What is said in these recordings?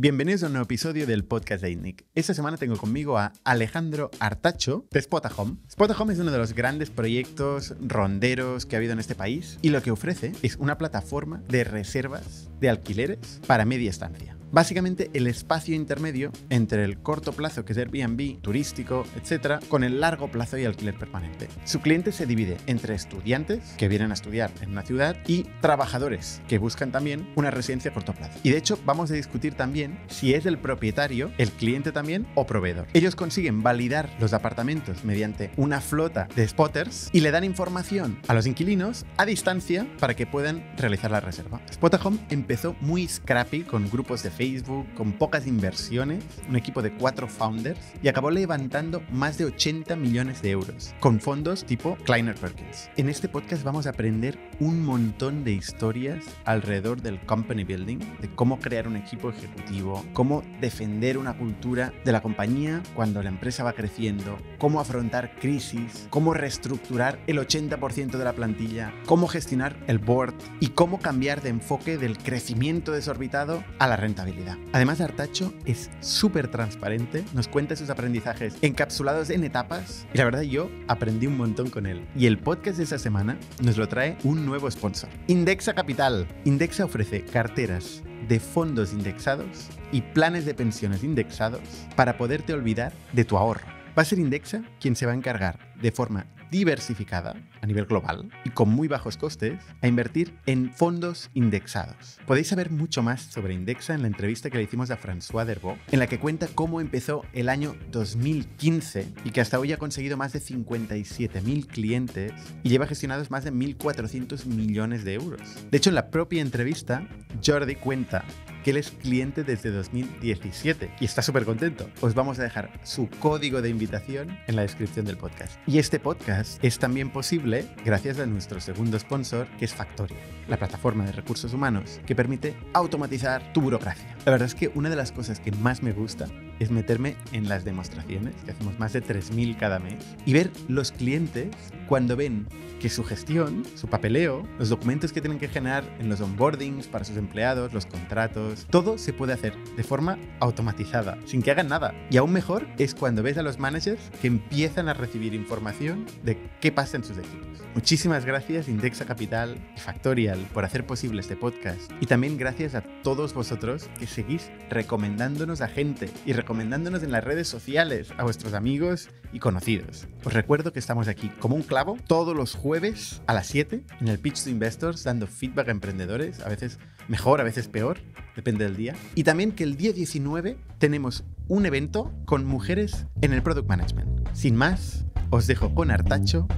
Bienvenidos a un nuevo episodio del podcast de INIC. Esta semana tengo conmigo a Alejandro Artacho de Spotahome. Spotahome es uno de los grandes proyectos ronderos que ha habido en este país y lo que ofrece es una plataforma de reservas de alquileres para media estancia. Básicamente el espacio intermedio entre el corto plazo, que es Airbnb, turístico, etc., con el largo plazo y alquiler permanente. Su cliente se divide entre estudiantes, que vienen a estudiar en una ciudad, y trabajadores, que buscan también una residencia a corto plazo. Y de hecho vamos a discutir también si es el propietario, el cliente también, o proveedor. Ellos consiguen validar los apartamentos mediante una flota de spotters y le dan información a los inquilinos a distancia para que puedan realizar la reserva. Spotahome empezó muy scrappy con grupos de Facebook con pocas inversiones, un equipo de cuatro founders, y acabó levantando más de 80 millones de euros con fondos tipo Kleiner Perkins. En este podcast vamos a aprender un montón de historias alrededor del company building, de cómo crear un equipo ejecutivo, cómo defender una cultura de la compañía cuando la empresa va creciendo, cómo afrontar crisis, cómo reestructurar el 80% de la plantilla, cómo gestionar el board y cómo cambiar de enfoque del crecimiento desorbitado a la rentabilidad Además, Artacho es súper transparente, nos cuenta sus aprendizajes encapsulados en etapas y la verdad yo aprendí un montón con él. Y el podcast de esta semana nos lo trae un nuevo sponsor, Indexa Capital. Indexa ofrece carteras de fondos indexados y planes de pensiones indexados para poderte olvidar de tu ahorro. Va a ser Indexa quien se va a encargar de forma diversificada a nivel global y con muy bajos costes a invertir en fondos indexados. Podéis saber mucho más sobre Indexa en la entrevista que le hicimos a François Derbo, en la que cuenta cómo empezó el año 2015 y que hasta hoy ha conseguido más de 57.000 clientes y lleva gestionados más de 1.400 millones de euros. De hecho, en la propia entrevista, Jordi cuenta que él es cliente desde 2017 y está súper contento. Os vamos a dejar su código de invitación en la descripción del podcast. Y este podcast es también posible gracias a nuestro segundo sponsor, que es Factoria, la plataforma de recursos humanos que permite automatizar tu burocracia. La verdad es que una de las cosas que más me gusta es meterme en las demostraciones, que hacemos más de 3.000 cada mes, y ver los clientes cuando ven que su gestión, su papeleo, los documentos que tienen que generar en los onboardings para sus empleados, los contratos, todo se puede hacer de forma automatizada, sin que hagan nada. Y aún mejor es cuando ves a los managers que empiezan a recibir información de qué pasa en sus equipos. Muchísimas gracias Indexa Capital y Factorial por hacer posible este podcast. Y también gracias a todos vosotros que seguís recomendándonos a gente y recomendándonos recomendándonos en las redes sociales a vuestros amigos y conocidos. Os recuerdo que estamos aquí como un clavo todos los jueves a las 7 en el Pitch to Investors dando feedback a emprendedores, a veces mejor, a veces peor, depende del día. Y también que el día 19 tenemos un evento con mujeres en el Product Management. Sin más, os dejo con Artacho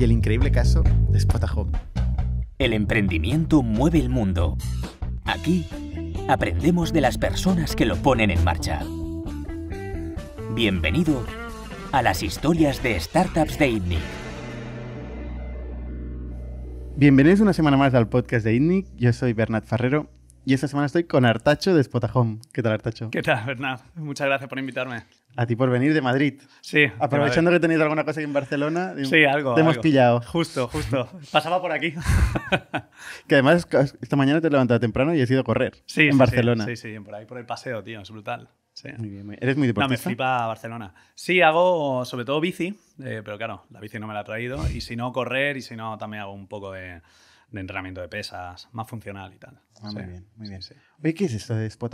y el increíble caso de Spotahome. El emprendimiento mueve el mundo. Aquí aprendemos de las personas que lo ponen en marcha. Bienvenido a las historias de startups de INNIC. Bienvenidos una semana más al podcast de INNIC. Yo soy Bernat Ferrero y esta semana estoy con Artacho de Spotahome. ¿Qué tal, Artacho? ¿Qué tal, Bernat? Muchas gracias por invitarme. A ti por venir de Madrid. Sí. Aprovechando que he tenido alguna cosa aquí en Barcelona. Sí, algo. Te hemos pillado. Justo, justo. Pasaba por aquí. que además esta mañana te he levantado temprano y he ido a correr. Sí, en Barcelona. Sí, sí, por ahí por el paseo, tío. Es brutal. Sí. ¿Eres muy deportista? No, me flipa Barcelona. Sí, hago sobre todo bici, eh, pero claro, la bici no me la ha traído. Y si no, correr. Y si no, también hago un poco de, entrenamiento de pesas, más funcional y tal. Ah, muy bien, muy bien. sí. Oye, ¿qué es esto de Spot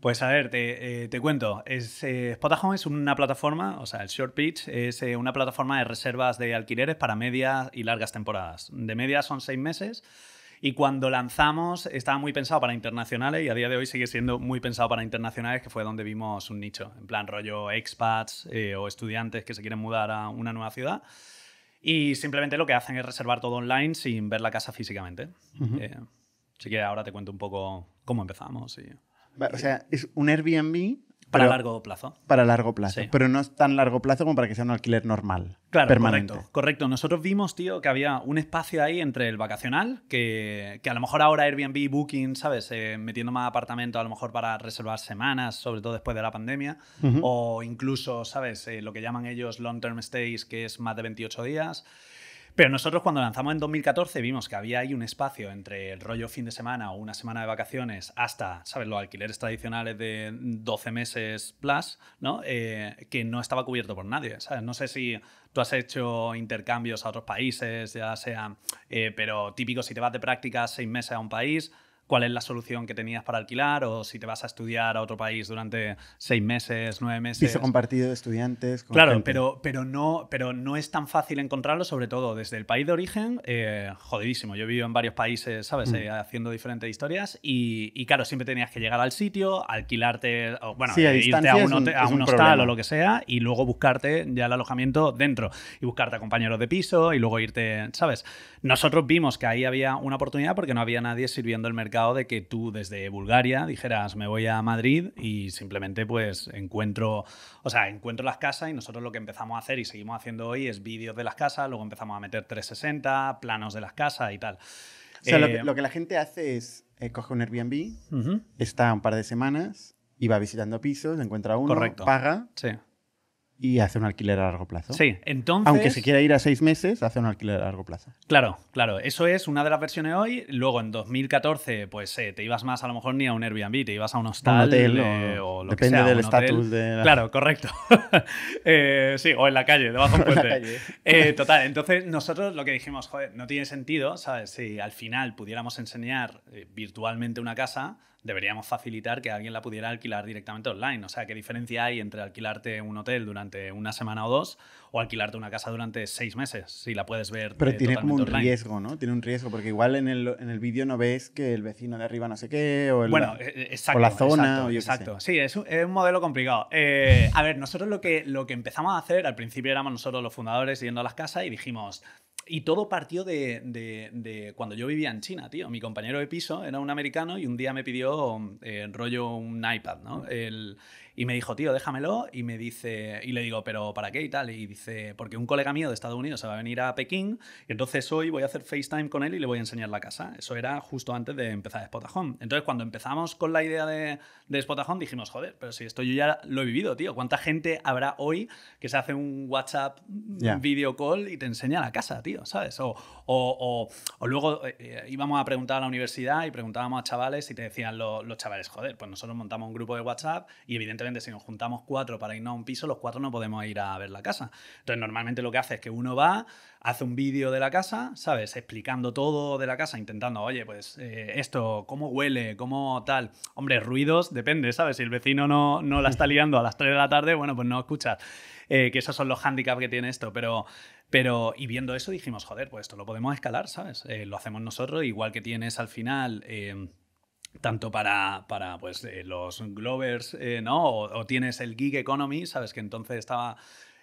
pues a ver, te, eh, cuento. Es, eh, es una plataforma, o sea, el Short Pitch es eh, una plataforma de reservas de alquileres para medias y largas temporadas. De medias son seis meses. Y cuando lanzamos estaba muy pensado para internacionales y a día de hoy sigue siendo muy pensado para internacionales, que fue donde vimos un nicho, en plan rollo expats o estudiantes que se quieren mudar a una nueva ciudad. Y simplemente lo que hacen es reservar todo online sin ver la casa físicamente. si así que ahora te cuento un poco cómo empezamos. Y... O sea, es un Airbnb. Para largo plazo. Para largo plazo. Pero no es tan largo plazo como para que sea un alquiler normal. Claro, permanente. Correcto, Nosotros vimos, tío, que había un espacio ahí entre el vacacional, que, que a lo mejor ahora Airbnb, Booking, ¿sabes? Eh, metiendo más apartamentos a lo mejor para reservar semanas, sobre todo después de la pandemia, o incluso, ¿sabes? Eh, lo que llaman ellos long-term stays, que es más de 28 días. Pero nosotros cuando lanzamos en 2014 vimos que había ahí un espacio entre el rollo fin de semana o una semana de vacaciones hasta, ¿sabes?, los alquileres tradicionales de 12 meses plus, ¿no? Eh, que no estaba cubierto por nadie, No sé si tú has hecho intercambios a otros países, ya sea, eh, pero típico si te vas de práctica seis meses a un país, cuál es la solución que tenías para alquilar o si te vas a estudiar a otro país durante seis meses, nueve meses. Piso compartido de estudiantes. claro, pero, pero, no, pero no es tan fácil encontrarlo, sobre todo desde el país de origen. Eh, jodidísimo, yo he vivido en varios países, ¿sabes? Mm. Eh, haciendo diferentes historias y, claro, siempre tenías que llegar al sitio, alquilarte, o, bueno, eh, irte a un, hostal o lo que sea y luego buscarte ya el alojamiento dentro y buscarte a compañeros de piso y luego irte, ¿sabes? Nosotros vimos que ahí había una oportunidad porque no había nadie sirviendo el mercado de que tú desde Bulgaria dijeras, me voy a Madrid y simplemente pues encuentro, o sea, encuentro las casas y nosotros lo que empezamos a hacer y seguimos haciendo hoy es vídeos de las casas, luego empezamos a meter 360, planos de las casas y tal. O sea, lo, que, eh, la gente hace es eh, coge un Airbnb, está un par de semanas y va visitando pisos, encuentra uno, paga. Sí y hace un alquiler a largo plazo. Sí, entonces. Aunque se quiera ir a seis meses, hace un alquiler a largo plazo. Claro, claro. Eso es una de las versiones hoy. Luego en 2014, pues eh, te ibas más a lo mejor ni a un Airbnb, te ibas a un hostal. Eh, o, lo que sea, del estatus de. Claro, correcto. Eh, sí, o en la calle, debajo de un puente. Eh, total, entonces nosotros lo que dijimos, joder, no tiene sentido, ¿sabes? Si al final pudiéramos enseñar virtualmente una casa deberíamos facilitar que alguien la pudiera alquilar directamente online. O sea, ¿qué diferencia hay entre alquilarte un hotel durante una semana o dos o alquilarte una casa durante seis meses si la puedes ver Pero eh, tiene como un riesgo, ¿no? Tiene un riesgo porque igual en el, vídeo no ves que el vecino de arriba no sé qué o, bueno, eh, eh, exacto, la zona. Exacto, o yo Sí, es un, modelo complicado. a ver, nosotros lo que, lo que empezamos a hacer, al principio éramos nosotros los fundadores yendo a las casas y dijimos y todo partió de, cuando yo vivía en China, tío. Mi compañero de piso era un americano y un día me pidió eh, rollo un iPad, ¿no? El, y me dijo, tío, déjamelo. Y me dice, y le digo, pero ¿para qué? Y tal. Y dice, porque un colega mío de Estados Unidos se va a venir a Pekín. Y entonces hoy voy a hacer FaceTime con él y le voy a enseñar la casa. Eso era justo antes de empezar Spotahome. Entonces, cuando empezamos con la idea de, de dijimos, joder, pero si esto yo ya lo he vivido, tío. ¿Cuánta gente habrá hoy que se hace un WhatsApp mm, video call y te enseña la casa, tío? ¿Sabes? O, o, luego eh, eh, íbamos a preguntar a la universidad y preguntábamos a chavales y te decían los chavales, joder, pues nosotros montamos un grupo de WhatsApp y evidentemente si nos juntamos cuatro para irnos a un piso, los cuatro no podemos ir a ver la casa. Entonces normalmente lo que hace es que uno va, hace un vídeo de la casa, ¿sabes? Explicando todo de la casa, intentando, oye, pues eh, esto, cómo huele, cómo tal. Hombre, ruidos, depende, ¿sabes? Si el vecino no, no la está liando a las tres de la tarde, bueno, pues no escuchas. Eh, que esos son los hándicaps que tiene esto, pero... Pero, y viendo eso dijimos, joder, pues esto lo podemos escalar, ¿sabes? Eh, lo hacemos nosotros, igual que tienes al final tanto para, para pues, eh, los Glovers, eh, ¿no? O, o, tienes el gig economy, ¿sabes? Que entonces estaba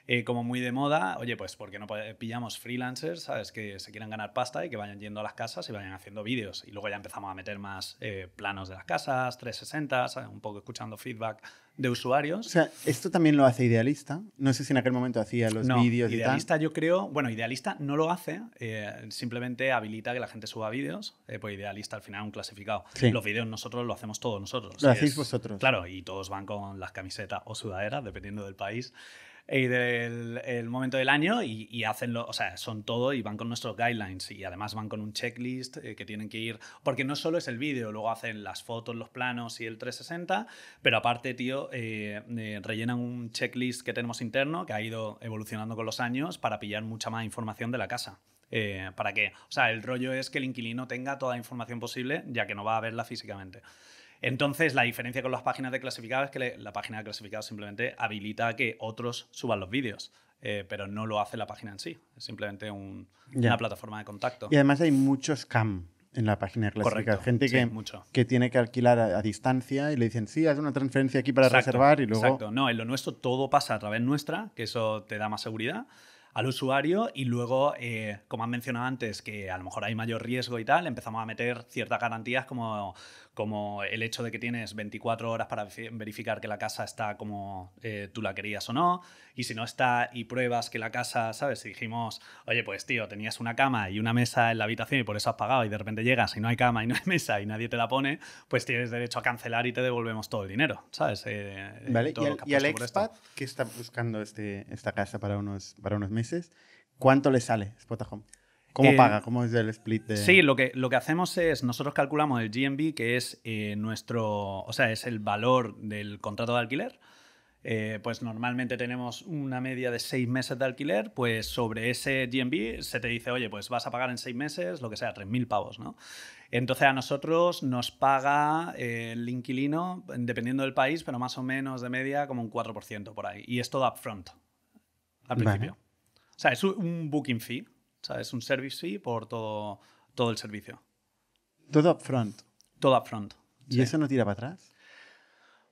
eh, como muy de moda, oye, pues porque no pillamos freelancers, ¿sabes? Que se quieran ganar pasta y que vayan yendo a las casas y vayan haciendo vídeos. Y luego ya empezamos a meter más eh, planos de las casas, 360, un poco escuchando feedback de usuarios. O sea, esto también lo hace Idealista. No sé si en aquel momento hacía los vídeos. Idealista y tal. yo creo, bueno, Idealista no lo hace, eh, simplemente habilita que la gente suba vídeos, pues Idealista al final un clasificado. Los vídeos nosotros lo hacemos todos nosotros. Lo hacéis vosotros. Claro, y todos van con las camisetas o sudaderas, dependiendo del país, y del el momento del año y, hacen lo, o sea, son todo y van con nuestros guidelines y además van con un checklist eh, que tienen que ir, porque no solo es el vídeo, luego hacen las fotos, los planos y el 360, pero aparte, tío, eh, eh, rellenan un checklist que tenemos interno que ha ido evolucionando con los años para pillar mucha más información de la casa. para que, o sea, el rollo es que el inquilino tenga toda la información posible, ya que no va a verla físicamente. Entonces, la diferencia con las páginas de clasificados es que la página de clasificados simplemente habilita que otros suban los vídeos. Eh, pero no lo hace la página en sí, es simplemente una plataforma de contacto. Y además hay muchos scam en la página de Gente que, que tiene que alquilar a, distancia y le dicen, sí, haz una transferencia aquí para reservar y luego... Exacto, no, en lo nuestro todo pasa a través nuestra, que eso te da más seguridad al usuario y luego, eh, como han mencionado antes, que a lo mejor hay mayor riesgo y tal, empezamos a meter ciertas garantías como como el hecho de que tienes 24 horas para verificar que la casa está como eh, tú la querías o no, y si no está y pruebas que la casa, ¿sabes? Si dijimos, oye, pues tío, tenías una cama y una mesa en la habitación y por eso has pagado y de repente llegas y no hay cama y no hay mesa y nadie te la pone, pues tienes derecho a cancelar y te devolvemos todo el dinero, ¿sabes? Eh, eh, vale, y, al, que está buscando este, esta casa para unos, para unos meses, ¿cuánto le sale Spotahome? ¿Cómo eh, paga? ¿Cómo es el split? Sí, lo que, lo que hacemos es, nosotros calculamos el GNB que es eh, nuestro, o sea, es el valor del contrato de alquiler. Eh, pues normalmente tenemos una media de seis meses de alquiler, pues sobre ese GNB se te dice, oye, pues vas a pagar en seis meses, lo que sea, 3.000 pavos, ¿no? Entonces a nosotros nos paga el inquilino, dependiendo del país, pero más o menos de media como un 4% por ahí. Y es todo upfront, al principio. O sea, es un booking fee es un service fee por todo, todo el servicio. Todo upfront. Todo upfront. ¿Y eso no tira para atrás?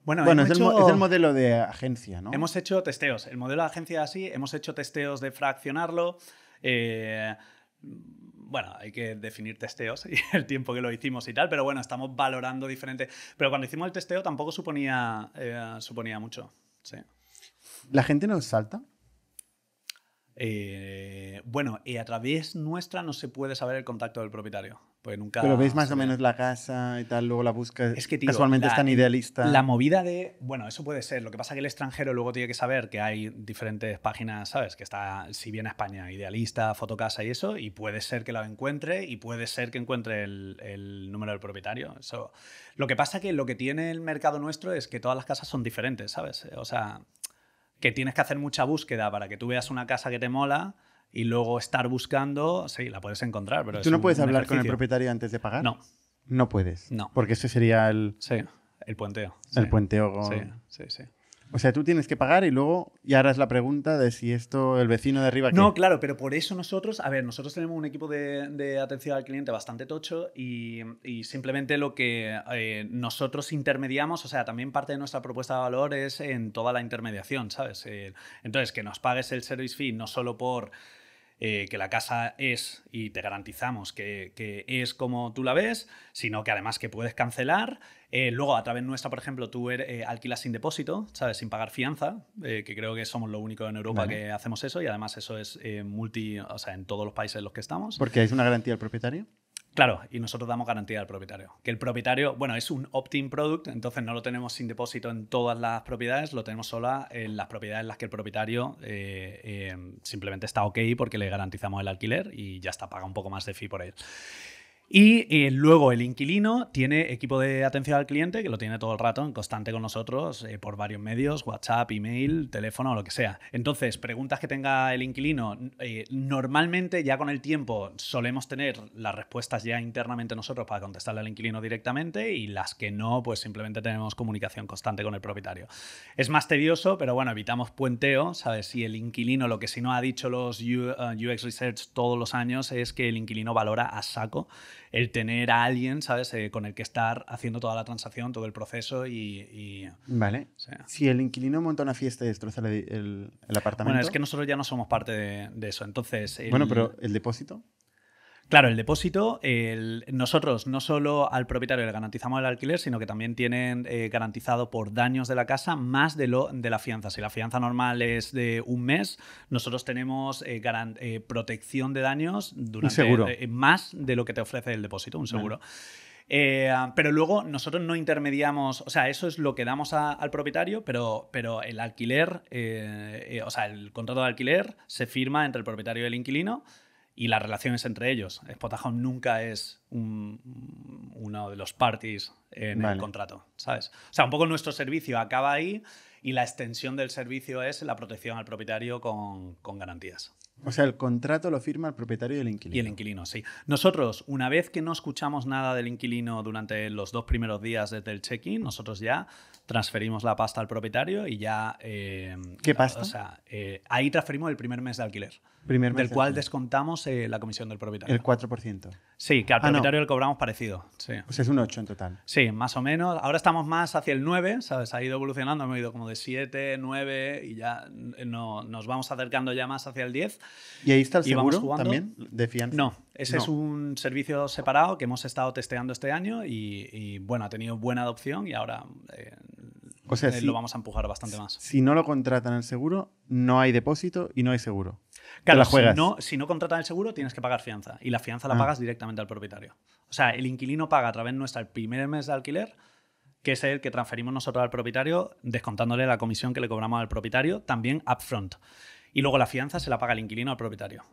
Bueno, es, el, modelo de agencia, ¿no? Hemos hecho testeos. El modelo de agencia así, hemos hecho testeos de fraccionarlo. Eh, bueno, hay que definir testeos y el tiempo que lo hicimos y tal, pero bueno, estamos valorando diferente. Pero cuando hicimos el testeo tampoco suponía, eh, suponía mucho. ¿La gente nos salta? Eh, bueno, y a través nuestra no se puede saber el contacto del propietario. Pues nunca Pero veis más o menos la casa y tal, luego la buscas. Es que, casualmente es tan idealista. La movida de. Bueno, eso puede ser. Lo que pasa es que el extranjero luego tiene que saber que hay diferentes páginas, ¿sabes? Que está, si viene a España, idealista, fotocasa y eso, y puede ser que la encuentre y puede ser que encuentre el, número del propietario. Eso. Lo que pasa es que lo que tiene el mercado nuestro es que todas las casas son diferentes, ¿sabes? O sea, que tienes que hacer mucha búsqueda para que tú veas una casa que te mola y luego estar buscando, sí, la puedes encontrar. Pero ¿Tú no puedes hablar con el propietario antes de pagar? No. No puedes. No. Porque ese sería el. el puenteo. El puenteo. Sí, sí, sí. O sea, tú tienes que pagar y luego y ahora es la pregunta de si esto, el vecino de arriba. No, claro, pero por eso nosotros, a ver, nosotros tenemos un equipo de, atención al cliente bastante tocho y, simplemente lo que eh, nosotros intermediamos, o sea, también parte de nuestra propuesta de valor es en toda la intermediación, ¿sabes? Eh, entonces, que nos pagues el service fee no solo por. Eh, que la casa es y te garantizamos que, que es como tú la ves, sino que además que puedes cancelar, eh, luego, a través nuestra, por ejemplo, tú er, eh, alquilas sin depósito, ¿sabes? Sin pagar fianza, eh, que creo que somos lo único en Europa que hacemos eso y además eso es multi, o sea, en todos los países en los que estamos. ¿Porque es una garantía del propietario? Claro, y nosotros damos garantía al propietario. Que el propietario, bueno, es un opt-in product, entonces no lo tenemos sin depósito en todas las propiedades, lo tenemos solo en las propiedades en las que el propietario simplemente está ok porque le garantizamos el alquiler y ya está, paga un poco más de fee por ahí. Y, eh, luego el inquilino tiene equipo de atención al cliente que lo tiene todo el rato en constante con nosotros eh, por varios medios, WhatsApp, email, teléfono, lo que sea. Entonces, preguntas que tenga el inquilino, eh, normalmente ya con el tiempo solemos tener las respuestas ya internamente nosotros para contestarle al inquilino directamente y las que no, pues simplemente tenemos comunicación constante con el propietario. Es más tedioso, pero bueno, evitamos puenteo, ¿sabes? Si el inquilino, lo que si no ha dicho los UX Research todos los años es que el inquilino valora a saco el tener a alguien, ¿sabes?, eh, con el que estar haciendo toda la transacción, todo el proceso y. vale. Si el inquilino monta una fiesta y destroza el, apartamento. Bueno, es que nosotros ya no somos parte de, eso. Entonces. bueno, pero ¿el depósito? Claro, el depósito, nosotros no solo al propietario le garantizamos el alquiler, sino que también tienen eh, garantizado por daños de la casa más de, lo, de la fianza. Si la fianza normal es de un mes, nosotros tenemos eh, eh, protección de daños durante más de lo que te ofrece el depósito, un seguro. pero luego nosotros no intermediamos, o sea, eso es lo que damos al propietario, pero, pero el alquiler, o sea, el contrato de alquiler se firma entre el propietario y el inquilino y las relaciones entre ellos. potajón nunca es uno de los parties en el contrato, ¿sabes? O sea, un poco nuestro servicio acaba ahí y la extensión del servicio es la protección al propietario con, con garantías. O sea, el contrato lo firma el propietario y el inquilino. Y el inquilino, sí. Nosotros, una vez que no escuchamos nada del inquilino durante los dos primeros días desde el check-in, nosotros ya transferimos la pasta al propietario y ya... Em, ¿Qué pasta? O sea, eh, ahí transferimos el primer mes de alquiler. del cual descontamos eh, la comisión del propietario. El 4%. Sí, que al ah, planetario le cobramos parecido. Pues es un 8 en total. Sí, más o menos. Ahora estamos más hacia el 9, ¿sabes? Ha ido evolucionando, hemos ido como de 7, 9 y ya eh, no, nos vamos acercando ya más hacia el 10. ¿Y ahí está el seguro también de fianza? No, ese es un servicio separado que hemos estado testeando este año y, bueno, ha tenido buena adopción y ahora eh, o sea, eh, lo vamos a empujar bastante más. Si no lo contratan el seguro, no hay depósito y no hay seguro. Claro, Si, no, si no contratan el seguro, tienes que pagar fianza. Y la fianza la ah. pagas directamente al propietario. O sea, el inquilino paga a través nuestra el primer mes de alquiler, que es el que transferimos nosotros al propietario, descontándole la comisión que le cobramos al propietario, también upfront. Y luego la fianza se la paga el inquilino al propietario.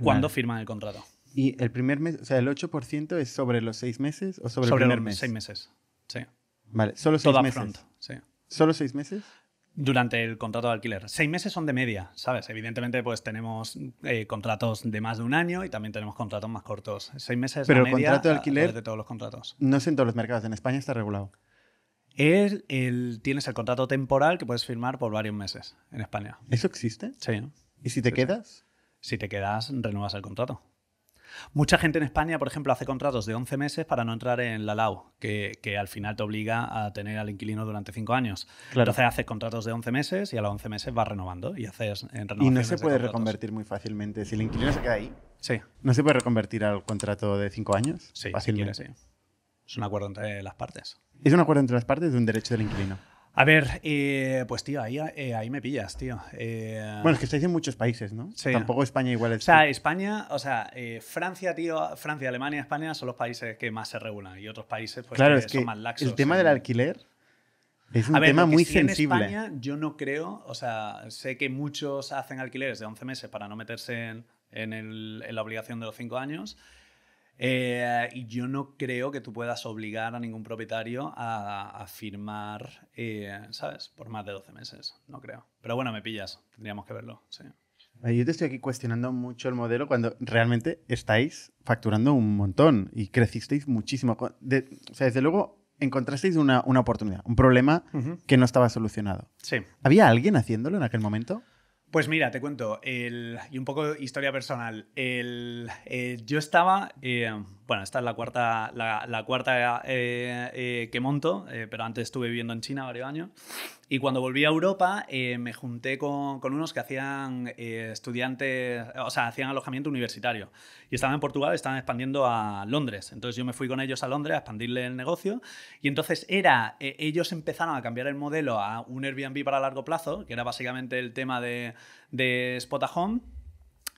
Cuando firman el contrato. ¿Y el primer mes, o sea, el 8% es sobre los seis meses o sobre, el primer los mes? Seis meses, sí. Vale, solo seis todo meses. Sí. ¿Solo seis meses? Durante el contrato de alquiler. Seis meses son de media, ¿sabes? Evidentemente, pues tenemos eh, contratos de más de un año y también tenemos contratos más cortos. Seis meses Pero el media, contrato de alquiler de todos los contratos. No es en todos los mercados. En España está regulado. el, tienes el contrato temporal que puedes firmar por varios meses en España. ¿Eso existe? Sí. ¿Y si te quedas? Si te quedas, renuevas el contrato. Mucha gente en España, por ejemplo, hace contratos de 11 meses para no entrar en la LAU, que, al final te obliga a tener al inquilino durante 5 años. Claro. Entonces haces contratos de 11 meses y a los 11 meses vas renovando y haces eh, Y no se puede reconvertir muy fácilmente. Si el inquilino se queda ahí, sí. ¿no se puede reconvertir al contrato de 5 años? Sí, fácilmente. Es un acuerdo entre las partes. Es un acuerdo entre las partes de un derecho del inquilino. A ver, eh, pues tío, ahí, eh, ahí me pillas, tío. Eh, bueno, es que estáis en muchos países, ¿no? Tampoco España igual es. O sea, España, o sea, Francia, tío, Francia, Alemania, España son los países que más se regulan. y otros países pues, claro, que es son que más laxos. El tema del alquiler es un tema muy sensible. En España yo no creo, o sea, sé que muchos hacen alquileres de 11 meses para no meterse en, en la obligación de los 5 años. Eh, y yo no creo que tú puedas obligar a ningún propietario a, firmar, eh, ¿sabes? Por más de 12 meses, no creo. Pero bueno, me pillas, tendríamos que verlo, sí. Yo te estoy aquí cuestionando mucho el modelo cuando realmente estáis facturando un montón y crecisteis muchísimo. o sea, desde luego encontrasteis una, oportunidad, un problema que no estaba solucionado. Sí. ¿Había alguien haciéndolo en aquel momento? Pues mira, te cuento, y un poco historia personal. Eh, yo estaba, eh, bueno, esta es la cuarta, eh, que monto, pero antes estuve viviendo en China varios años. Y cuando volví a Europa eh, me junté con, unos que hacían eh, estudiantes, o sea, hacían alojamiento universitario. Y estaban en Portugal, estaban expandiendo a Londres. Entonces yo me fui con ellos a Londres a expandirle el negocio. Y entonces era, eh, ellos empezaron a cambiar el modelo a un Airbnb para largo plazo, que era básicamente el tema de, de Spot Home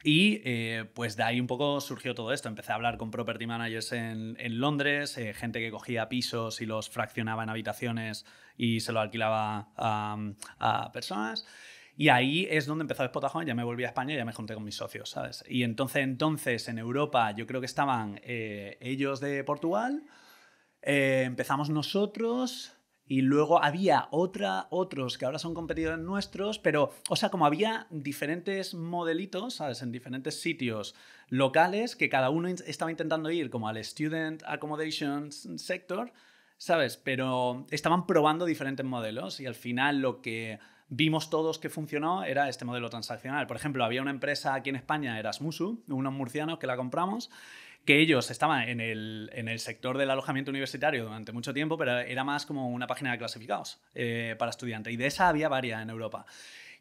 y eh, pues de ahí un poco surgió todo esto. Empecé a hablar con property managers en, en Londres, eh, gente que cogía pisos y los fraccionaba en habitaciones y se lo alquilaba a, mm, a personas. Y ahí es donde empezó Spotajón, ya me volví a España y ya me junté con mis socios, ¿sabes? Y entonces, entonces, en Europa, yo creo que estaban eh, ellos de Portugal, empezamos nosotros, y luego había otra, otros que ahora son competidores nuestros, pero, o sea, como había diferentes modelitos, ¿sabes? En diferentes sitios locales que cada uno estaba intentando ir como al Student Accommodation Sector, ¿sabes? Pero estaban probando diferentes modelos y al final lo que vimos todos que funcionó era este modelo transaccional. Por ejemplo, había una empresa aquí en España, Erasmusu, unos murcianos que la compramos, que ellos estaban en el, en el, sector del alojamiento universitario durante mucho tiempo, pero era más como una página de clasificados eh, para estudiantes. Y de esa había varias en Europa.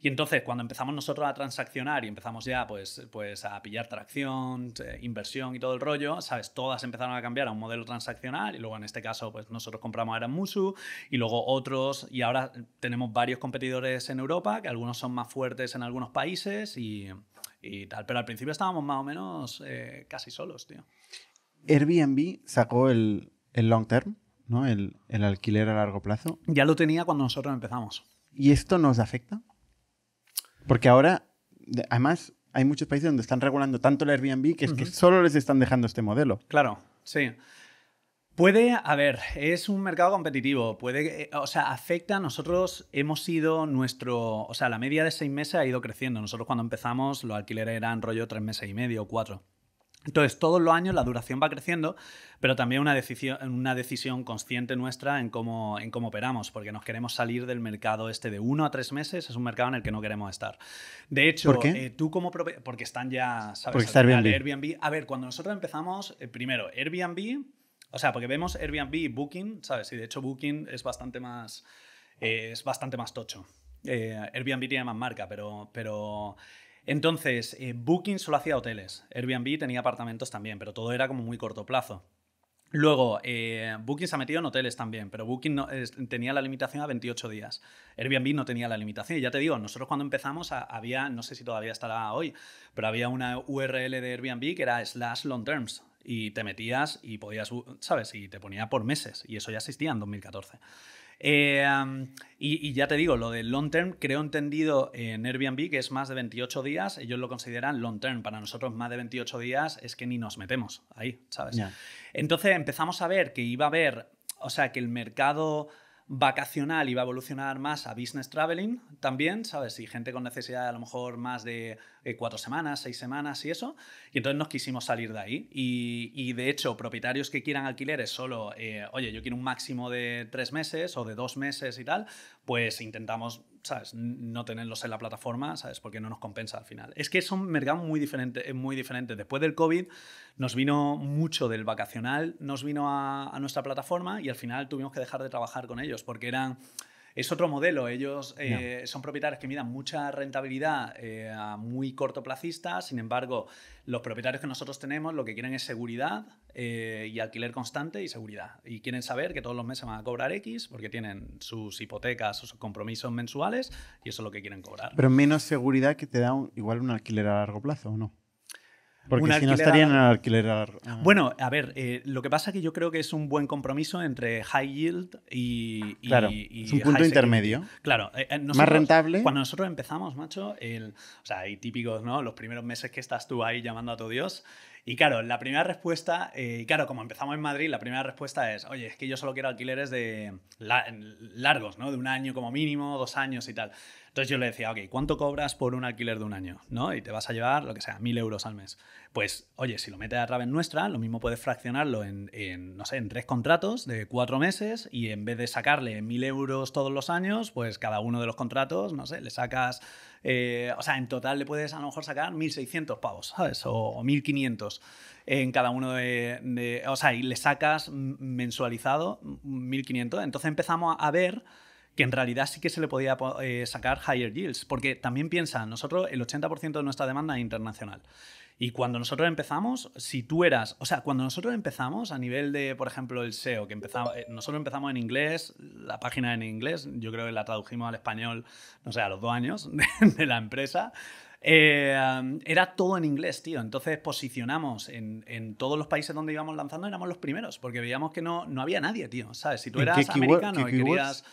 Y entonces, cuando empezamos nosotros a transaccionar y empezamos ya pues, pues a pillar tracción, eh, inversión y todo el rollo, ¿sabes? Todas empezaron a cambiar a un modelo transaccional y luego en este caso pues nosotros compramos a Musu y luego otros y ahora tenemos varios competidores en Europa, que algunos son más fuertes en algunos países y, pero al principio estábamos más o menos eh, casi solos, tío. Airbnb sacó el, long term, ¿no? El, alquiler a largo plazo. Ya lo tenía cuando nosotros empezamos. ¿Y esto nos afecta? Porque ahora, además, hay muchos países donde están regulando tanto el Airbnb que es que solo les están dejando este modelo. Claro, sí. Puede, a ver, es un mercado competitivo, puede, eh, o sea, afecta, nosotros hemos sido nuestro, o sea, la media de seis meses ha ido creciendo, nosotros cuando empezamos los alquileres eran rollo tres meses y medio, o cuatro. Entonces, todos los años la duración va creciendo, pero también una decisión, una decisión consciente nuestra en cómo, en cómo operamos, porque nos queremos salir del mercado este de uno a tres meses, es un mercado en el que no queremos estar. De hecho, ¿Por qué? Eh, tú como porque están ya, sabes, porque Airbnb. A ver, cuando nosotros empezamos, eh, primero, Airbnb o sea, porque vemos Airbnb y Booking, ¿sabes? Y de hecho Booking es bastante más, eh, es bastante más tocho. Eh, Airbnb tiene más marca, pero... pero entonces, eh, Booking solo hacía hoteles, Airbnb tenía apartamentos también, pero todo era como muy corto plazo. Luego, Booking se ha metido en hoteles también, pero Booking tenía la limitación a 28 días. Airbnb no tenía la limitación. Y ya te digo, nosotros cuando empezamos había, no sé si todavía estará hoy, pero había una URL de Airbnb que era slash long terms y te metías y podías, ¿sabes? Y te ponía por meses y eso ya existía en 2014. Eh, y, ya te digo, lo del long term creo entendido en Airbnb que es más de 28 días, ellos lo consideran long term, para nosotros más de 28 días es que ni nos metemos ahí, ¿sabes? Entonces empezamos a ver que iba a haber, o sea, que el mercado vacacional iba va a evolucionar más a business traveling también, ¿sabes? Y gente con necesidad a lo mejor más de eh, cuatro semanas, seis semanas y eso. Y entonces nos quisimos salir de ahí. Y, de hecho, propietarios que quieran alquileres solo, eh, oye, yo quiero un máximo de tres meses o de dos meses y tal, pues intentamos ¿sabes? No tenerlos en la plataforma, ¿sabes? Porque no nos compensa al final. Es que es un mercado muy diferente, muy Después del COVID nos vino mucho del vacacional, nos vino a nuestra plataforma y al final tuvimos que dejar de trabajar con ellos porque eran es otro modelo. Ellos eh, son propietarios que miran mucha rentabilidad eh, a muy corto Sin embargo, los propietarios que nosotros tenemos lo que quieren es seguridad eh, y alquiler constante y seguridad. Y quieren saber que todos los meses van a cobrar X porque tienen sus hipotecas sus compromisos mensuales y eso es lo que quieren cobrar. Pero menos seguridad que te da igual un alquiler a largo plazo, ¿o no? Porque si no estarían en alquilerar. Ah. Bueno, a ver, eh, lo que pasa es que yo creo que es un buen compromiso entre high yield y. claro, es un punto intermedio. Claro, eh, eh, más rentable. Cuando nosotros empezamos, macho, el, o sea, hay típicos, ¿no? Los primeros meses que estás tú ahí llamando a tu Dios. Y claro, la primera respuesta, eh, claro, como empezamos en Madrid, la primera respuesta es, oye, es que yo solo quiero alquileres de largos, ¿no? De un año como mínimo, dos años y tal. Entonces yo le decía, ok, ¿cuánto cobras por un alquiler de un año? ¿No? Y te vas a llevar, lo que sea, mil euros al mes. Pues, oye, si lo metes a través nuestra, lo mismo puedes fraccionarlo en, en, no sé, en tres contratos de cuatro meses y en vez de sacarle mil euros todos los años, pues cada uno de los contratos, no sé, le sacas eh, o sea, en total le puedes a lo mejor sacar 1.600 pavos, ¿sabes? O, 1.500 en cada uno de, O sea, y le sacas mensualizado 1.500. Entonces empezamos a ver que en realidad sí que se le podía eh, sacar higher yields, porque también piensa, nosotros el 80% de nuestra demanda es internacional. Y cuando nosotros empezamos, si tú eras, o sea, cuando nosotros empezamos a nivel de, por ejemplo, el SEO, que eh, nosotros empezamos en inglés, la página en inglés, yo creo que la tradujimos al español, no sé, a los dos años de, la empresa. Eh, era todo en inglés, tío. Entonces posicionamos en, en, todos los países donde íbamos lanzando, éramos los primeros, porque veíamos que no, no había nadie, tío. ¿Sabes? Si tú eras americano y querías.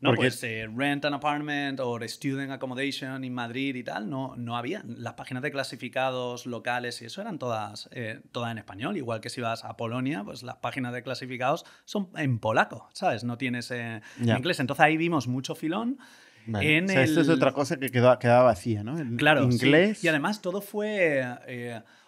No, Porque... pues eh, rent an apartment o student accommodation in Madrid y tal, no, no había. Las páginas de clasificados locales y eso eran todas, eh, todas en español. Igual que si vas a Polonia, pues las páginas de clasificados son en polaco, ¿sabes? No tienes eh, inglés. Entonces ahí vimos mucho filón. o sea, esto es otra cosa que quedaba vacía, ¿no? claro. Inglés. Y además todo fue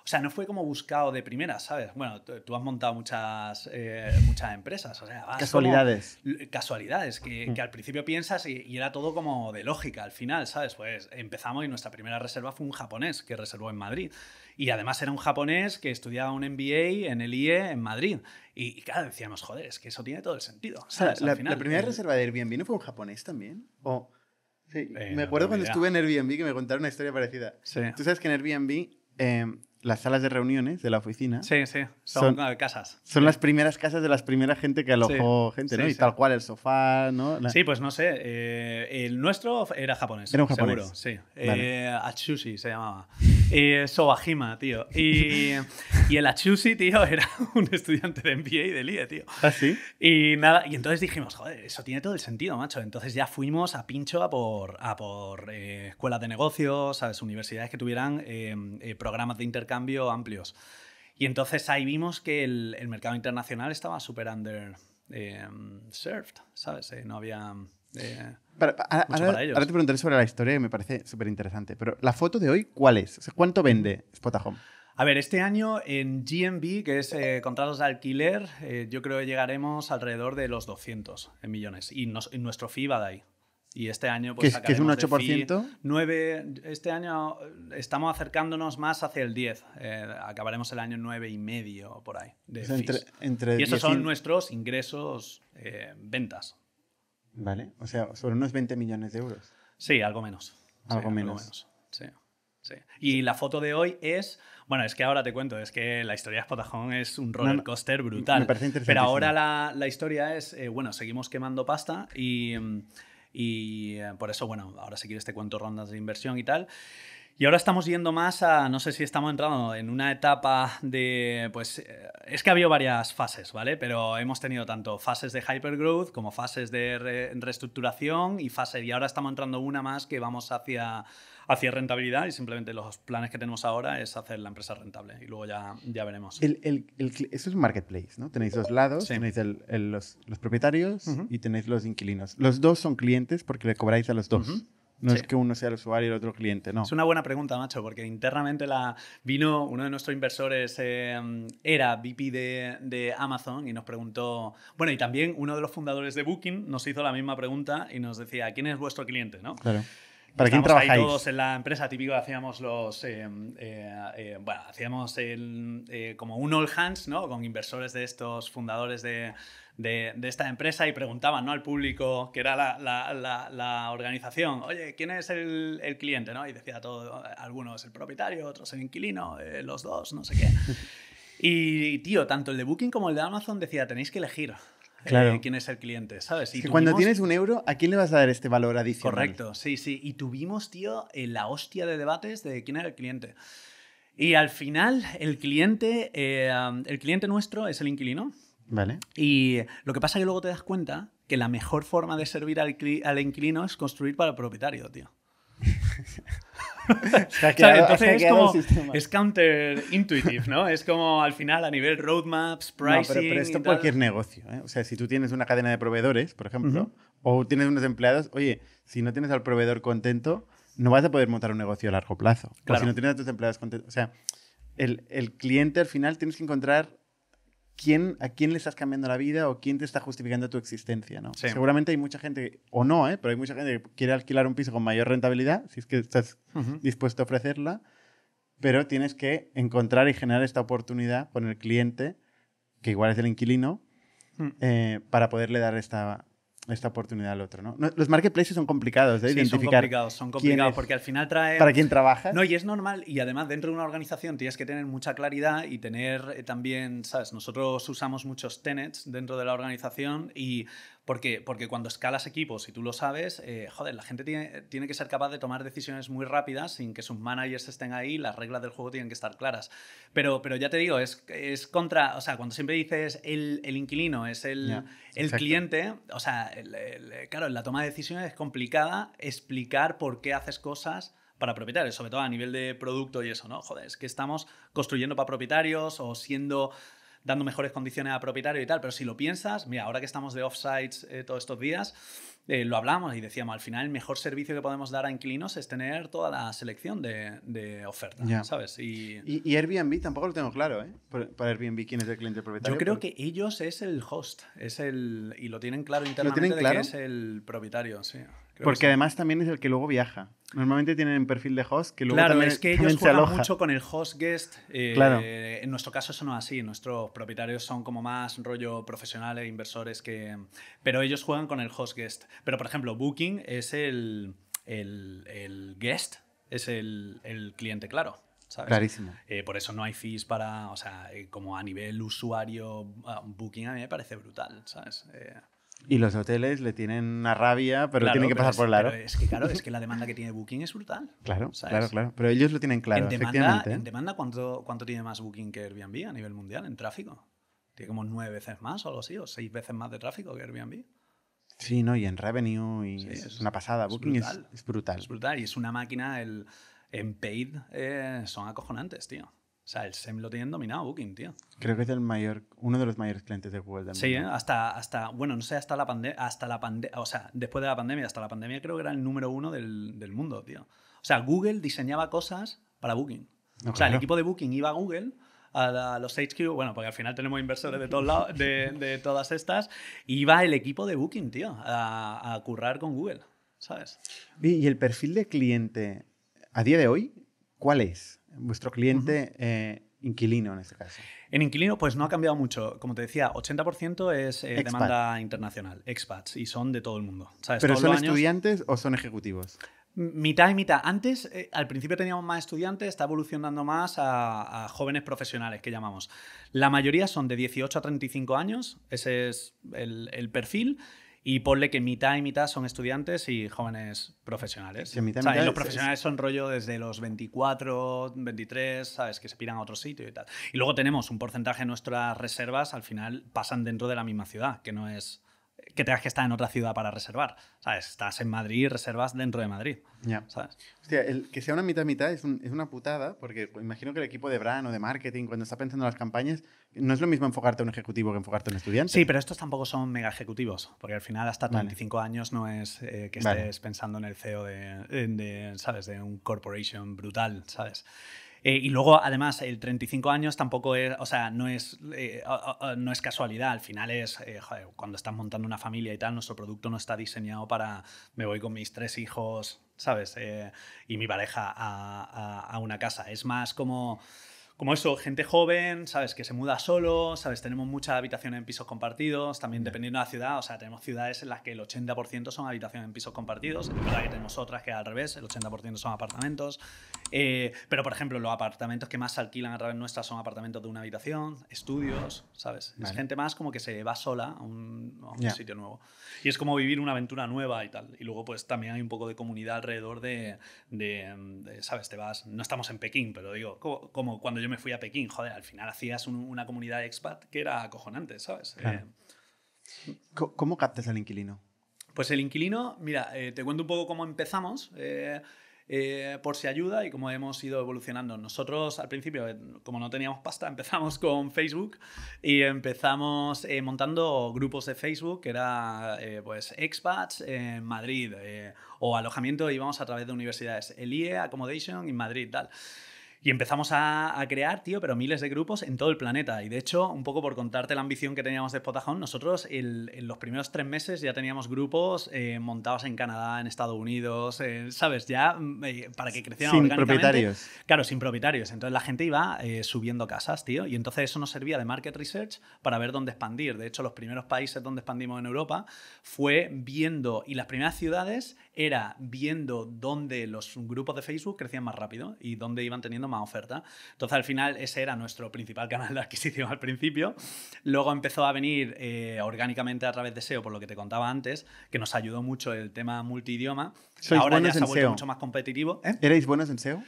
o sea, no fue como buscado de primera, ¿sabes? Bueno, tú has montado muchas, eh, muchas empresas. O sea, casualidades. casualidades, que, mm. al principio piensas y, era todo como de lógica. Al final, ¿sabes? Pues empezamos y nuestra primera reserva fue un japonés que reservó en Madrid. Y además era un japonés que estudiaba un MBA en el IE en Madrid. Y, cada claro, decíamos, joder, es que eso tiene todo el sentido. ¿sabes? La, primera eh, reserva de Airbnb no fue un japonés también. O. Sí, eh, me acuerdo cuando estuve en Airbnb que me contaron una historia parecida. Sí. Tú sabes que en Airbnb em, las salas de reuniones de la oficina. Sí, sí, son, eh, casas. Son las primeras casas de las primeras gente que alojó gente, ¿no? y tal cual el sofá, ¿no? Sí, pues no sé. Eh, el nuestro era japonés. Era un japonés. Seguro, sí. Achushi eh, se llamaba. Eh, Sobajima, tío. Y, y, el Achushi, tío, era un estudiante de MBA y de LIE, tío. ¿Ah, sí? Y, nada, y entonces dijimos, joder, eso tiene todo el sentido, macho. Entonces ya fuimos a pincho a por, a por escuelas de negocios, a universidades que tuvieran programas de intercambio cambio amplios. Y entonces ahí vimos que el, mercado internacional estaba súper under em, served, ¿sabes? Eh, no había... Eh, para, para te preguntaré sobre la historia me parece súper interesante. Pero la foto de hoy, ¿cuál es? ¿Cuánto vende Spotahome? A ver, este año en GMB, que es eh, contratos de alquiler, yo creo que llegaremos alrededor de los 200 en millones. Y, y nuestro fee va de ahí. Y este año, pues. ¿Qué, es un 8%? 9, este año estamos acercándonos más hacia el 10. Eh, acabaremos el año 9 y medio por ahí. Pues entre, y esos son nuestros ingresos eh, ventas. Vale, o sea, sobre unos 20 millones de euros. Sí, algo menos. Algo menos. Sí. Sí. Y la foto de hoy es. Bueno, es que ahora te cuento, es que la historia de Spotajón es un roller coaster brutal. Me parece Pero ahora la, historia es. Eh, bueno, seguimos quemando pasta y. Mm, y eh, por eso, bueno, ahora si quieres te cuento rondas de inversión y tal. Y ahora estamos yendo más a, no sé si estamos entrando en una etapa de, pues, eh, es que ha habido varias fases, ¿vale? Pero hemos tenido tanto fases de hypergrowth como fases de reestructuración y fases y ahora estamos entrando una más que vamos hacia hacia rentabilidad y simplemente los planes que tenemos ahora es hacer la empresa rentable y luego ya, ya veremos. El, eso es un marketplace, ¿no? Tenéis dos lados, tenéis los, propietarios y tenéis los inquilinos. Los dos son clientes porque le cobráis a los dos. No es que uno sea el usuario y el otro cliente, no. Es una buena pregunta, Macho, porque internamente la vino uno de nuestros inversores, em, era VP de, de, Amazon, y nos preguntó. Bueno, y también uno de los fundadores de Booking nos hizo la misma pregunta y nos decía: ¿Quién es vuestro cliente? ¿no? Claro. ¿Para quién trabajáis? todos en la empresa, típico hacíamos los. Eh, eh, eh, bueno, hacíamos como un all hands, ¿no? Con inversores de estos fundadores de, de, esta empresa y preguntaban, ¿no? Al público, que era la, organización, oye, ¿quién es el, cliente, ¿no? Y decía todo, algunos el propietario, otros el inquilino, los dos, no sé qué. y, tío, tanto el de Booking como el de Amazon decía, tenéis que elegir claro. Eh, quién es el cliente, ¿sabes? Y cuando tienes un euro, ¿a quién le vas a dar este valor adicional? Correcto, sí, sí. Y tuvimos, tío, eh, la hostia de debates de quién era el cliente. Y al final, el cliente, eh, el cliente nuestro es el inquilino. Vale. Y lo que pasa es que luego te das cuenta que la mejor forma de servir al, al inquilino es construir para el propietario, tío. Entonces es como. Es counterintuitive, ¿no? Es como al final a nivel roadmaps, pricing. No, pero, pero esto cualquier negocio. ¿eh? O sea, si tú tienes una cadena de proveedores, por ejemplo, o tienes unos empleados, oye, si no tienes al proveedor contento, no vas a poder montar un negocio a largo plazo. Claro. O si no tienes a tus empleados contentos. O sea, el cliente al final tienes que encontrar a quién le estás cambiando la vida o quién te está justificando tu existencia, ¿no? Seguramente hay mucha gente, o no, ¿eh? pero hay mucha gente que quiere alquilar un piso con mayor rentabilidad, si es que estás dispuesto a ofrecerla, pero tienes que encontrar y generar esta oportunidad con el cliente, que igual es el inquilino, hmm. eh, para poderle dar esta, esta oportunidad al otro. ¿no? Los marketplaces son complicados de identificar. Son complicados, son complicados porque al final trae. ¿Para quién trabaja? No, y es normal. Y además, dentro de una organización tienes que tener mucha claridad y tener eh, también, ¿sabes? Nosotros usamos muchos tenets dentro de la organización y porque, porque cuando escalas equipos, y tú lo sabes, eh, joder, la gente tiene, tiene, que ser capaz de tomar decisiones muy rápidas sin que sus managers estén ahí, las reglas del juego tienen que estar claras. Pero, pero ya te digo, es, es contra, o sea, cuando siempre dices el, el inquilino, es el, el cliente, o sea, claro, en la toma de decisiones es complicada explicar por qué haces cosas para propietarios, sobre todo a nivel de producto y eso, ¿no? Joder, es que estamos construyendo para propietarios o siendo dando mejores condiciones a propietario y tal. Pero si lo piensas, mira, ahora que estamos de offsites eh, todos estos días, eh, lo hablamos y decíamos, al final el mejor servicio que podemos dar a inquilinos es tener toda la selección de, ofertas, ¿sabes? Y... y... Airbnb tampoco lo tengo claro, ¿eh? Para Airbnb, ¿quién es el cliente propietario? Yo creo que ellos es el host, es el y lo tienen claro internamente ¿Lo tienen claro? que es el propietario, sí. Porque además también es el que luego viaja. Normalmente tienen perfil de host que luego Claro, también, es que ellos juegan mucho con el host guest. Eh, claro. En nuestro caso eso no es así. Nuestros propietarios son como más rollo profesionales, inversores que... Pero ellos juegan con el host guest. Pero, por ejemplo, Booking es el, el, el guest, es el, el cliente claro. Clarísimo. Eh, por eso no hay fees para, o sea, eh, como a nivel usuario, ah, Booking a mí me parece brutal, ¿sabes? Eh, y los hoteles le tienen una rabia, pero tiene tienen que pasar por el aro. Es que claro, es que la demanda que tiene Booking es brutal. Claro, claro, claro. Pero ellos lo tienen claro, en demanda, ¿eh? En demanda, ¿cuánto, ¿cuánto tiene más Booking que Airbnb a nivel mundial en tráfico? Tiene como nueve veces más o algo así, o seis veces más de tráfico que Airbnb. Sí, no, y en revenue, y es, una pasada. Booking es, brutal. Es brutal, y es una máquina, el, en paid eh, son acojonantes, tío. O sea, el SEM lo tienen dominado Booking, tío. Creo que es el mayor, uno de los mayores clientes de Google también. Sí, hasta, hasta, bueno, no sé, hasta la pandemia, hasta la pandemia. o sea, después de la pandemia, hasta la pandemia creo que era el número uno del, mundo, tío. O sea, Google diseñaba cosas para Booking. o sea, el equipo de Booking iba a Google a, los HQ, bueno, porque al final tenemos inversores de todos lados, de, todas estas, iba el equipo de Booking, tío, a, currar con Google, ¿sabes? y el perfil de cliente a día de hoy, ¿cuál es? vuestro cliente eh, inquilino en este caso? En inquilino, pues no ha cambiado mucho. Como te decía, 80% es eh, demanda internacional, expats, y son de todo el mundo. ¿Pero son estudiantes o son ejecutivos? Mitad y mitad. Antes, eh, al principio teníamos más estudiantes, está evolucionando más a, jóvenes profesionales que llamamos. La mayoría son de 18 a 35 años, ese es el perfil. Y ponle que mitad y mitad son estudiantes y jóvenes profesionales. y los profesionales son rollo desde los 24, 23, ¿sabes? Que se piran a otro sitio y tal. Y luego tenemos un porcentaje de nuestras reservas, al final pasan dentro de la misma ciudad, que no es que tengas que estar en otra ciudad para reservar. ¿Sabes? Estás en Madrid y reservas dentro de Madrid. Ya. Hostia, el que sea una mitad-mitad es, una putada, porque imagino que el equipo de brand o de marketing, cuando está pensando en las campañas, no es lo mismo enfocarte a un ejecutivo que enfocarte a un estudiante. Sí, pero estos tampoco son mega ejecutivos, porque al final hasta 35 años no es eh, que estés pensando en el CEO de, de, ¿sabes? de un corporation brutal, ¿sabes? Eh, y luego, además, el 35 años tampoco es, o sea, no es, eh, no es casualidad. Al final es, eh, cuando estás montando una familia y tal, nuestro producto no está diseñado para, me voy con mis tres hijos, ¿sabes? y mi pareja a una casa. Es más como como eso, gente joven, ¿sabes? Que se muda solo, ¿sabes? Tenemos muchas habitaciones en pisos compartidos, también mm. dependiendo de la ciudad, o sea, tenemos ciudades en las que el 80% son habitaciones en pisos compartidos, es verdad que tenemos otras que al revés, el 80% son apartamentos, eh, pero por ejemplo, los apartamentos que más se alquilan a través nuestra son apartamentos de una habitación, estudios, ¿sabes? Es gente más como que se va sola a un, sitio nuevo. Y es como vivir una aventura nueva y tal. Y luego pues también hay un poco de comunidad alrededor de, ¿sabes? Te vas, no estamos en Pekín, pero digo, como, como cuando yo me fui a Pekín, joder, al final hacías una comunidad expat que era acojonante, ¿sabes? Eh, ¿Cómo captas al inquilino? Pues el inquilino, mira, eh, te cuento un poco cómo empezamos. Eh, por si ayuda y cómo hemos ido evolucionando. Nosotros al principio, como no teníamos pasta, empezamos con Facebook y empezamos montando grupos de Facebook que era pues expats en Madrid o alojamiento íbamos a través de universidades, el IE, Accommodation en Madrid, tal. Y empezamos a, crear, tío, pero miles de grupos en todo el planeta. Y de hecho, un poco por contarte la ambición que teníamos de Spotahome, nosotros en los primeros tres meses ya teníamos grupos eh, montados en Canadá, en Estados Unidos, eh, ¿sabes? Ya mm, eh, para que crecieran Sin propietarios. Claro, sin propietarios. Entonces la gente iba subiendo casas, tío. Y entonces eso nos servía de market research para ver dónde expandir. De hecho, los primeros países donde expandimos en Europa fue viendo, y las primeras ciudades era viendo dónde los grupos de Facebook crecían más rápido y dónde iban teniendo más oferta. Entonces, al final, ese era nuestro principal canal de adquisición al principio. Luego empezó a venir eh, orgánicamente a través de SEO, por lo que te contaba antes, que nos ayudó mucho el tema multidioma. Ahora ya se ha vuelto e mucho más competitivo. ¿Eh? ¿Erais buenos en SEO?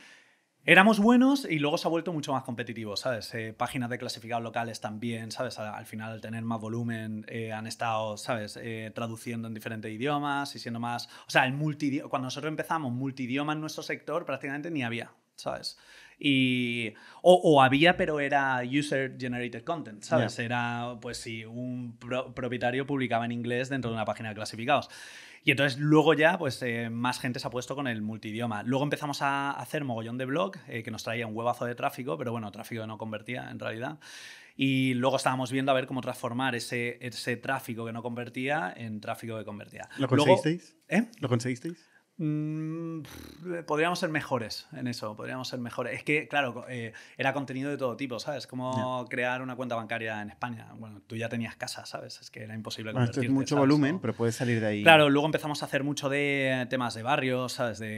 Éramos buenos y luego se ha vuelto mucho más competitivo, ¿sabes? Eh, páginas de clasificados locales también, ¿sabes? Al, final, al tener más volumen, eh, han estado, ¿sabes? traduciendo en diferentes idiomas y siendo más... O sea, el multi Cuando nosotros empezamos, multidioma en nuestro sector prácticamente ni había, ¿sabes? Y, o, había, pero era user-generated content, ¿sabes? Era, pues, si un propietario publicaba en inglés dentro de una página de clasificados. Y entonces luego ya, pues eh, más gente se ha puesto con el multidioma. Luego empezamos a hacer mogollón de blog, eh, que nos traía un huevazo de tráfico, pero bueno, tráfico no convertía en realidad. Y luego estábamos viendo a ver cómo transformar ese, ese tráfico que no convertía en tráfico que convertía. ¿Lo conseguisteis? ¿eh? ¿Lo conseguisteis? Mm, podríamos ser mejores en eso, podríamos ser mejores. Es que, claro, eh, era contenido de todo tipo, ¿sabes? Como crear una cuenta bancaria en España. Bueno, tú ya tenías casa, ¿sabes? Es que era imposible. Bueno, esto es mucho volumen, pero puedes salir de ahí. Claro, luego empezamos a hacer mucho de temas de barrios, ¿sabes? De,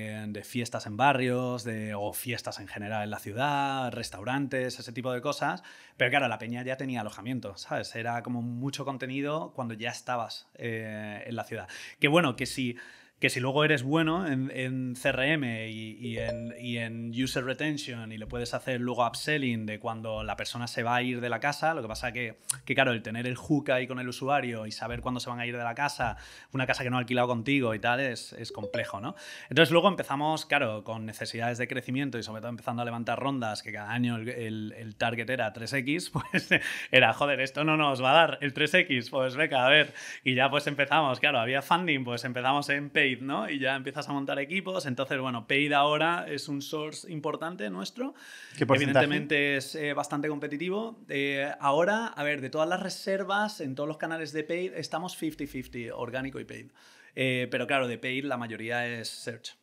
fiestas en barrios, de, o fiestas en general en la ciudad, restaurantes, ese tipo de cosas. Pero claro, la peña ya tenía alojamiento, ¿sabes? Era como mucho contenido cuando ya estabas eh, en la ciudad. Qué bueno, que si... Sí, que si luego eres bueno en, en CRM y, y, en, y, en, user retention y le puedes hacer luego upselling de cuando la persona se va a ir de la casa, lo que pasa que, que claro, el tener el hook ahí con el usuario y saber cuándo se van a ir de la casa, una casa que no ha alquilado contigo y tal, es, es complejo, ¿no? Entonces luego empezamos, claro, con necesidades de crecimiento y sobre todo empezando a levantar rondas, que cada año el, el, target era 3X, pues era, joder, esto no nos va a dar el 3X, pues venga, a ver. Y ya pues empezamos, claro, había funding, pues empezamos en pay y ya empiezas a montar equipos. Entonces, bueno, paid ahora es un source importante nuestro. Evidentemente es eh, bastante competitivo. Eh, ahora, a ver, de todas las reservas en todos los canales de paid estamos 50-50, orgánico y paid. Eh, pero claro, de paid la mayoría es search.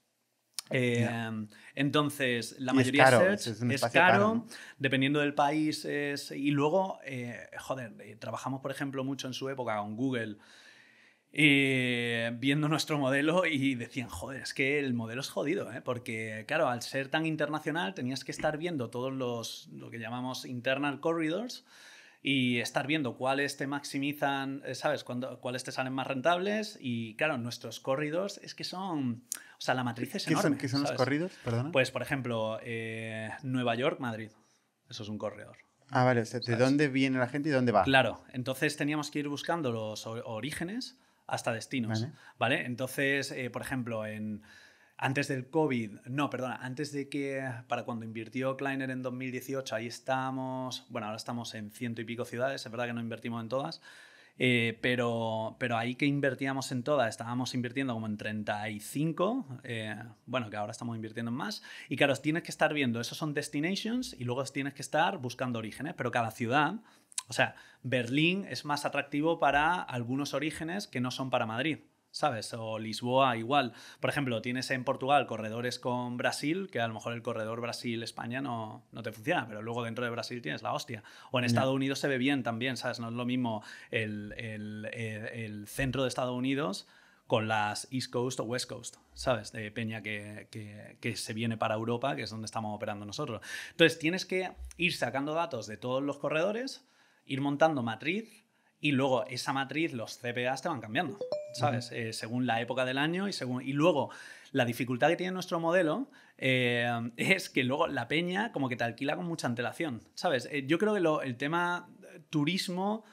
Entonces, la mayoría es caro, search es, caro, dependiendo del país. Es, y luego, joder, trabajamos, por ejemplo, mucho en su época con Google y eh, viendo nuestro modelo y decían, joder, es que el modelo es jodido, ¿eh? porque claro, al ser tan internacional tenías que estar viendo todos los, lo que llamamos internal corridors y estar viendo cuáles te maximizan, eh, ¿sabes? Cuando, cuáles te salen más rentables y claro, nuestros corridors es que son, o sea, la matriz es ¿Qué enorme. Son, ¿Qué son los corridors? Perdona. Pues por ejemplo, eh, Nueva York, Madrid, eso es un corredor. Ah, vale, o sea, ¿de dónde viene la gente y dónde va? Claro, entonces teníamos que ir buscando los orígenes hasta destinos. Vale. Entonces, eh, por ejemplo, en, antes del COVID, no, perdona, antes de que, para cuando invirtió Kleiner en 2018, ahí estamos, bueno, ahora estamos en ciento y pico ciudades, es verdad que no invertimos en todas, eh, pero, pero ahí que invertíamos en todas, estábamos invirtiendo como en 35, eh, bueno, que ahora estamos invirtiendo en más. Y claro, tienes que estar viendo, esos son destinations y luego tienes que estar buscando orígenes, pero cada ciudad o sea, Berlín es más atractivo para algunos orígenes que no son para Madrid. ¿Sabes? O Lisboa igual. Por ejemplo, tienes en Portugal corredores con Brasil, que a lo mejor el corredor Brasil-España no, te funciona, pero luego dentro de Brasil tienes la hostia. O en Estados Unidos se ve bien también, ¿sabes? No es lo mismo el, centro de Estados Unidos con las East Coast o West Coast, ¿sabes? De peña que, que, se viene para Europa, que es donde estamos operando nosotros. Entonces, tienes que ir sacando datos de todos los corredores ir montando matriz y luego esa matriz, los CPAs te van cambiando, ¿sabes? Eh, según la época del año y según... Y luego, la dificultad que tiene nuestro modelo eh, es que luego la peña como que te alquila con mucha antelación, ¿sabes? Eh, yo creo que lo, el tema turismo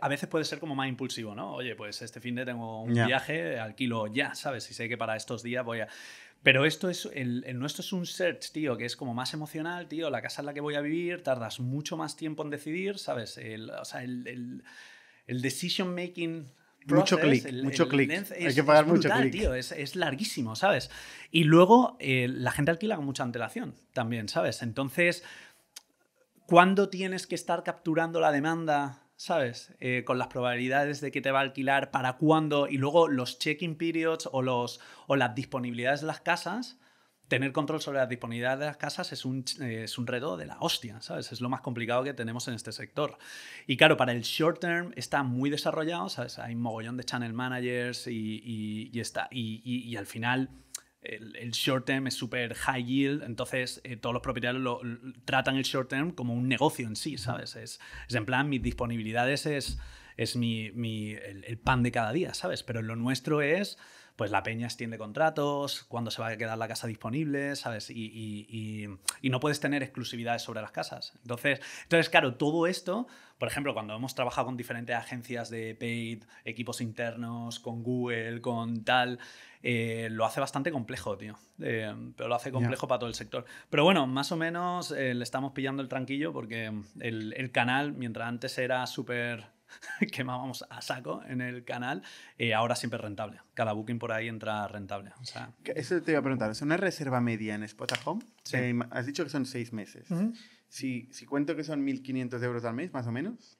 a veces puede ser como más impulsivo, ¿no? Oye, pues este fin de tengo un viaje, alquilo ya, ¿sabes? Y sé que para estos días voy a... Pero esto es, el, nuestro es un search, tío, que es como más emocional, tío. La casa en la que voy a vivir, tardas mucho más tiempo en decidir, ¿sabes? El, o sea, el, decision making mucho clic, mucho clic. Hay que pagar mucho tío, es, es, larguísimo, ¿sabes? Y luego eh, la gente alquila con mucha antelación también, ¿sabes? Entonces, ¿cuándo tienes que estar capturando la demanda ¿sabes? Eh, con las probabilidades de que te va a alquilar, para cuándo, y luego los check-in periods o, las disponibilidades de las casas. Tener control sobre las disponibilidades de las casas es un, reto de la hostia, ¿sabes? Es lo más complicado que tenemos en este sector. Y claro, para el short term está muy desarrollado, ¿sabes? Hay un mogollón de channel managers y, está, y al final el, short term es súper high yield, entonces eh, todos los propietarios lo, tratan el short term como un negocio en sí, ¿sabes? Es, en plan, mis disponibilidades es, mi, el, pan de cada día, ¿sabes? Pero lo nuestro es pues la peña extiende contratos, cuándo se va a quedar la casa disponible, ¿sabes? Y, no puedes tener exclusividades sobre las casas. Entonces, entonces, claro, todo esto, por ejemplo, cuando hemos trabajado con diferentes agencias de paid, equipos internos, con Google, con tal, eh, lo hace bastante complejo, tío. Eh, pero lo hace complejo para todo el sector. Pero bueno, más o menos eh, le estamos pillando el tranquillo porque el, el canal, mientras antes era súper vamos a saco en el canal, eh, ahora siempre rentable. Cada booking por ahí entra rentable. Eso te iba a preguntar. ¿Es una reserva media en Spot Home? Eh, has dicho que son seis meses. si, cuento que son 1.500 euros al mes, más o menos.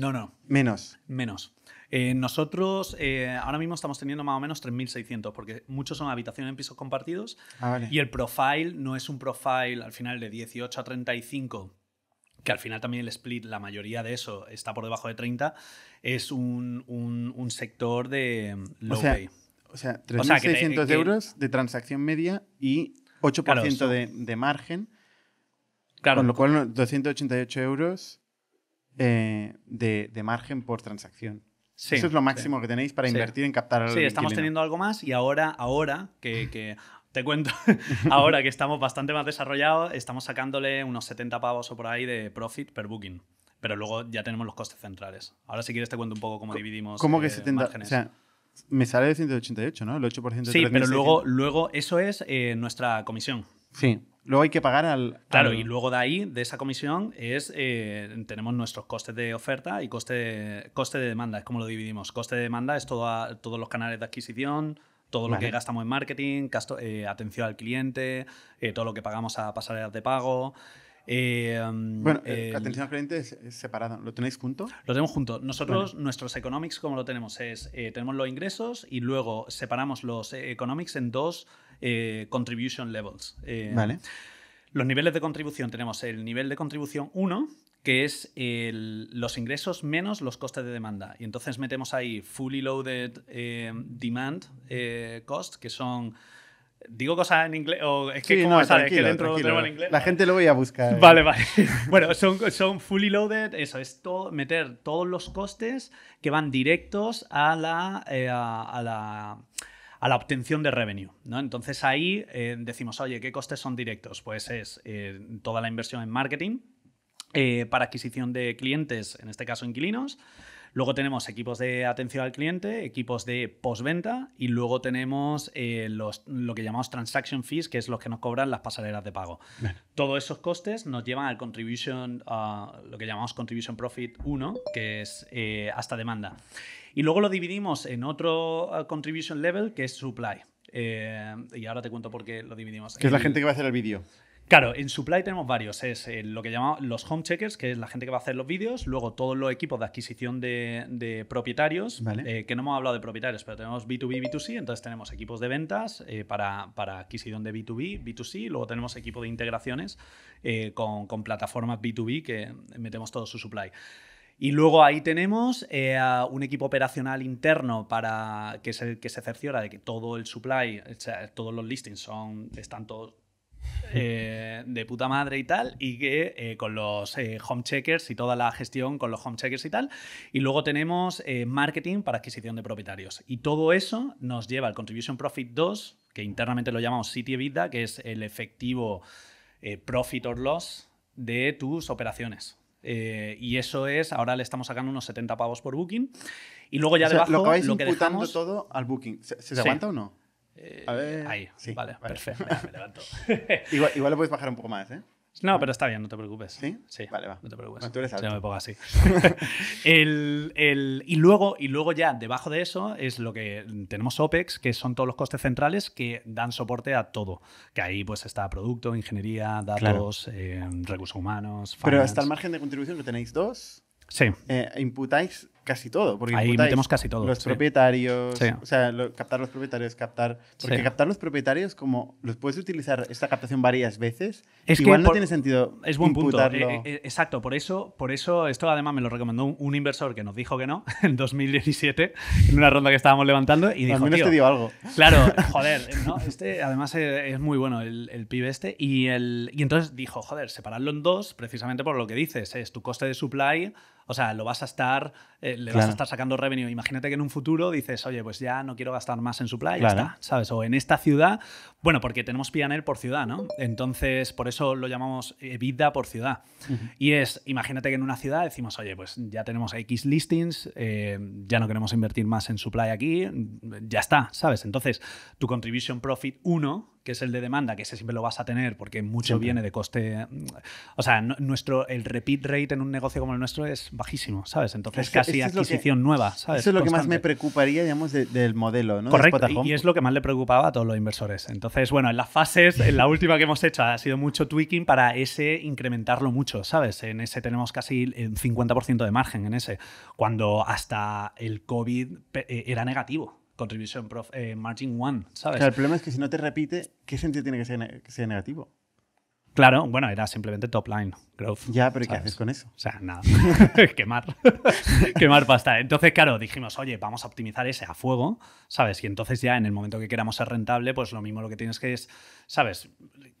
No, no. Menos. Menos. Eh, nosotros ahora mismo estamos teniendo más o menos 3.600, porque muchos son habitaciones en pisos compartidos. Ah, y el profile no es un profile al final de 18 a 35 que al final también el split, la mayoría de eso está por debajo de 30, es un, sector de mm, low o sea, pay. O sea, 3.600 euros de transacción media y 8% de, margen. Claro. Con lo cual, 288 euros eh, de, margen por transacción. Eso es lo máximo que tenéis para invertir en captar al Sí, estamos teniendo algo más y ahora, ahora que te cuento, ahora que estamos bastante más desarrollados, estamos sacándole unos 70 pavos o por ahí de profit per booking. Pero luego ya tenemos los costes centrales. Ahora si quieres te cuento un poco cómo dividimos ¿Cómo que 70? Eh, o sea, me sale de 188, ¿no? El 8% de Sí, pero luego, luego eso es eh, nuestra comisión. Sí. Luego hay que pagar al. Claro, y luego de ahí, de esa comisión, es eh, tenemos nuestros costes de oferta y coste de, coste de demanda. Es como lo dividimos. Coste de demanda es todo todos los canales de adquisición, todo lo que gastamos en marketing, gasto, eh, atención al cliente, eh, todo lo que pagamos a pasarelas de pago. Eh, mm, bueno, atención al cliente es, separado. ¿Lo tenéis junto? Lo tenemos junto. Nosotros, nuestros economics, como lo tenemos, es tenemos los ingresos y luego separamos los economics en dos contribution levels. vale. Los niveles de contribución tenemos el nivel de contribución 1, que es los ingresos menos los costes de demanda. Y entonces metemos ahí fully loaded eh, demand eh, cost, que son... Digo cosas en inglés, o es que, sí, no, que dentro en inglés. La gente lo voy a buscar. Vale, vale. bueno, son, fully loaded, eso es meter todos los costes que van directos a la, eh, a, la obtención de revenue. Entonces ahí decimos, oye, ¿qué costes son directos? Pues es toda la inversión en marketing, eh, para adquisición de clientes, en este caso inquilinos. Luego tenemos equipos de atención al cliente, equipos de postventa y luego tenemos eh, lo que llamamos transaction fees, que es los que nos cobran las pasarelas de pago. Todos esos costes nos llevan al contribution, lo que llamamos contribution profit 1, que es eh, hasta demanda. Y luego lo dividimos en otro contribution level, que es supply. y ahora te cuento por qué lo dividimos. Que es la gente que va a hacer el vídeo. Claro, en supply tenemos varios. Es eh, lo que llamamos los home checkers, que es la gente que va a hacer los vídeos. Luego todos los equipos de adquisición de, propietarios, eh, que no hemos hablado de propietarios, pero tenemos B2B y B2C. Entonces tenemos equipos de ventas eh, para, adquisición de B2B, B2C. Luego tenemos equipo de integraciones con, plataformas B2B que metemos todo su supply. Y luego ahí tenemos un equipo operacional interno para que se, que se cerciora de que todo el supply, todos los listings están todos eh, de puta madre y tal, y que eh, con los eh, home checkers y toda la gestión con los home checkers y tal. Y luego tenemos marketing para adquisición de propietarios. Y todo eso nos lleva al Contribution Profit 2, que internamente lo llamamos City vida que es el efectivo profit or loss de tus operaciones. y eso es, ahora le estamos sacando unos 70 pavos por booking. Y luego ya debajo lo, que todo al booking. ¿Se, se, aguanta o no? a ver, eh, ahí, vale, perfecto, me levanto. igual, lo puedes bajar un poco más, ¿eh? No, pero está bien, no te preocupes. ¿Sí? Sí. Vale, va. No te preocupes. No, tú eres me pongo así. y, luego, y luego ya, debajo de eso, es lo que tenemos OPEX, que son todos los costes centrales que dan soporte a todo. Que ahí pues está producto, ingeniería, datos, eh, recursos humanos, Pero hasta el margen de contribución que tenéis dos, sí. Eh, imputáis casi todo. Porque Ahí metemos casi todo. Los propietarios, o sea, captar los propietarios, captar. Porque captar los propietarios, como los puedes utilizar esta captación varias veces, igual no tiene sentido. Es buen punto. Eh, eh, eh, exacto, por eso, por eso, esto además me lo recomendó un, inversor que nos dijo que no en 2017, en una ronda que estábamos levantando, y dijo. Al menos te dio algo. Claro, joder, este además es, muy bueno el, el, pibe este. Y, el, y entonces dijo, joder, separarlo en dos, precisamente por lo que dices, es tu coste de supply o sea, lo vas a estar, eh, le vas a estar sacando revenue. Imagínate que en un futuro dices, oye, pues ya no quiero gastar más en supply, ya está, ¿sabes? O en esta ciudad, bueno, porque tenemos P&L por ciudad, ¿no? Entonces, por eso lo llamamos vida por ciudad. Y es, imagínate que en una ciudad decimos, oye, pues ya tenemos X listings, eh, ya no queremos invertir más en supply aquí, ya está, ¿sabes? Entonces, tu contribution profit 1 que es el de demanda, que ese siempre lo vas a tener porque mucho viene de coste. O sea, nuestro, el repeat rate en un negocio como el nuestro es bajísimo, ¿sabes? Entonces es casi adquisición nueva, ¿sabes? Eso es lo que más me preocuparía, digamos, del modelo, ¿no? Correcto, y, y, es lo que más le preocupaba a todos los inversores. Entonces, bueno, en las fases, en la última que hemos hecho ha sido mucho tweaking para ese incrementarlo mucho, ¿sabes? En ese tenemos casi el 50% de margen en ese, cuando hasta el COVID eh, era negativo. Contribution Prof, eh, Margin One, ¿sabes? el problema es que si no te repite, ¿qué sentido tiene que ser que sea negativo? Claro, bueno, era simplemente top line growth. Ya, pero ¿qué haces con eso? O sea, nada. Quemar. Quemar pasta. Entonces, claro, dijimos, oye, vamos a optimizar ese a fuego, ¿sabes? Y entonces ya en el momento que queramos ser rentable, pues lo mismo lo que tienes que es, ¿sabes?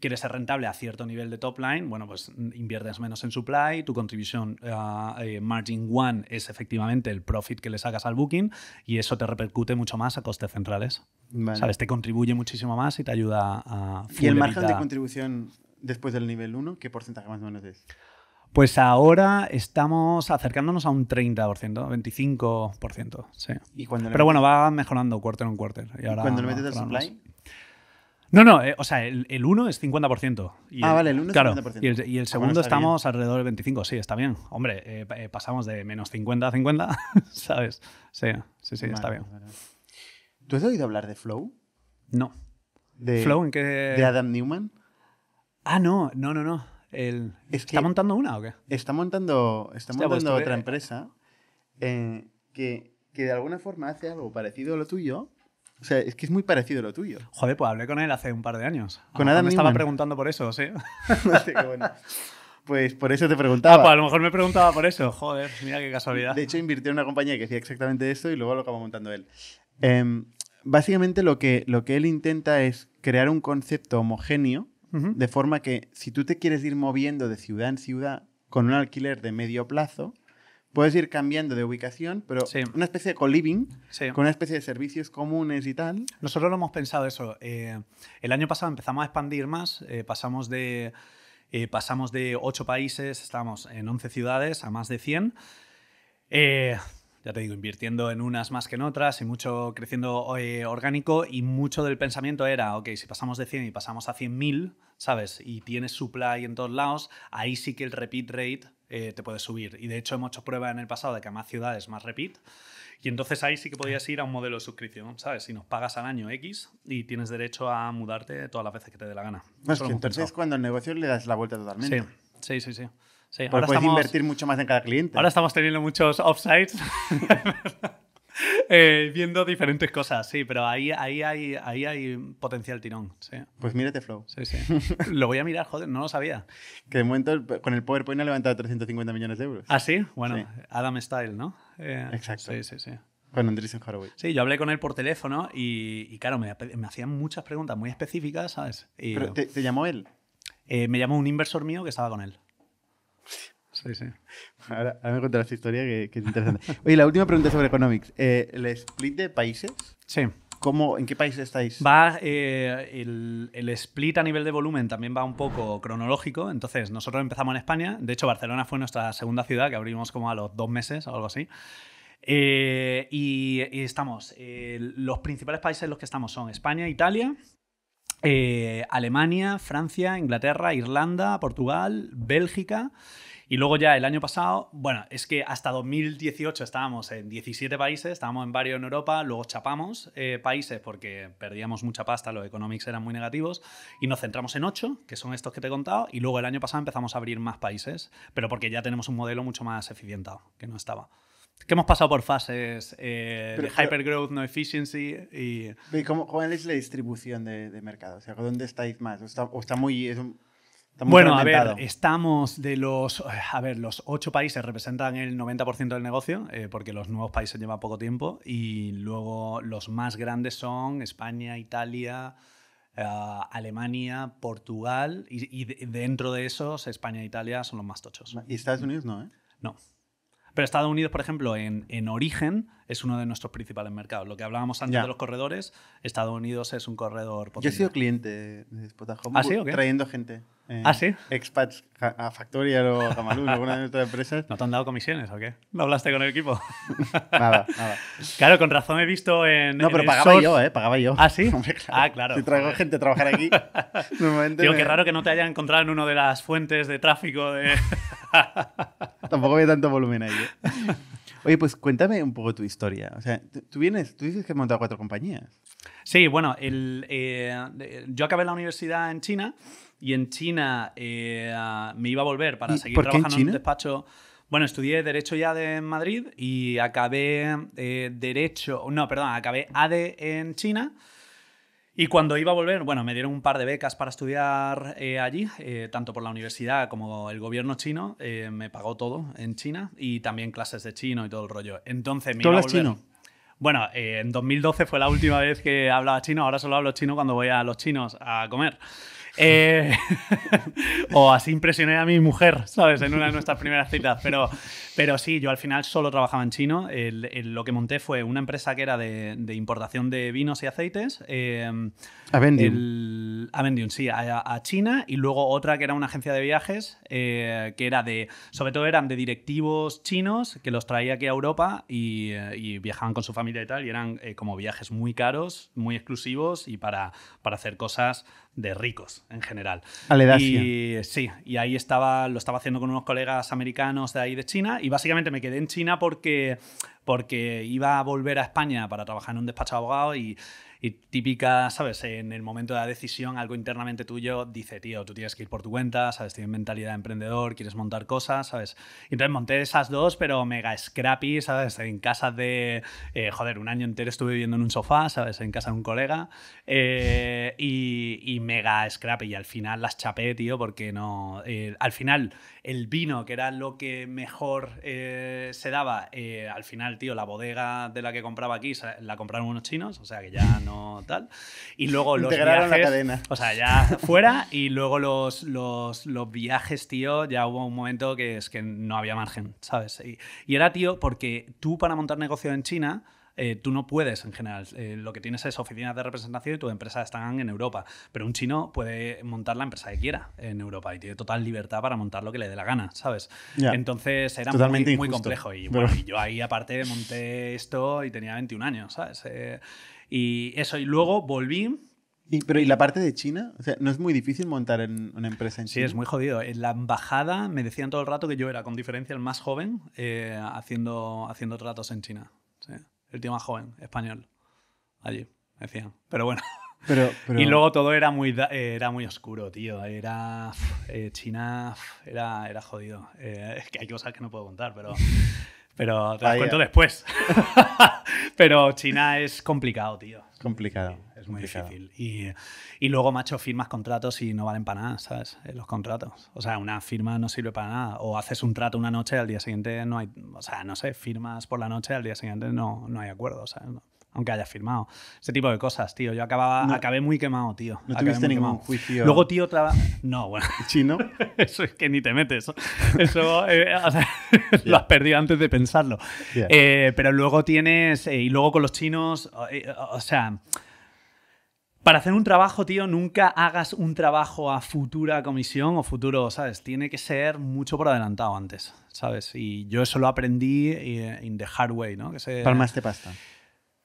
Quieres ser rentable a cierto nivel de top line, bueno, pues inviertes menos en supply, tu contribución ah, eh, margin one es efectivamente el profit que le sacas al booking y eso te repercute mucho más a costes centrales. ¿Sabes? Te contribuye muchísimo más y te ayuda a... ¿Y el margen de contribución después del nivel 1, ¿qué porcentaje más o menos es? Pues ahora estamos acercándonos a un 30%, 25%. Pero bueno, va mejorando quarter on quarter. Y, cuando le metes el supply? No, no, eh, o sea, el 1 es 50%. Y ah, vale, el 1 es 50%. Y el, ah, segundo estamos alrededor del 25%, sí, está bien. Hombre, eh, eh, pasamos de menos 50 a 50, ¿sabes? Sí, sí, sí, está bien. ¿Tú has oído hablar de Flow? No. De, ¿Flow en qué? De Adam Newman. Ah, no, no, no, no. ¿Está montando una o qué? Está montando, pues otra empresa eh, que, de alguna forma hace algo parecido a lo tuyo. O sea, es que es muy parecido a lo tuyo. Joder, pues hablé con él hace un par de años. Con nada me estaba preguntando por eso, sí. bueno. Pues por eso te preguntaba. Ah, pues a lo mejor me preguntaba por eso. Joder, mira qué casualidad. De hecho, invirtió en una compañía que hacía exactamente esto y luego lo acabó montando él. Em, básicamente lo que, lo que él intenta es crear un concepto homogéneo de forma que si tú te quieres ir moviendo de ciudad en ciudad con un alquiler de medio plazo, puedes ir cambiando de ubicación, pero una especie de co-living, con una especie de servicios comunes y tal. Nosotros lo hemos pensado eso. Eh, el año pasado empezamos a expandir más, eh, pasamos de... Eh, pasamos de 8 países, estamos en 11 ciudades, a más de 100 ya te digo, invirtiendo en unas más que en otras y mucho creciendo eh, orgánico y mucho del pensamiento era, ok, si pasamos de 100 y pasamos a 100.000, ¿sabes? Y tienes supply en todos lados, ahí sí que el repeat rate eh, te puede subir. Y de hecho hemos hecho prueba en el pasado de que a más ciudades más repeat. Y entonces ahí sí que podías ir a un modelo de suscripción, ¿sabes? Si nos pagas al año X y tienes derecho a mudarte todas las veces que te dé la gana. No, es entonces cuando el negocio le das la vuelta totalmente. sí, sí. sí ahora puedes invertir mucho más en cada cliente. Ahora estamos teniendo muchos offsites. Eh, viendo diferentes cosas, sí, pero ahí, ahí, hay, ahí hay potencial tirón. Pues mírate Flow. Sí, sí. Lo voy a mirar, joder, no lo sabía. Que de momento con el PowerPoint ha levantado 350 millones de euros. Ah, sí, bueno, Adam Style, ¿no? Eh, Exacto. Sí, sí, sí. Con Andreessen Horowitz. Sí, yo hablé con él por teléfono y, claro, me, hacían muchas preguntas muy específicas, ¿sabes? ¿Pero te, llamó él? Eh, me llamó un inversor mío que estaba con él. Sí, sí. Ahora, me contarás historia que, es interesante. Oye, la última pregunta sobre economics. Eh, ¿El split de países? Sí. ¿En qué país estáis? Va eh, el, split a nivel de volumen también va un poco cronológico. Entonces, nosotros empezamos en España. De hecho, Barcelona fue nuestra segunda ciudad, que abrimos como a los dos meses o algo así. Eh, y, estamos. los principales países en los que estamos son España, Italia, Alemania, Francia, Inglaterra, Irlanda, Portugal, Bélgica. Y luego ya el año pasado, bueno, es que hasta 2018 estábamos en 17 países, estábamos en varios en Europa, luego chapamos eh, países porque perdíamos mucha pasta, los economics eran muy negativos, y nos centramos en 8, que son estos que te he contado, y luego el año pasado empezamos a abrir más países, pero porque ya tenemos un modelo mucho más eficientado que no estaba que hemos pasado por fases eh, hypergrowth, no efficiency y... ¿Cómo, ¿Cuál es la distribución de, de mercado? ¿dónde estáis más? ¿O está, está muy... Es bueno, a ver, estamos de los. Eh, a ver, los ocho países representan el 90% del negocio, eh, porque los nuevos países llevan poco tiempo. Y luego los más grandes son España, Italia, eh, Alemania, Portugal. Y, dentro de esos, España e Italia son los más tochos. ¿Y Estados Unidos no, eh? No. Pero Estados Unidos, por ejemplo, en origen es uno de nuestros principales mercados. Lo que hablábamos antes de los corredores, Estados Unidos es un corredor potente. Yo he sido cliente de Spotahome, ¿Ah, trayendo gente. Eh, ¿Ah, sí? Expats a Factorial o a Camalú, alguna de nuestras empresas. ¿No te han dado comisiones o qué? ¿No hablaste con el equipo? nada, nada. Claro, con razón he visto en. No, pero pagaba yo, ¿eh? Pagaba yo. ¿Ah, sí? Ah, claro. Si traigo gente a trabajar aquí. normalmente qué raro que no te haya encontrado en una de las fuentes de tráfico de. Tampoco había tanto volumen ahí. Eh. Oye, pues cuéntame un poco tu historia. O sea, tú vienes, tú dices que has montado cuatro compañías. Sí, bueno, eh, yo acabé la universidad en China y en China eh, ah, me iba a volver para seguir trabajando en, un despacho. Bueno, estudié Derecho ya de, en Madrid y acabé eh, Derecho, no, perdón, acabé ADE en China y cuando iba a volver, bueno, me dieron un par de becas para estudiar eh, allí, eh, tanto por la universidad como el gobierno chino, eh, me pagó todo en China y también clases de chino y todo el rollo. Entonces me ¿Tú hablas chino? Bueno, en 2012 fue la última vez que hablaba chino, ahora solo hablo chino cuando voy a los chinos a comer. Eh, o así impresioné a mi mujer, ¿sabes? En una de nuestras primeras citas. Pero, pero sí, yo al final solo trabajaba en chino. lo que monté fue una empresa que era de, importación de vinos y aceites. a eh, Avendium. El, sí, a, China. Y luego otra que era una agencia de viajes, eh, que era de, sobre todo eran de directivos chinos que los traía aquí a Europa y, viajaban con su familia y tal. Y eran como viajes muy caros, muy exclusivos y para, para hacer cosas de ricos en general. Y sí, y ahí estaba, lo estaba haciendo con unos colegas americanos de ahí de China y básicamente me quedé en China porque, porque iba a volver a España para trabajar en un despacho de abogados y, y típica, ¿sabes? En el momento de la decisión, algo internamente tuyo dice, tío, tú tienes que ir por tu cuenta, ¿sabes? Tienes mentalidad de emprendedor, quieres montar cosas, ¿sabes? entonces monté esas dos, pero mega scrappy, ¿sabes? En casa de, eh, joder, un año entero estuve viviendo en un sofá, ¿sabes? En casa de un colega. Eh, y, mega scrappy. Y al final las chapé, tío, porque no... Eh, al final, el vino, que era lo que mejor se daba, al final, tío, la bodega de la que compraba aquí, la compraron unos chinos, o sea que ya tal. Y luego los viajes, la cadena. O sea, ya fuera y luego los, los, los, viajes, tío, ya hubo un momento que es que no había margen, ¿sabes? Y, era, tío, porque tú para montar negocio en China... Eh, tú no puedes en general. Eh, lo que tienes es oficinas de representación y tu empresa están en Europa. Pero un chino puede montar la empresa que quiera en Europa y tiene total libertad para montar lo que le dé la gana, ¿sabes? Entonces era muy, complejo. Y, bueno, yo ahí aparte monté esto y tenía 21 años, ¿sabes? Eh, y eso, y luego volví. ¿Y, pero, ¿y la parte de China? O sea, ¿no es muy difícil montar en una empresa en China? Sí, es muy jodido. En la embajada me decían todo el rato que yo era, con diferencia, el más joven eh, haciendo, haciendo tratos en China. El tío más joven, español. Allí, me decían. Pero bueno. Pero, Y luego todo era muy, era muy oscuro, tío. Era. Eh, China. Era, era jodido. Eh, es que hay cosas que no puedo contar, pero. Pero te lo cuento después. Pero China es complicado, tío. Es complicado. Es muy difícil. Y, luego, macho, firmas contratos y no valen para nada, ¿sabes? Eh, los contratos. O sea, una firma no sirve para nada. O haces un trato una noche, al día siguiente no hay. O sea, no sé, firmas por la noche, al día siguiente no, no hay acuerdo, ¿sabes? No aunque hayas firmado. Ese tipo de cosas, tío. Yo acababa, acabé muy quemado, tío. No tuviste ningún juicio. Luego, tío, traba... No, bueno. ¿Chino? Eso es que ni te metes. Eso eh, o sea, lo has perdido antes de pensarlo. Eh, pero luego tienes. Eh, y luego con los chinos. o sea. Para hacer un trabajo, tío, nunca hagas un trabajo a futura comisión o futuro, ¿sabes? Tiene que ser mucho por adelantado antes, ¿sabes? Y yo eso lo aprendí in the hard way, ¿no? Que se... Palmaste pasta.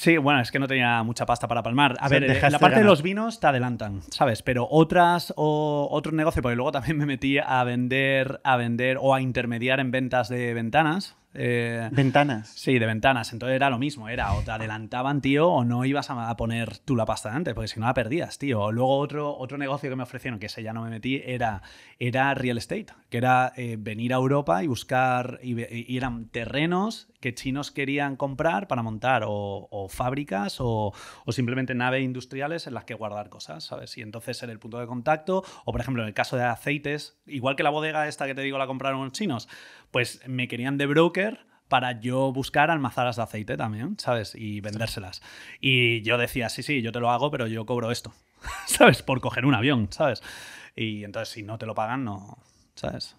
Sí, bueno, es que no tenía mucha pasta para palmar. A ver, eh, la parte de, los vinos te adelantan, ¿sabes? Pero otras o otro negocio, porque luego también me metí a vender, a vender o a intermediar en ventas de ventanas. Eh, ventanas. Sí, de ventanas. Entonces era lo mismo, era o te adelantaban, tío, o no ibas a, poner tú la pasta antes, porque si no la perdías, tío. Luego otro, otro negocio que me ofrecieron, que ese ya no me metí, era, era real estate, que era eh, venir a Europa y buscar, y, eran terrenos que chinos querían comprar para montar o, o fábricas o, simplemente naves industriales en las que guardar cosas, ¿sabes? Y entonces en el punto de contacto, o por ejemplo en el caso de aceites, igual que la bodega esta que te digo la compraron los chinos, pues me querían de broker para yo buscar almazaras de aceite también, ¿sabes? Y vendérselas. Y yo decía, sí, sí, yo te lo hago, pero yo cobro esto, ¿sabes? Por coger un avión, ¿sabes? Y entonces si no te lo pagan, no, ¿sabes?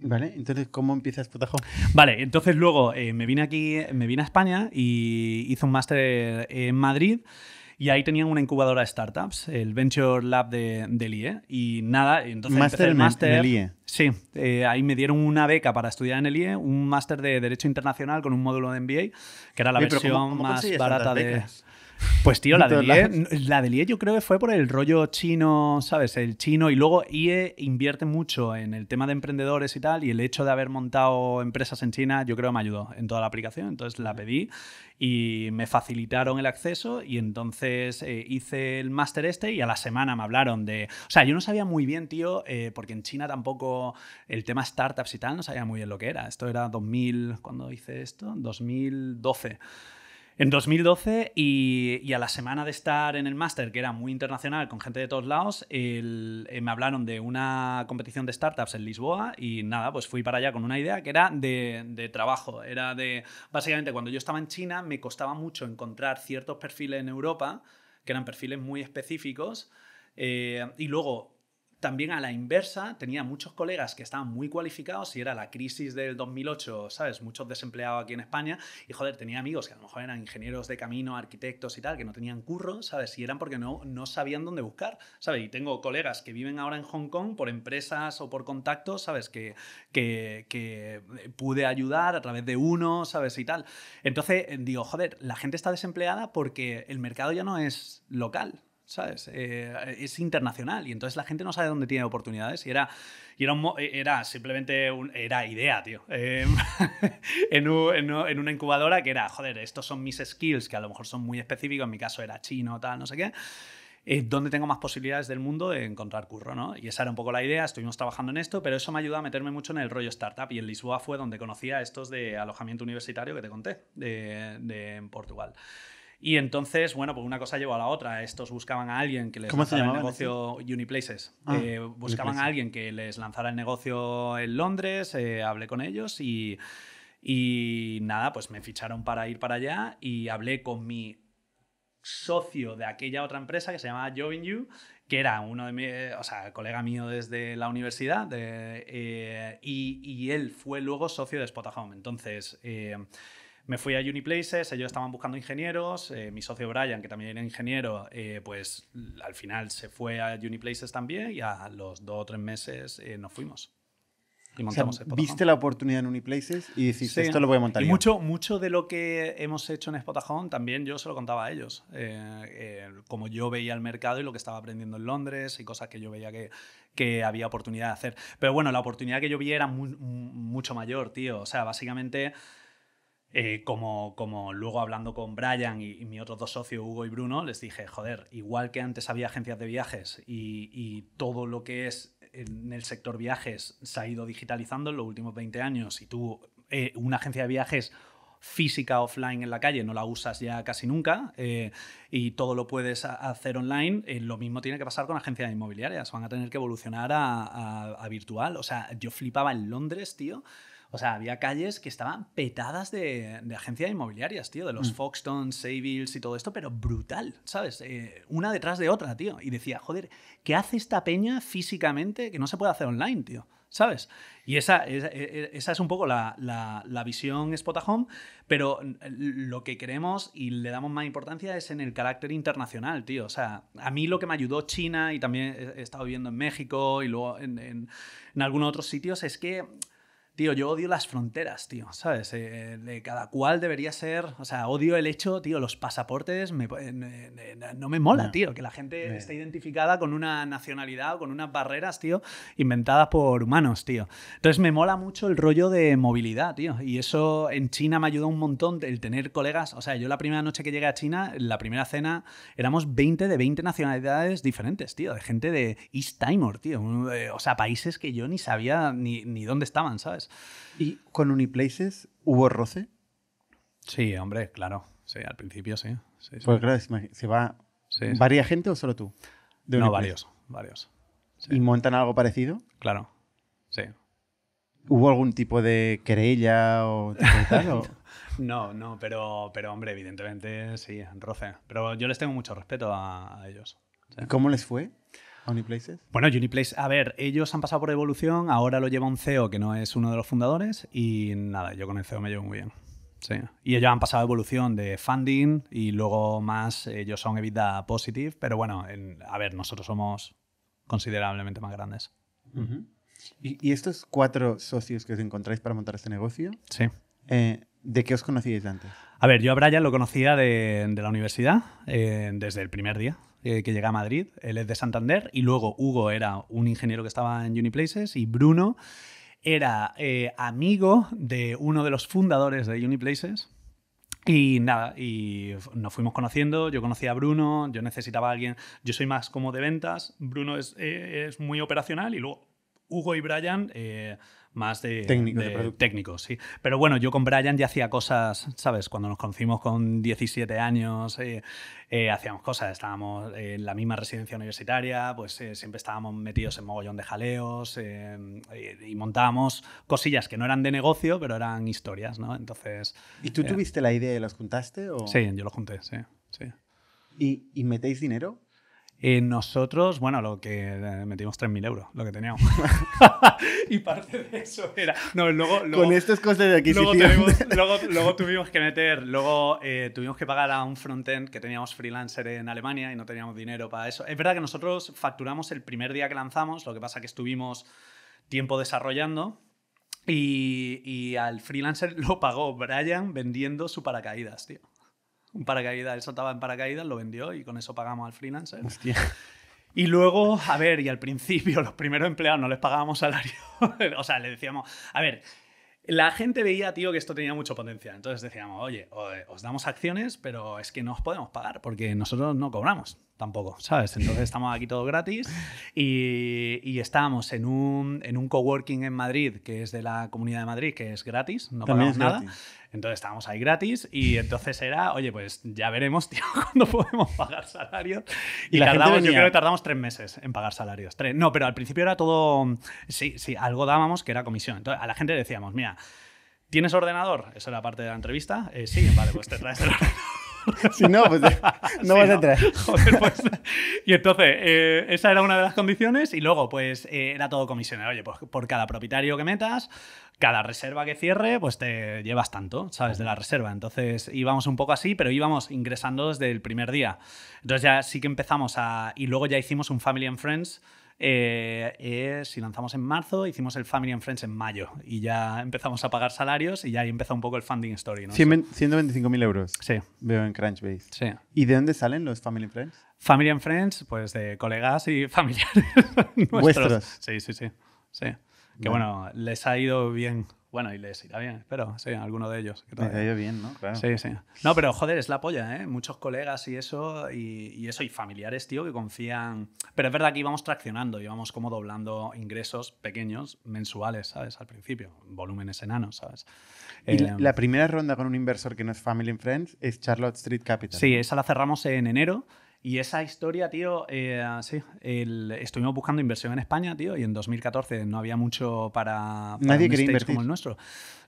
Vale, entonces, ¿cómo empiezas putajo? Vale, entonces luego eh, me vine aquí, me vine a España y hice un máster en Madrid. Y ahí tenían una incubadora de startups, el Venture Lab de, del IE. Y nada, entonces máster empecé máster. En el IE. Sí, eh, ahí me dieron una beca para estudiar en el IE, un máster de Derecho Internacional con un módulo de MBA, que era la versión más barata de. Pues tío, la de, Lie la yo creo que fue por el rollo chino, ¿sabes? El chino y luego IE invierte mucho en el tema de emprendedores y tal y el hecho de haber montado empresas en China yo creo que me ayudó en toda la aplicación, entonces la pedí y me facilitaron el acceso y entonces eh, hice el máster este y a la semana me hablaron de... O sea, yo no sabía muy bien, tío, eh, porque en China tampoco el tema startups y tal no sabía muy bien lo que era. Esto era 2000, ¿cuándo hice esto? 2012. En 2012 y, a la semana de estar en el máster, que era muy internacional, con gente de todos lados, eh, me hablaron de una competición de startups en Lisboa y nada, pues fui para allá con una idea que era de, trabajo. Era de, básicamente, cuando yo estaba en China me costaba mucho encontrar ciertos perfiles en Europa, que eran perfiles muy específicos, eh, y luego también a la inversa, tenía muchos colegas que estaban muy cualificados y era la crisis del 2008, ¿sabes? Muchos desempleados aquí en España y joder, tenía amigos que a lo mejor eran ingenieros de camino, arquitectos y tal, que no tenían curro, ¿sabes? Y eran porque no, no sabían dónde buscar, ¿sabes? Y tengo colegas que viven ahora en Hong Kong por empresas o por contactos, ¿sabes? Que, que, que eh, pude ayudar a través de uno, ¿sabes? Y tal. Entonces eh, digo, joder, la gente está desempleada porque el mercado ya no es local, ¿sabes? Eh, es internacional y entonces la gente no sabe dónde tiene oportunidades y era, era, simplemente un, era idea, tío. Em, en, una incubadora que era, joder, estos son mis skills que a lo mejor son muy específicos, en mi caso era chino, tal, no sé qué. Eh, ¿Dónde tengo más posibilidades del mundo de encontrar curro? ¿no? Y esa era un poco la idea, estuvimos trabajando en esto, pero eso me ayudó a meterme mucho en el rollo startup y en Lisboa fue donde conocí a estos de alojamiento universitario que te conté, de, en Portugal. Y entonces, bueno, pues una cosa llevó a la otra. Estos buscaban a alguien que les lanzara el negocio Uniplaces. Ah, eh, buscaban a alguien que les lanzara el negocio en Londres, eh, hablé con ellos y, nada, pues me ficharon para ir para allá y hablé con mi socio de aquella otra empresa que se llamaba Join You, que era uno de mi, o sea, colega mío desde la universidad, eh, y, él fue luego socio de Spotahome. Entonces, me fui a Uniplaces, ellos estaban buscando ingenieros, eh, mi socio Brian, que también era ingeniero, eh, pues al final se fue a Uniplaces también y a los dos o tres meses eh, nos fuimos. Y montamos o sea, viste la oportunidad en Uniplaces y dijiste, esto lo voy a montar. Y yo. mucho, mucho de lo que hemos hecho en Spotahome también yo se lo contaba a ellos. como yo veía el mercado y lo que estaba aprendiendo en Londres y cosas que yo veía que, que había oportunidad de hacer. Pero bueno, la oportunidad que yo vi era mucho mayor, tío. O sea, básicamente... Eh, como, como luego hablando con Brian y, mi otro otros dos socios, Hugo y Bruno, les dije, joder, igual que antes había agencias de viajes y, todo lo que es en el sector viajes se ha ido digitalizando en los últimos 20 años y tú, eh, una agencia de viajes física offline en la calle no la usas ya casi nunca eh, y todo lo puedes hacer online, lo mismo tiene que pasar con agencias inmobiliarias, van a tener que evolucionar a virtual. O sea, yo flipaba en Londres, tío, o sea, había calles que estaban petadas de, de agencias inmobiliarias, tío, de los mm. Foxton, Savills y todo esto, pero brutal, ¿sabes? Eh, una detrás de otra, tío. Y decía, joder, ¿qué hace esta peña físicamente que no se puede hacer online, tío? ¿Sabes? Y esa, e, e, es un poco la, visión Spotahome, pero lo que queremos y le damos más importancia es en el carácter internacional, tío. O sea, a mí lo que me ayudó China y también he estado viviendo en México y luego en, en algunos otros sitios es que tío, yo odio las fronteras, tío, ¿sabes? Eh, eh, cada cual debería ser, o sea, odio el hecho, tío, los pasaportes, no me mola, tío, que la gente esté identificada con una nacionalidad o con unas barreras, tío, inventadas por humanos, tío. Entonces me mola mucho el rollo de movilidad, tío, y eso en China me ayuda un montón el tener colegas, o sea, yo la primera noche que llegué a China, la primera cena, éramos 20 de 20 nacionalidades diferentes, tío, de gente de East Timor, tío, eh, o sea, países que yo ni sabía ni dónde estaban, ¿sabes? ¿Y con Uniplaces hubo roce? Sí, hombre, claro. Sí, al principio sí. Pues claro, se va. Sí, ¿Varía gente o solo tú? no, varios. varios. ¿Y montan algo parecido? Claro. Sí. ¿Hubo algún tipo de querella o, tal, no, no, pero, pero hombre, evidentemente sí, roce. Pero yo les tengo mucho respeto a, a ellos. ¿Cómo les fue? Bueno, Uniplace, a ver, ellos han pasado por evolución, ahora lo lleva un CEO que no es uno de los fundadores y nada, yo con el CEO me llevo muy bien. Sí. Y ellos han pasado evolución de funding y luego más, ellos son Evita positive, pero bueno, a ver, nosotros somos considerablemente más grandes. ¿Y, estos cuatro socios que os encontráis para montar este negocio? Sí. Eh, ¿De qué os conocíais antes? A ver, yo a Brian lo conocía de, la universidad eh, desde el primer día. Eh, que llega a Madrid, él es de Santander, y luego Hugo era un ingeniero que estaba en Uniplaces y Bruno era eh, amigo de uno de los fundadores de Uniplaces. Y nada, y nos fuimos conociendo, yo conocí a Bruno, yo necesitaba a alguien, yo soy más como de ventas, Bruno es, eh, muy operacional y luego Hugo y Brian más de, técnico, técnicos, sí. Pero bueno, yo con Brian ya hacía cosas, ¿sabes? Cuando nos conocimos con 17 años, eh, eh, hacíamos cosas, estábamos en la misma residencia universitaria, pues eh, siempre estábamos metidos en mogollón de jaleos y, montábamos cosillas que no eran de negocio, pero eran historias, ¿no? Entonces... ¿Y tú tuviste la idea y las juntaste? O? Sí, yo lo junté, sí. ¿Y metéis dinero? nosotros, bueno, lo que eh, metimos 3.000 euros, lo que teníamos. y parte de eso era. No, luego, Con de adquisición. Luego, tuvimos, que meter, luego eh, tuvimos que pagar a un frontend que teníamos freelancer en Alemania y no teníamos dinero para eso. Es verdad que nosotros facturamos el primer día que lanzamos, lo que pasa que estuvimos tiempo desarrollando. Y, y al freelancer lo pagó Brian vendiendo su paracaídas, tío un paracaídas, él saltaba en paracaídas, lo vendió y con eso pagamos al freelancer. Y luego, a ver, y al principio, los primeros empleados no les pagábamos salario. o sea, le decíamos, a ver, la gente veía, tío, que esto tenía mucho potencial. Entonces decíamos, oye, eh, os damos acciones, pero es que no os podemos pagar porque nosotros no cobramos tampoco, ¿sabes? Entonces estamos aquí todo gratis y, estábamos en un, en un coworking en Madrid, que es de la Comunidad de Madrid, que es gratis, no pagamos nada. Entonces estábamos ahí gratis y entonces era, oye, pues ya veremos, tío, cuándo podemos pagar salarios. Y, tardamos, yo creo que tardamos tres meses en pagar salarios. Tres. No, pero al principio era todo, sí, sí, algo dábamos que era comisión. Entonces a la gente decíamos, mira, ¿tienes ordenador? Eso era parte de la entrevista. Eh, sí, vale, pues te traes el ordenador. si no, pues no vas a entrar pues. Y entonces, eh, esa era una de las condiciones y luego, pues, eh, era todo comisionado. Oye, pues por cada propietario que metas, cada reserva que cierre, pues te llevas tanto, ¿sabes? De la reserva. Entonces íbamos un poco así, pero íbamos ingresando desde el primer día. Entonces ya sí que empezamos a... Y luego ya hicimos un Family and Friends eh, eh, si lanzamos en marzo, hicimos el Family and Friends en mayo y ya empezamos a pagar salarios y ya ahí empezó un poco el funding story. 125.000 euros. Sí. Veo en Crunchbase. Sí. ¿Y de dónde salen los Family and Friends? Family and Friends, pues de colegas y familiares. Sí, sí, sí. Que bueno, les ha ido bien. Bueno, y les irá bien, espero, sí, alguno de ellos. Que ellos bien, ¿no? Sí, sí. No, pero joder, es la polla, ¿eh? Muchos colegas y eso, y, eso, y familiares, tío, que confían. Pero es verdad que íbamos traccionando, íbamos como doblando ingresos pequeños, mensuales, ¿sabes? Al principio, volúmenes enanos, ¿sabes? Em, la primera ronda con un inversor que no es Family and Friends es Charlotte Street Capital. Sí, esa la cerramos en enero. Y esa historia, tío, eh, sí, estuvimos buscando inversión en España, tío, y en 2014 no había mucho para, Nadie quería invertir. como el nuestro.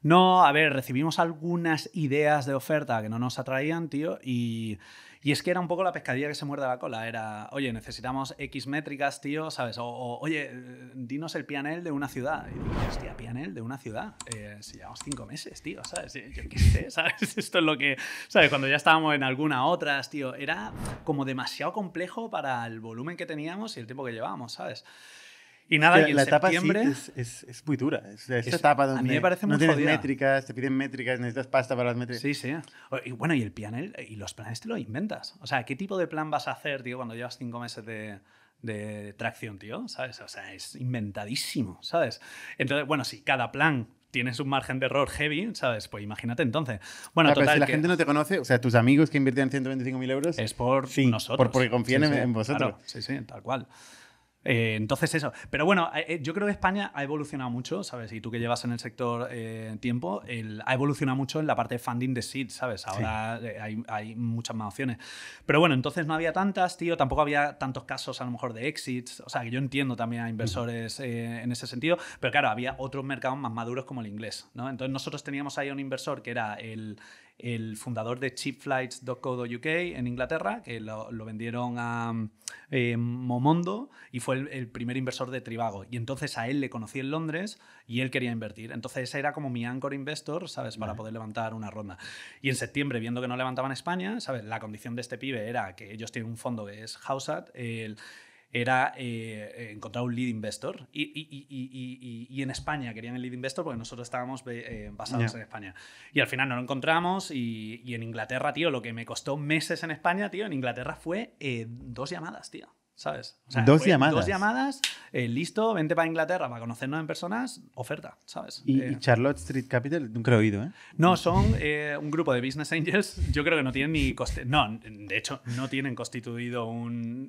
No, a ver, recibimos algunas ideas de oferta que no nos atraían, tío, y y es que era un poco la pescadilla que se muerde la cola. Era, oye, necesitamos X métricas, tío, ¿sabes? O, oye, dinos el pianel de una ciudad. Y hostia, pianel de una ciudad. Eh, si llevamos cinco meses, tío, ¿sabes? Yo qué sé, este?", ¿sabes? Esto es lo que, ¿sabes? Cuando ya estábamos en alguna otra tío, era como demasiado complejo para el volumen que teníamos y el tiempo que llevábamos, ¿sabes? Y nada, la etapa es, muy dura. Es, esta etapa donde no tienes métricas, te piden métricas, necesitas pasta para las métricas. Sí, sí. Y bueno, y el piano y los planes te lo inventas. O sea, ¿qué tipo de plan vas a hacer, tío, cuando llevas cinco meses de, tracción, tío? ¿Sabes? O sea, es inventadísimo, ¿sabes? Entonces, bueno, si cada plan tienes un margen de error heavy, ¿sabes? Pues imagínate entonces. Bueno, ah, total, si la gente no te conoce, o sea, tus amigos que invirtieron 125.000 euros... Es por nosotros. Por, porque confían en, vosotros. sí, sí, tal cual. Eh, entonces eso. Pero bueno, eh, eh, yo creo que España ha evolucionado mucho, ¿sabes? Y tú que llevas en el sector tiempo, ha evolucionado mucho en la parte de funding de seed, ¿sabes? Ahora hay, muchas más opciones. Pero bueno, entonces no había tantas, tío. Tampoco había tantos casos a lo mejor de exits. O sea, que yo entiendo también a mm. inversores en ese sentido. Pero claro, había otros mercados más maduros como el inglés, ¿no? Entonces nosotros teníamos ahí un inversor que era el, el fundador de cheapflights.co.uk en Inglaterra, que lo, vendieron a eh, Momondo y fue el, primer inversor de Tribago. Y entonces a él le conocí en Londres y él quería invertir. Entonces ese era como mi anchor investor, ¿sabes? Para poder levantar una ronda. Y en septiembre, viendo que no levantaban España, ¿sabes? La condición de este pibe era que ellos tienen un fondo que es Hausat. El, era eh, encontrar un lead investor. Y, y, en España querían el lead investor porque nosotros estábamos eh, basados en España. Y al final no lo encontramos. Y, en Inglaterra, tío, lo que me costó meses en España, tío, en Inglaterra fue eh, dos llamadas, tío. ¿sabes? dos, llamadas. dos llamadas. Eh, listo, vente para Inglaterra para conocernos en personas, oferta, ¿sabes? Y, eh, Charlotte Street Capital, nunca creo oído, ¿eh? No, son eh, un grupo de business angels. Yo creo que no tienen ni coste. No, de hecho, no tienen constituido un,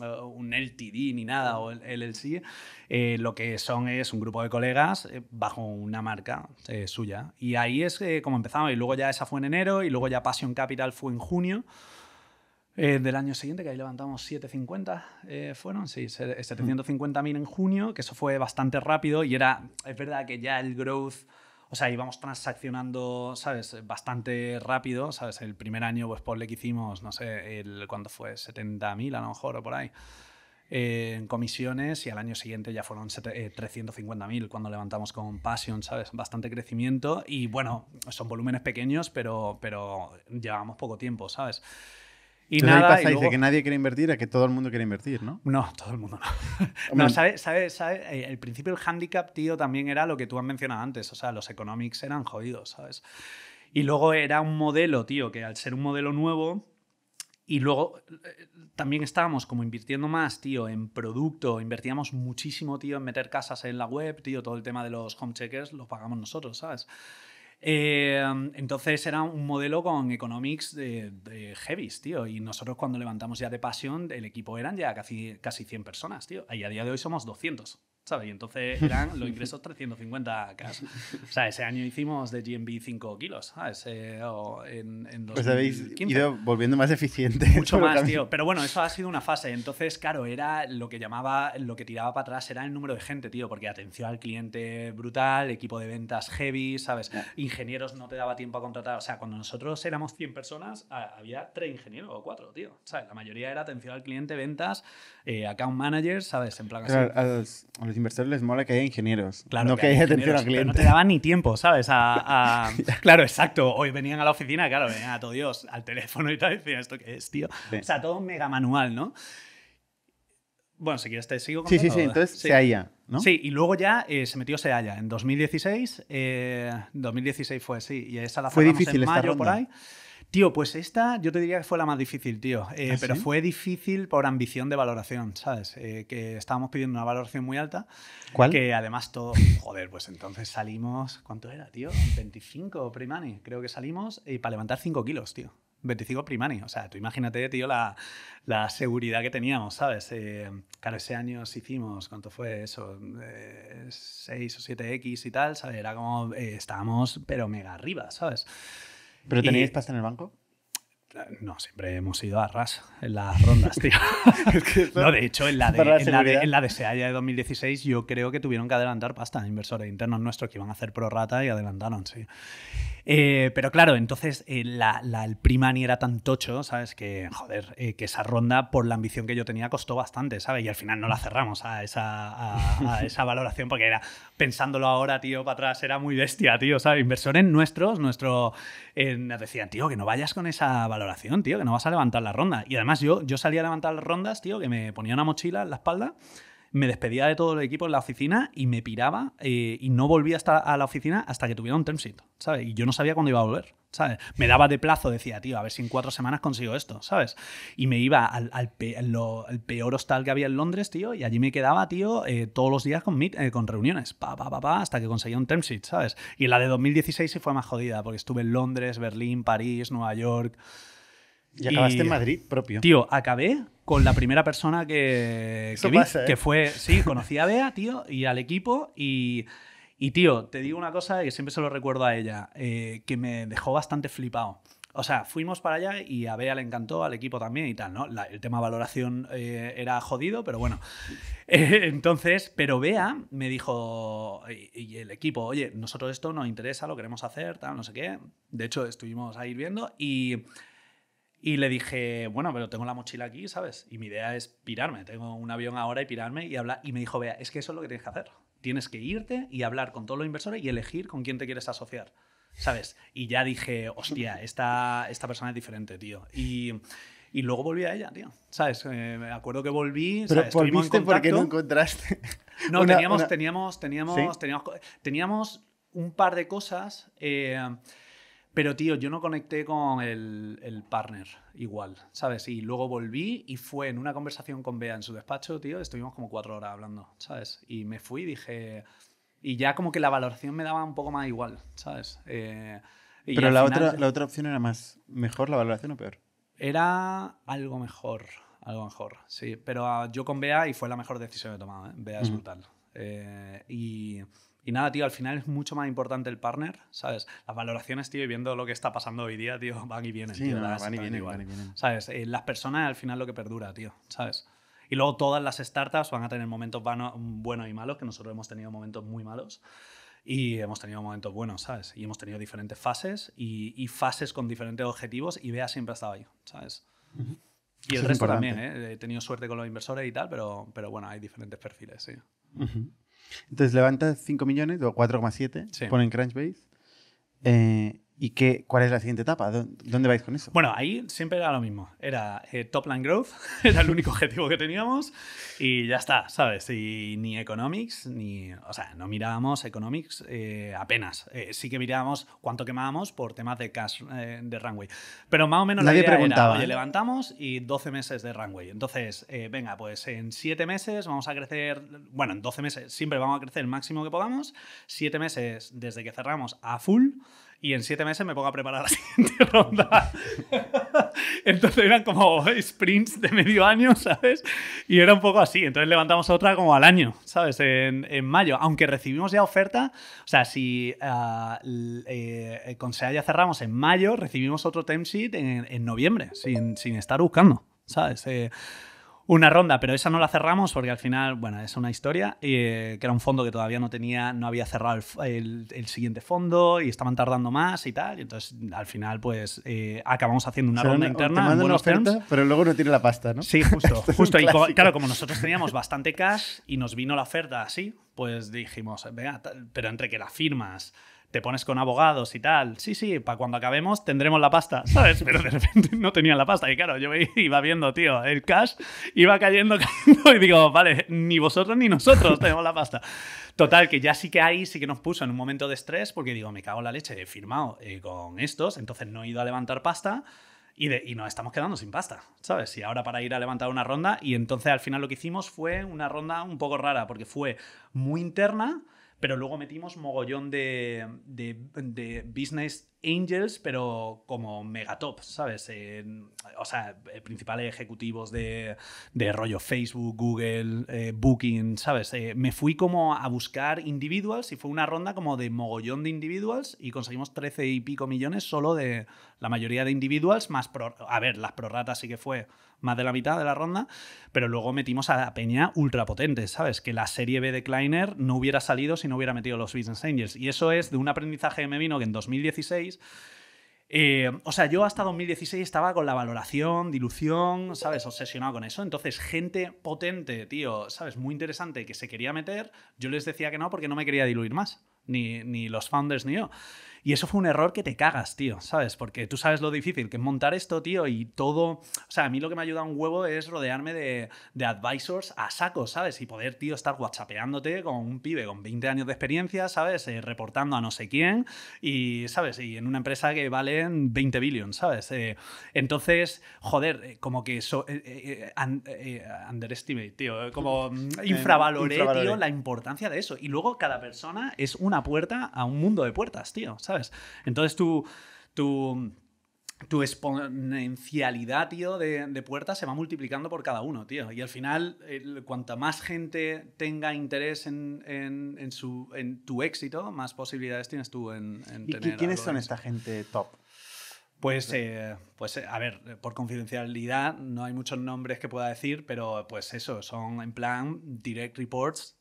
un LTD ni nada o LLC. lo que son es un grupo de colegas bajo una marca suya. Y ahí es como empezamos. Y luego ya esa fue en enero y luego ya Passion Capital fue en junio. Eh, del año siguiente, que ahí levantamos 750, eh, fueron, sí, 750.000 eh, en junio, que eso fue bastante rápido y era, es verdad que ya el growth, o sea, íbamos transaccionando, ¿sabes? Bastante rápido, ¿sabes? El primer año, pues por le que hicimos, no sé, el, ¿cuánto fue? 70.000 a lo mejor o por ahí en comisiones y al año siguiente ya fueron 350.000 cuando levantamos con Passion, ¿sabes? Bastante crecimiento y bueno, son volúmenes pequeños, pero, pero llevamos poco tiempo, ¿sabes? Y nada. pasa, dice que nadie quiere invertir es que todo el mundo quiere invertir, ¿no? No, todo el mundo no. no, ¿sabes? Eh, el principio del handicap, tío, también era lo que tú has mencionado antes. O sea, los economics eran jodidos, ¿sabes? Y luego era un modelo, tío, que al ser un modelo nuevo. Y luego eh, también estábamos como invirtiendo más, tío, en producto. Invertíamos muchísimo, tío, en meter casas en la web, tío. Todo el tema de los home checkers lo pagamos nosotros, ¿sabes? Em, entonces era un modelo con economics de, de heavies, tío. Y nosotros cuando levantamos ya de pasión, el equipo eran ya casi, casi 100 personas, tío. Y a día de hoy somos 200. Y entonces eran los ingresos 350K. O sea, ese año hicimos de GMB 5 kilos, ¿sabes? Eh, o en, 2015. Pues habéis ido volviendo más eficiente. Mucho más, tío. Pero bueno, eso ha sido una fase. Entonces, claro, era lo que llamaba, lo que tiraba para atrás era el número de gente, tío, porque atención al cliente brutal, equipo de ventas heavy, ¿sabes? Ingenieros no te daba tiempo a contratar. O sea, cuando nosotros éramos 100 personas, había 3 ingenieros o 4, tío. ¿Sabes? La mayoría era atención al cliente, ventas, eh, account managers, ¿sabes? En plan inversores les mola que haya ingenieros. no que, haya atención al cliente. no te daban ni tiempo, ¿sabes? claro, exacto. Hoy venían a la oficina, claro, venían a todo Dios, al teléfono y tal, y decían, ¿esto qué es, tío? O sea, todo mega manual, ¿no? Bueno, si quieres te sigo Sí, sí, sí. Entonces se halla, ¿no? Sí, y luego ya eh, se metió halla. en 2016. 2016 eh, fue, así, Y esa la fue difícil en mayo difícil por ahí. Tío, pues esta yo te diría que fue la más difícil, tío. Eh, ¿Ah, pero fue difícil por ambición de valoración, ¿sabes? Eh, que estábamos pidiendo una valoración muy alta. ¿Cuál? Que además todo. Joder, pues entonces salimos. ¿Cuánto era, tío? 25 primani, creo que salimos. Y para levantar 5 kilos, tío. 25 primani. O sea, tú imagínate, tío, la, la seguridad que teníamos, ¿sabes? Eh, claro, ese año hicimos, ¿cuánto fue eso? 6 eh, o 7X y tal, ¿sabes? Era como, estábamos, pero mega arriba, ¿sabes? ¿Pero tenéis pasta en el banco? No, siempre hemos ido a ras en las rondas, tío. no, de hecho, en la de, la en, de, 2016 yo creo que tuvieron que adelantar pasta inversores internos nuestros que iban a hacer prorata y adelantaron, sí. Eh, pero claro, entonces eh, el prima ni era tan tocho, ¿sabes? Que, joder, eh, que esa ronda, por la ambición que yo tenía, costó bastante, ¿sabes? Y al final no la cerramos a esa, a esa valoración, porque era, pensándolo ahora, tío, para atrás, era muy bestia, tío, ¿sabes? Inversores nuestros, nuestro nos decían, tío, que no vayas con esa valoración, tío, que no vas a levantar la ronda. Y además yo, yo salía a levantar las rondas, tío, que me ponía una mochila en la espalda me despedía de todo el equipo en la oficina y me piraba eh, y no volvía hasta a la oficina hasta que tuviera un term ¿sabes? Y yo no sabía cuándo iba a volver. ¿sabes? Me daba de plazo, decía, tío, a ver si en cuatro semanas consigo esto, ¿sabes? Y me iba al, peor hostal que había en Londres, tío, y allí me quedaba, tío, eh, todos los días eh, con, reuniones, pa, pa, pa, hasta que conseguí un term sheet, ¿sabes? Y la de 2016 sí fue más jodida, porque estuve en Londres, Berlín, París, Nueva York. Y acabaste en Madrid propio. Tío, acabé con la primera persona que, que, vi, ¿eh? que fue, sí, conocí a Bea, tío, y al equipo, y y tío, te digo una cosa que siempre se lo recuerdo a ella, eh, que me dejó bastante flipado. O sea, fuimos para allá y a Bea le encantó, al equipo también y tal, ¿no? el tema valoración eh, era jodido, pero bueno. Eh, entonces, pero Bea me dijo, y, el equipo, oye, nosotros esto nos interesa, lo queremos hacer, tal, no sé qué. De hecho, estuvimos ahí viendo y, y le dije, bueno, pero tengo la mochila aquí, ¿sabes? Y mi idea es pirarme, tengo un avión ahora y pirarme y hablar. Y me dijo, Bea, es que eso es lo que tienes que hacer. Tienes que irte y hablar con todos los inversores y elegir con quién te quieres asociar. ¿Sabes? Y ya dije, hostia, esta, esta persona es diferente, tío. Y. Y luego volví a ella, tío. ¿Sabes? Eh, me acuerdo que volví. Pero volviste porque no encontraste. No, teníamos, teníamos, teníamos, teníamos, teníamos, un par de cosas. Eh, pero, tío, yo no conecté con el, partner igual, ¿sabes? Y luego volví y fue en una conversación con Bea en su despacho, tío, estuvimos como cuatro horas hablando, ¿sabes? Y me fui y dije... Y ya como que la valoración me daba un poco más igual, ¿sabes? Eh, Pero la, otra, opción era más... ¿Mejor la valoración o peor? Era algo mejor, algo mejor, sí. Pero ah, yo con Bea y fue la mejor decisión que he tomado, ¿eh? Bea es brutal. Eh, y... Y nada, tío, al final es mucho más importante el partner, ¿sabes? Las valoraciones, tío, y viendo lo que está pasando hoy día, tío, van y vienen. Sí, van, y vienen, igual. ¿Sabes? Eh, las personas al final lo que perdura, tío, ¿sabes? Y luego todas las startups van a tener momentos buenos y malos, que nosotros hemos tenido momentos muy malos y hemos tenido momentos buenos, ¿sabes? Y hemos tenido diferentes fases y, fases con diferentes objetivos y Bea siempre ha estado ahí, ¿sabes? Y el resto también, ¿eh? He tenido suerte con los inversores y tal, pero, pero bueno, hay diferentes perfiles, sí. Entonces levantas 5 millones o 4,7, ponen Crunchbase. Eh, ¿Y qué, cuál es la siguiente etapa? ¿Dónde vais con eso? Bueno, ahí siempre era lo mismo. Era eh, Top Line Growth, era el único objetivo que teníamos y ya está, ¿sabes? Y ni Economics, ni... O sea, no mirábamos Economics eh, apenas. Eh, sí que mirábamos cuánto quemábamos por temas de cash, de runway. Pero más o menos Nadie la idea preguntaba. Era, levantamos y 12 meses de runway. Entonces, venga, pues en 7 meses vamos a crecer... Bueno, en 12 meses siempre vamos a crecer el máximo que podamos. 7 meses desde que cerramos a full y en siete meses me pongo a preparar la siguiente ronda. Entonces eran como sprints de medio año, ¿sabes? Y era un poco así. Entonces levantamos otra como al año, ¿sabes? En, en mayo. Aunque recibimos ya oferta, o sea, si ah, eh, con SEA ya cerramos en mayo, recibimos otro temp sheet en, en noviembre, sin, sin estar buscando, ¿sabes? Eh, una ronda, pero esa no la cerramos porque al final, bueno, es una historia eh, que era un fondo que todavía no tenía, no había cerrado el, siguiente fondo y estaban tardando más y tal. Y entonces, al final, pues eh, acabamos haciendo una ronda interna en buenos oferta, Pero luego no tiene la pasta, ¿no? Sí, justo. justo. Y claro, como nosotros teníamos bastante cash y nos vino la oferta así, pues dijimos, venga, pero entre que la firmas, te pones con abogados y tal. Sí, sí, para cuando acabemos tendremos la pasta, ¿sabes? Pero de repente no tenían la pasta. Y claro, yo iba viendo, tío, el cash iba cayendo, cayendo y digo, vale, ni vosotros ni nosotros tenemos la pasta. Total, que ya sí que ahí sí que nos puso en un momento de estrés porque digo, me cago en la leche, he firmado eh, con estos, entonces no he ido a levantar pasta. Y, y, nos estamos quedando sin pasta, ¿sabes? Y ahora para ir a levantar una ronda. Y entonces al final lo que hicimos fue una ronda un poco rara, porque fue muy interna, pero luego metimos mogollón de, de, de business angels, pero como megatops, ¿sabes? o sea, eh, principales ejecutivos de, de rollo Facebook, Google, eh, Booking, ¿sabes? Eh, me fui como a buscar individuals y fue una ronda como de mogollón de individuals y conseguimos 13 y pico millones solo de la mayoría de individuals, más, pro, a ver, las proratas sí que fue más de la mitad de la ronda, pero luego metimos a la Peña potente, ¿sabes? Que la serie B de Kleiner no hubiera salido si no hubiera metido los Business Angels. Y eso es de un aprendizaje que me vino que en 2016 eh, o sea, yo hasta 2016 estaba con la valoración, dilución, ¿sabes? Obsesionado con eso. Entonces, gente potente, tío, ¿sabes? Muy interesante que se quería meter, yo les decía que no porque no me quería diluir más, ni, ni los founders ni yo. Y eso fue un error que te cagas, tío, ¿sabes? Porque tú sabes lo difícil que es montar esto, tío, y todo. O sea, a mí lo que me ayuda un huevo es rodearme de, advisors a saco, ¿sabes? Y poder, tío, estar whatsappeándote con un pibe con 20 años de experiencia, ¿sabes? Eh, reportando a no sé quién y, ¿sabes? Y en una empresa que vale 20 billones ¿sabes? Eh, entonces, joder, eh, como que underestimate, tío, como mm, infravaloré, tío, la importancia de eso. Y luego cada persona es una puerta a un mundo de puertas, tío, ¿sabes? Entonces tu, tu, tu exponencialidad, tío, de, puertas se va multiplicando por cada uno, tío. Y al final, cuanta más gente tenga interés en, en, tu éxito, más posibilidades tienes tú en, en ¿Y ¿Quiénes son esta gente top? Pues, eh, pues, eh, a ver, por confidencialidad no hay muchos nombres que pueda decir, pero pues eso, son en plan direct reports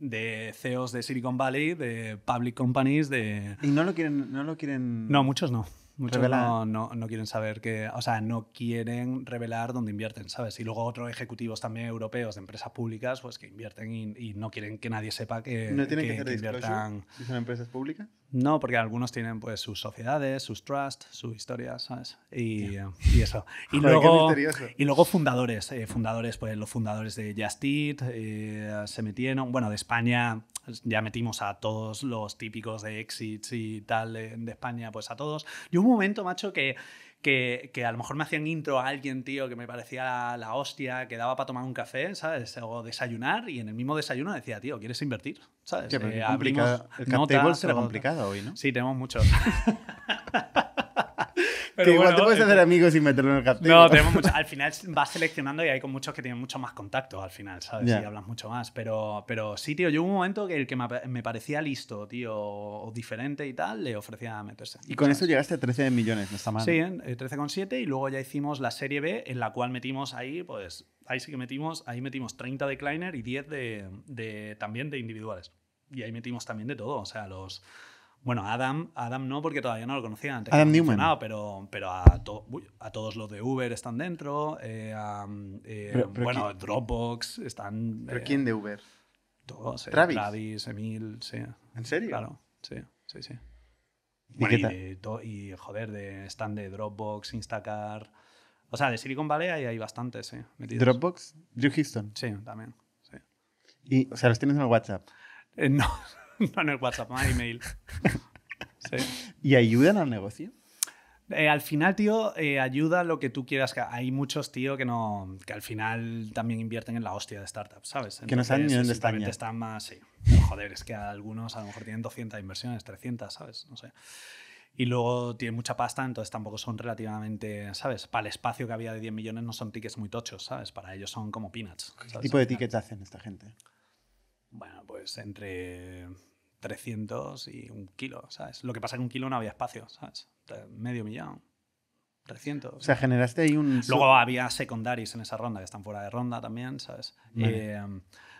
de CEOs de Silicon Valley, de public companies, de... ¿Y no lo quieren? No, lo quieren... no muchos no. Muchos no, quieren saber que, o sea, no quieren revelar dónde invierten, ¿sabes? Y luego otros ejecutivos también europeos de empresas públicas, pues que invierten y, no quieren que nadie sepa que. ¿No tienen que, inviertan... empresas públicas? No, porque algunos tienen pues sus sociedades, sus trusts, sus historias, ¿sabes? Y, eso. Y, luego, y luego fundadores, eh, fundadores, pues los fundadores de Just eh, se metieron, bueno, de España ya metimos a todos los típicos de exits y tal de, de España, pues a todos. Y un momento, macho, que que, a lo mejor me hacían intro a alguien, tío, que me parecía la, hostia, que daba para tomar un café, ¿sabes? O desayunar, y en el mismo desayuno decía, tío, ¿quieres invertir? ¿Sabes? Eh, el cap será complicado hoy, ¿no? Sí, tenemos muchos. igual te puedes hacer amigos y meterlo en el cartel. No, tenemos Al final vas seleccionando y hay con muchos que tienen mucho más contacto al final, ¿sabes? Y hablas mucho más. Pero, pero sí, tío, yo hubo un momento que el que me parecía listo, tío, o diferente y tal, le ofrecía meterse. Y con eso llegaste a 13 millones, no está mal. Sí, eh, con 13,7 y luego ya hicimos la serie B en la cual metimos ahí, pues, ahí sí que metimos, ahí metimos 30 de Kleiner y 10 de también de individuales. Y ahí metimos también de todo, o sea, los bueno, Adam, Adam no, porque todavía no lo conocía antes. Adam Newman. Pero, pero a, a, todos los de Uber están dentro. Eh, eh, bueno, Dropbox están. ¿Pero eh, quién de Uber? Todos. Travis. Travis, Emil, sí. ¿En serio? Claro, sí, sí, sí. ¿Y, qué tal? y, joder, de, están de Dropbox, Instacar. O sea, de Silicon Valley hay, hay bastantes, sí. ¿Dropbox? Drew Houston. Sí, también. Sí. ¿Y, o sea, los tienes en el WhatsApp? no. no en el WhatsApp, más email. ¿Y ayudan al negocio? Eh, al final, tío, eh, ayuda lo que tú quieras. hay muchos, tío, que no que al final también invierten en la hostia de startups, ¿sabes? que no saben ni dónde están. están más, joder, es que algunos a lo mejor tienen 200 inversiones, 300, ¿sabes? No sé. Y luego tienen mucha pasta, entonces tampoco son relativamente, ¿sabes? Para el espacio que había de 10 millones no son tickets muy tochos, ¿sabes? Para ellos son como peanuts. ¿Qué tipo de tickets hacen esta gente? Bueno, pues entre 300 y un kilo, ¿sabes? Lo que pasa es que un kilo no había espacio, ¿sabes? Medio millón. 300. O sea, generaste ahí un... Luego había secundarios en esa ronda, que están fuera de ronda también, ¿sabes? Eh,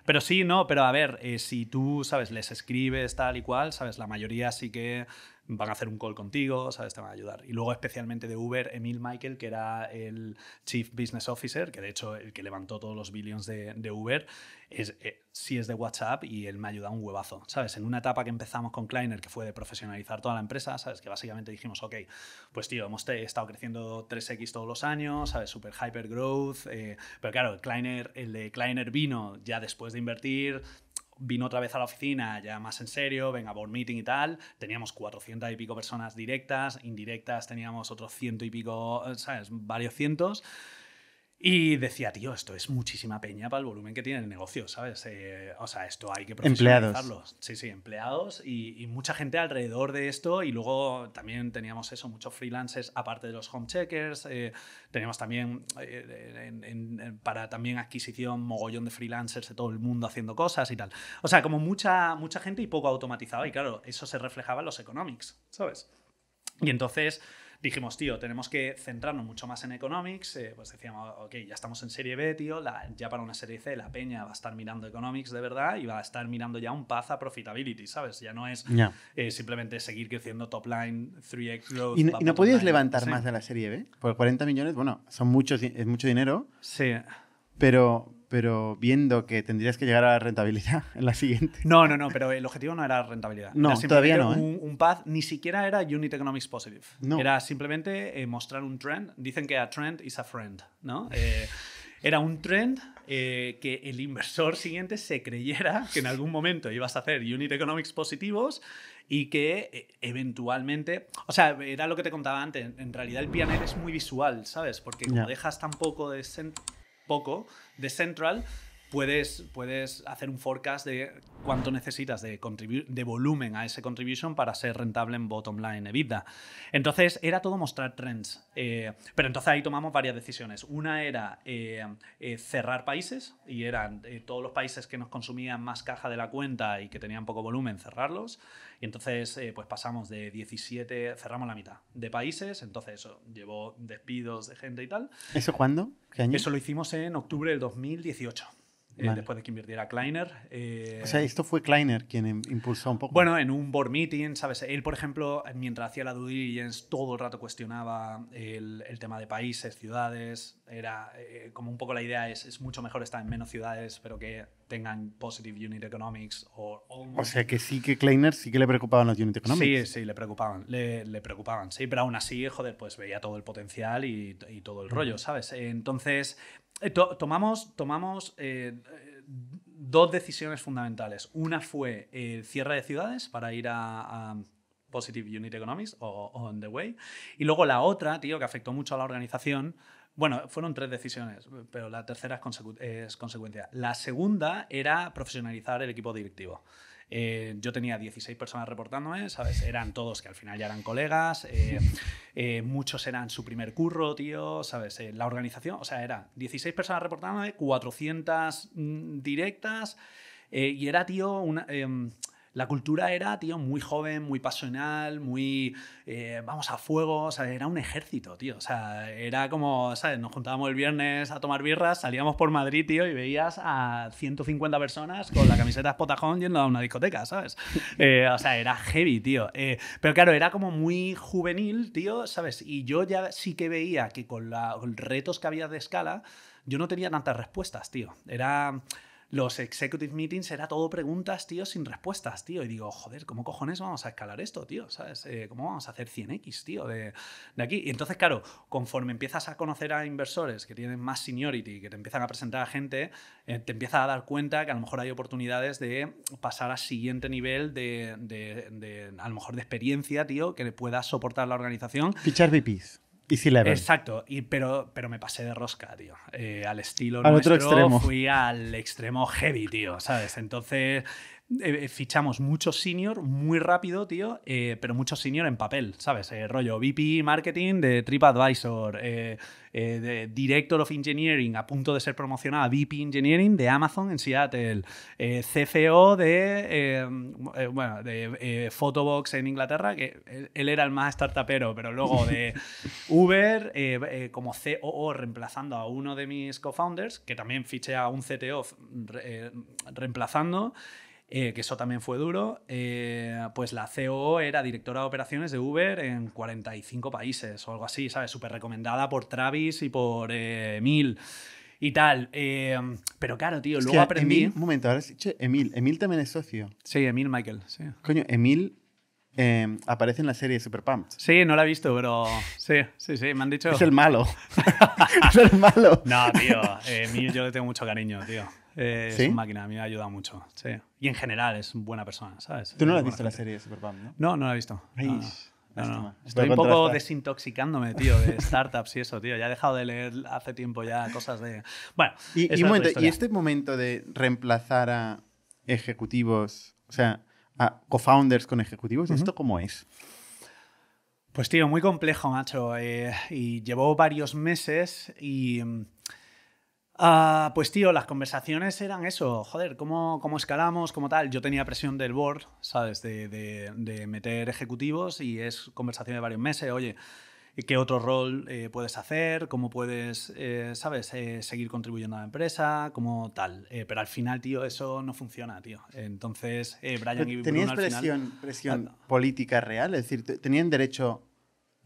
pero sí, no, pero a ver, eh, si tú, ¿sabes? Les escribes tal y cual, ¿sabes? La mayoría sí que van a hacer un call contigo, ¿sabes? Te van a ayudar. Y luego especialmente de Uber, Emil Michael, que era el Chief Business Officer, que de hecho el que levantó todos los billions de, Uber, es, eh, sí es de WhatsApp y él me ha ayudado un huevazo, ¿sabes? En una etapa que empezamos con Kleiner, que fue de profesionalizar toda la empresa, ¿sabes? Que básicamente dijimos, ok, pues tío, hemos estado creciendo 3X todos los años, ¿sabes? Super hyper growth, eh, pero claro, Kleiner, el de Kleiner vino ya después de invertir vino otra vez a la oficina ya más en serio, venga, board meeting y tal, teníamos 400 y pico personas directas, indirectas teníamos otros ciento y pico, eh, ¿sabes? Varios cientos. Y decía, tío, esto es muchísima peña para el volumen que tiene el negocio, ¿sabes? Eh, o sea, esto hay que profesionalizarlo. Sí, sí, empleados y, mucha gente alrededor de esto. Y luego también teníamos eso, muchos freelancers, aparte de los home checkers. Eh, teníamos también eh, para también adquisición mogollón de freelancers de todo el mundo haciendo cosas y tal. O sea, como mucha, mucha gente y poco automatizado. Y claro, eso se reflejaba en los economics, ¿sabes? Y entonces dijimos, tío, tenemos que centrarnos mucho más en economics. Eh, pues decíamos, ok, ya estamos en serie B, tío, ya para una serie C la peña va a estar mirando economics de verdad y va a estar mirando ya un path a profitability, ¿sabes? Ya no es eh, simplemente seguir creciendo top line, 3x growth. ¿Y no, podías levantar más de la serie B? Porque 40 millones, bueno, son muchos, es mucho dinero. Sí. Pero pero viendo que tendrías que llegar a la rentabilidad en la siguiente. No, no, no, pero el objetivo no era rentabilidad. No, todavía no. ¿eh? Un, path, ni siquiera era Unit Economics Positive. No. Era simplemente eh, mostrar un trend. Dicen que a trend is a friend, ¿no? Eh, era un trend que el inversor siguiente se creyera que en algún momento ibas a hacer Unit Economics positivos y que eventualmente, o sea, era lo que te contaba antes, en realidad el PNL es muy visual, ¿sabes? Porque como dejas tan poco de poco de Central puedes, puedes hacer un forecast de cuánto necesitas de, de volumen a ese contribution para ser rentable en bottom line EBITDA. Entonces, era todo mostrar trends. Eh, pero entonces ahí tomamos varias decisiones. Una era eh, eh, cerrar países, y eran todos los países que nos consumían más caja de la cuenta y que tenían poco volumen, cerrarlos. Y entonces, pues pasamos de 17, cerramos la mitad de países. Entonces, eso llevó despidos de gente y tal. ¿Eso cuándo? ¿Qué año? Eso lo hicimos en octubre del 2018. Eh, después de que invirtiera Kleiner. Eh, o sea, esto fue Kleiner quien impulsó un poco. Bueno, en un board meeting, ¿sabes? Él, por ejemplo, mientras hacía la due diligence, todo el rato cuestionaba el, tema de países, ciudades. Era eh, como un poco la idea es, es mucho mejor estar en menos ciudades, pero que tengan positive unit economics o... sea, que sí que Kleiner sí que le preocupaban los unit economics. Sí, sí, le preocupaban, le, preocupaban, sí, pero aún así, joder, pues veía todo el potencial y, y todo el rollo, ¿sabes? Entonces, eh, tomamos, tomamos eh, eh, dos decisiones fundamentales. Una fue el cierre de ciudades para ir a, Positive Unit Economics o, On the Way. Y luego la otra, tío, que afectó mucho a la organización, bueno, fueron tres decisiones, pero la tercera es, consecuencia. La segunda era profesionalizar el equipo directivo. Eh, yo tenía 16 personas reportándome, ¿sabes? Eran todos que al final ya eran colegas, eh, eh, muchos eran su primer curro, tío, ¿sabes? la organización, o sea, era 16 personas reportándome, 400 mm, directas, y era, tío, una em, la cultura era, tío, muy joven, muy pasional, muy eh, vamos a fuego, o sea, era un ejército, tío. O sea, era como, ¿sabes? Nos juntábamos el viernes a tomar birras, salíamos por Madrid, tío, y veías a 150 personas con la camiseta potajón yendo a una discoteca, ¿sabes? Eh, o sea, era heavy, tío. Eh, pero claro, era como muy juvenil, tío, ¿sabes? Y yo ya sí que veía que con los retos que había de escala, yo no tenía tantas respuestas, tío. Era los executive meetings era todo preguntas, tío, sin respuestas, tío. Y digo, joder, ¿cómo cojones vamos a escalar esto, tío? ¿Sabes? Eh, ¿Cómo vamos a hacer 100x, tío, de, aquí? Y entonces, claro, conforme empiezas a conocer a inversores que tienen más seniority, que te empiezan a presentar a gente, eh, te empiezas a dar cuenta que a lo mejor hay oportunidades de pasar al siguiente nivel de, a lo mejor de experiencia, tío, que le pueda soportar la organización. Fichar VIPs. Exacto, y, pero, pero me pasé de rosca, tío. Eh, al estilo nuestro, otro extremo. fui al extremo heavy, tío, ¿sabes? Entonces eh, eh, fichamos muchos senior muy rápido, tío, eh, pero muchos senior en papel, ¿sabes? rollo VP Marketing de TripAdvisor, de Director of Engineering a punto de ser promocionada, VP Engineering de Amazon en Seattle, CFO de, bueno, de Photobox en Inglaterra, que él era el más startupero, pero luego de Uber como COO reemplazando a uno de mis co-founders, que también fiché a un CTO reemplazando. Eh, que eso también fue duro, eh, pues la COO era directora de operaciones de Uber en 45 países o algo así, ¿sabes? Súper recomendada por Travis y por eh, Emil y tal. pero claro, tío, luego aprendí. Emil, un momento, ahora Emil. Emil también es socio. Sí, Emil Michael. Sí. Coño, Emil. Em, aparece en la serie Super Pumped. Sí, no la he visto, pero sí, sí, sí, me han dicho. Es el malo. es el malo. no, tío, Emil yo le tengo mucho cariño, tío. Es una máquina, a mí me ha ayudado mucho. Y en general es buena persona, ¿sabes? Tú no has visto la serie de ¿no? No, no la he visto. Estoy un poco desintoxicándome, tío, de startups y eso, tío. Ya he dejado de leer hace tiempo ya cosas de... Bueno, y, este momento de reemplazar a ejecutivos, o sea, a co-founders con ejecutivos, ¿esto cómo es? Pues, tío, muy complejo, macho. Eh, y llevó varios meses y... Mm, Ah, pues tío, las conversaciones eran eso, joder, ¿cómo, escalamos, cómo tal. Yo tenía presión del board, ¿sabes? De, meter ejecutivos y es conversación de varios meses, oye, ¿qué otro rol eh, puedes hacer? ¿Cómo puedes, eh, ¿sabes? Eh, seguir contribuyendo a la empresa, como tal. pero al final, tío, eso no funciona, tío. Entonces, Brian y Bruno, presión, presión ah, política real? Es decir, ¿tenían derecho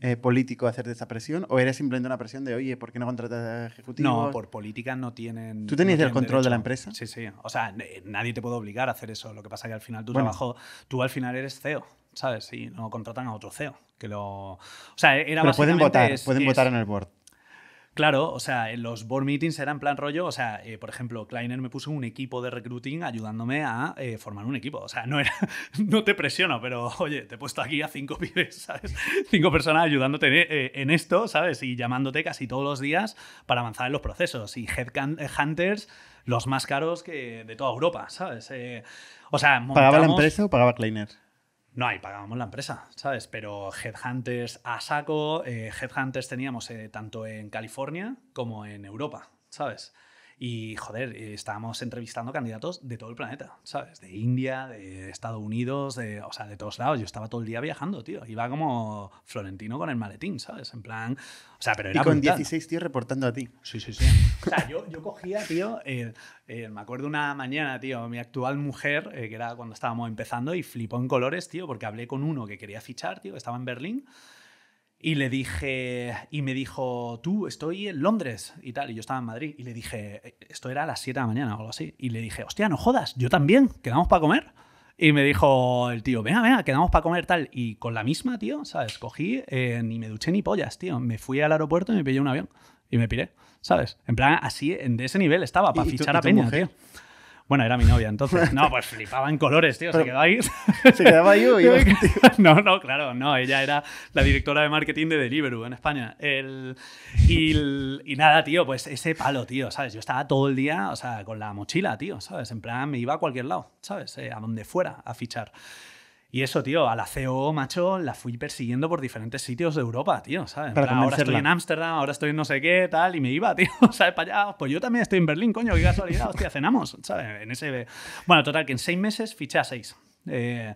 eh, político hacerte esa presión? ¿O era simplemente una presión de, oye, ¿por qué no contratas a No, por política no tienen. ¿Tú tenías el control de la empresa? Sí, sí. O sea, eh, nadie te puede obligar a hacer eso. Lo que pasa es que al final tu trabajo, tú al final eres CEO, ¿sabes? Y no contratan a otro CEO. Que lo... O sea, era Pero pueden votar, pueden votar en el board. Claro, o sea, eh, los board meetings eran plan rollo, o sea, eh, por ejemplo, Kleiner me puso un equipo de recruiting ayudándome a eh, formar un equipo, o sea, no era, no te presiono, pero oye, te he puesto aquí a cinco pibes, ¿sabes? Cinco personas ayudándote en, esto, ¿sabes? Y llamándote casi todos los días para avanzar en los procesos y headhunters los más caros que de toda Europa, ¿sabes? o sea, ¿Pagaba la empresa o pagaba Kleiner? No, ahí pagábamos la empresa, ¿sabes? Pero Headhunters a saco, eh, Headhunters teníamos eh, tanto en California como en Europa, ¿sabes? Y joder, eh, estábamos entrevistando candidatos de todo el planeta, ¿sabes? De India, de Estados Unidos, de, o sea, de todos lados. Yo estaba todo el día viajando, tío. Iba como florentino con el maletín, ¿sabes? En plan. O sea, pero era. Y con 16 tío, reportando a ti. Sí, sí, sí. o sea, yo, yo cogía, tío. me acuerdo una mañana, tío, mi actual mujer, eh, que era cuando estábamos empezando, y flipó en colores, tío, porque hablé con uno que quería fichar, tío, que estaba en Berlín. Y le dije, y me dijo, tú, estoy en Londres y tal, y yo estaba en Madrid. Y le dije, esto era a las 7 de la mañana o algo así. Y le dije, hostia, no jodas, yo también, quedamos para comer. Y me dijo el tío, venga, venga, quedamos para comer tal. Y con la misma, tío, ¿sabes? Cogí, eh, ni me duché ni pollas, tío. Me fui al aeropuerto y me pillé un avión y me piré, ¿sabes? En plan, así, de ese nivel estaba, para fichar a Peña, tío. Bueno, era mi novia entonces. No, pues flipaba en colores, tío. se quedaba ahí. Se quedaba ahí. Yo, no, no, claro, no. Ella era la directora de marketing de Deliveroo en España. El, y, y, nada, tío, pues ese palo, tío, ¿sabes? Yo estaba todo el día, o sea, con la mochila, tío, ¿sabes? En plan, me iba a cualquier lado, ¿sabes? Eh, a donde fuera a fichar. Y eso, tío, a la CEO, macho, la fui persiguiendo por diferentes sitios de Europa, tío, ¿sabes? ahora estoy en Ámsterdam, ahora estoy en no sé qué, tal, y me iba, tío, ¿sabes? Para allá, pues yo también estoy en Berlín, coño, qué casualidad, hostia, cenamos, ¿sabes? En ese... Bueno, total, que en seis meses fiché a seis. Eh,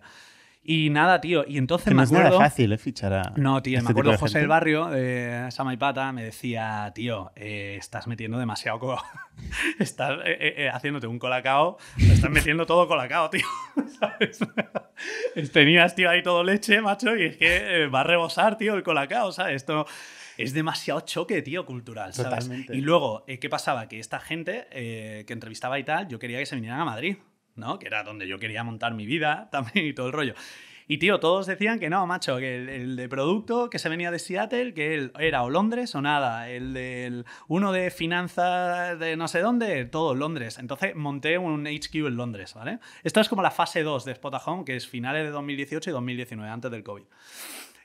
y nada, tío. Y entonces me acuerdo. No fácil, ¿eh? Fichar No, tío. Este me acuerdo José del Barrio, de Samaipata me decía, tío, eh, estás metiendo demasiado. Co estás eh, eh, haciéndote un colacao. Estás metiendo todo colacao, tío. ¿Sabes? Tenías, tío, ahí todo leche, macho, y es que va a rebosar, tío, el colacao, ¿sabes? Esto es demasiado choque, tío, cultural, ¿sabes? Y luego, ¿qué pasaba? Que esta gente que entrevistaba y tal, yo quería que se vinieran a Madrid. ¿no? Que era donde yo quería montar mi vida también y todo el rollo. Y tío, todos decían que no, macho, que el, de producto que se venía de Seattle, que él era o Londres o nada. El del uno de finanzas de no sé dónde, todo Londres. Entonces monté un HQ en Londres, ¿vale? Esto es como la fase 2 de Spot que es finales de 2018 y 2019, antes del COVID.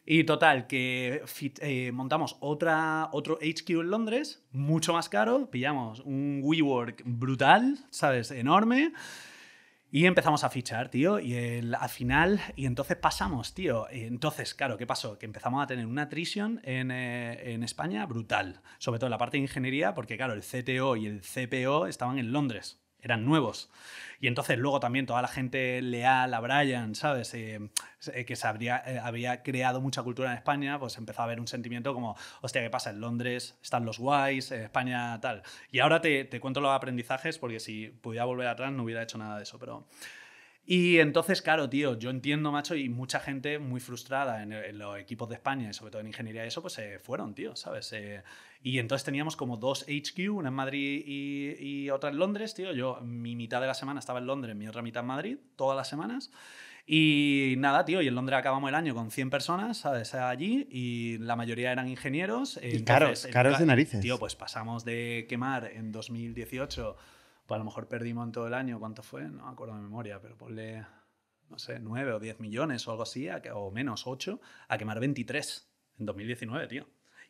Y total, que eh, montamos otra, otro HQ en Londres, mucho más caro, pillamos un WeWork brutal, ¿sabes? Enorme. Y empezamos a fichar, tío, y al final, y entonces pasamos, tío. Entonces, claro, ¿qué pasó? Que empezamos a tener una attrition en, eh, en España brutal, sobre todo en la parte de ingeniería, porque claro, el CTO y el CPO estaban en Londres eran nuevos. Y entonces luego también toda la gente leal a Brian, ¿sabes? Eh, eh, que se habría, eh, había creado mucha cultura en España, pues empezó a haber un sentimiento como, hostia, ¿qué pasa? En Londres están los guays, en España tal. Y ahora te, te cuento los aprendizajes porque si pudiera volver atrás no hubiera hecho nada de eso, pero... Y entonces, claro, tío, yo entiendo, macho, y mucha gente muy frustrada en, los equipos de España, y sobre todo en ingeniería y eso, pues se fueron, tío, ¿sabes? Eh, y entonces teníamos como dos HQ, una en Madrid y, otra en Londres, tío. Yo mi mitad de la semana estaba en Londres, mi otra mitad en Madrid, todas las semanas. Y nada, tío, y en Londres acabamos el año con 100 personas, ¿sabes? Allí, y la mayoría eran ingenieros. Y caros, caros de narices. Tío, pues pasamos de quemar en 2018 pues a lo mejor perdimos en todo el año, ¿cuánto fue? No me acuerdo de memoria, pero ponle, no sé, 9 o 10 millones o algo así, o menos 8, a quemar 23 en 2019, tío.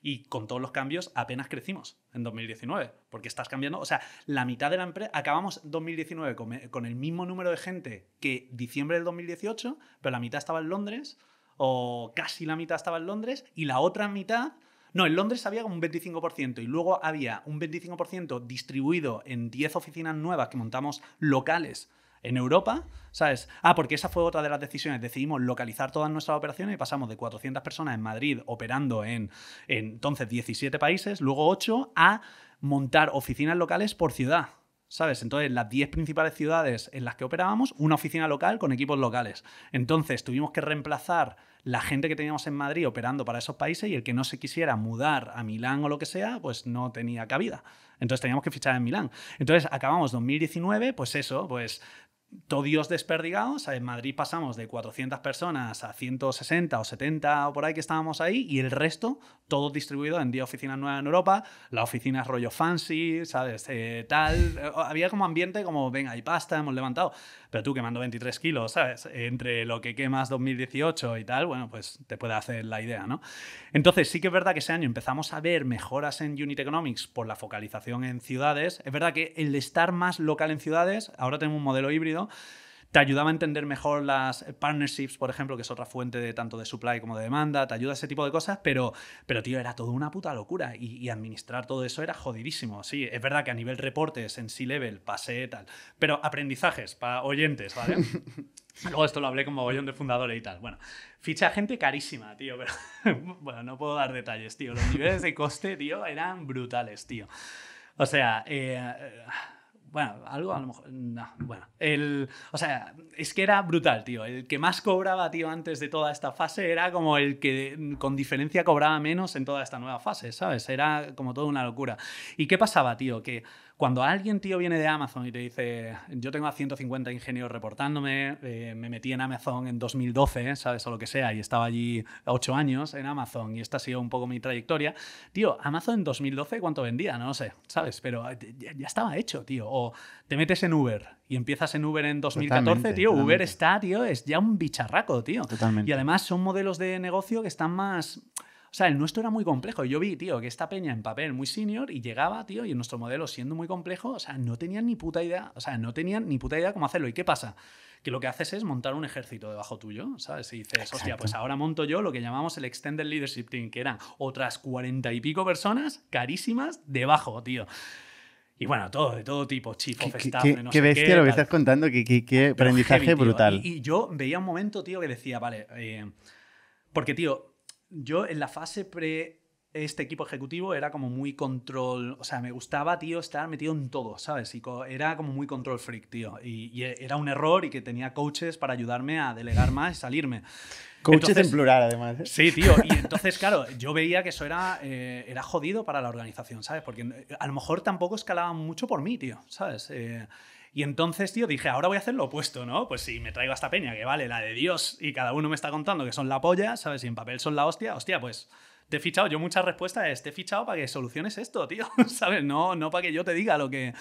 Y con todos los cambios apenas crecimos en 2019, porque estás cambiando, o sea, la mitad de la empresa, acabamos 2019 eh, con el mismo número de gente que diciembre del 2018, pero la mitad estaba en Londres, o casi la mitad estaba en Londres, y la otra mitad no, en Londres había un 25% y luego había un 25% distribuido en 10 oficinas nuevas que montamos locales en Europa, ¿sabes? Ah, porque esa fue otra de las decisiones. Decidimos localizar todas nuestras operaciones y pasamos de 400 personas en Madrid operando en, entonces 17 países, luego 8, a montar oficinas locales por ciudad. ¿Sabes? Entonces, las 10 principales ciudades en las que operábamos, una oficina local con equipos locales. Entonces, tuvimos que reemplazar la gente que teníamos en Madrid operando para esos países y el que no se quisiera mudar a Milán o lo que sea, pues no tenía cabida. Entonces teníamos que fichar en Milán. Entonces acabamos 2019, pues eso, pues todos desperdigados. En Madrid pasamos de 400 personas a 160 o 70 o por ahí que estábamos ahí y el resto todo distribuido en 10 oficinas nuevas en Europa, oficina es rollo fancy, ¿sabes? Eh, tal. Eh, había como ambiente como, venga, hay pasta, hemos levantado. Pero tú quemando 23 kilos, ¿sabes? Entre lo que quemas 2018 y tal, bueno, pues te puede hacer la idea, ¿no? Entonces sí que es verdad que ese año empezamos a ver mejoras en Unit Economics por la focalización en ciudades. Es verdad que el estar más local en ciudades, ahora tenemos un modelo híbrido, te ayudaba a entender mejor las eh, partnerships, por ejemplo, que es otra fuente de, tanto de supply como de demanda, te ayuda a ese tipo de cosas, pero, pero tío, era todo una puta locura y, administrar todo eso era jodidísimo. Sí, es verdad que a nivel reportes, en C-Level, pasé tal, pero aprendizajes para oyentes, ¿vale? Luego esto lo hablé como bollón de fundadores y tal. Bueno, ficha gente carísima, tío, pero bueno, no puedo dar detalles, tío. Los niveles de coste, tío, eran brutales, tío. O sea, eh, bueno, algo a mm. lo mejor. No, bueno. El, o sea, es que era brutal, tío. El que más cobraba, tío, antes de toda esta fase era como el que mm, con diferencia cobraba menos en toda esta nueva fase, ¿sabes? Era como toda una locura. ¿Y qué pasaba, tío? Que cuando alguien, tío, viene de Amazon y te dice, yo tengo a 150 ingenieros reportándome, eh, me metí en Amazon en 2012, ¿sabes? O lo que sea, y estaba allí 8 años en Amazon y esta ha sido un poco mi trayectoria. Tío, Amazon en 2012, ¿cuánto vendía? No lo sé, ¿sabes? Pero eh, ya, estaba hecho, tío. O te metes en Uber y empiezas en Uber en 2014, tío. Uber está, tío, es ya un bicharraco, tío. Totalmente. Y además son modelos de negocio que están más o sea, el nuestro era muy complejo. Yo vi, tío, que esta peña en papel muy senior y llegaba, tío, y nuestro modelo siendo muy complejo, o sea, no tenían ni puta idea, o sea, no tenían ni puta idea cómo hacerlo. ¿Y qué pasa? Que lo que haces es montar un ejército debajo tuyo, ¿sabes? Y dices, hostia, pues ahora monto yo lo que llamamos el Extended Leadership Team, que eran otras cuarenta y pico personas carísimas debajo, tío. Y bueno, todo, de todo tipo, chief of staff, qué, qué bestia lo que estás contando, qué, aprendizaje brutal. Y, yo veía un momento, tío, que decía, vale, eh, porque, tío, yo en la fase pre este equipo ejecutivo era como muy control, o sea, me gustaba, tío, estar metido en todo, ¿sabes? Y era como muy control freak, tío. Y, era un error y que tenía coaches para ayudarme a delegar más y salirme. Coaches en plural, además. ¿eh? Sí, tío. Y entonces, claro, yo veía que eso era, eh, era jodido para la organización, ¿sabes? Porque a lo mejor tampoco escalaba mucho por mí, tío, ¿sabes? Eh, y entonces, tío, dije, ahora voy a hacer lo opuesto, ¿no? Pues si me traigo esta peña, que vale, la de Dios, y cada uno me está contando que son la polla, ¿sabes? Y en papel son la hostia, hostia, pues te he fichado. Yo muchas respuestas es, te he fichado para que soluciones esto, tío, ¿sabes? No, no para que yo te diga lo que...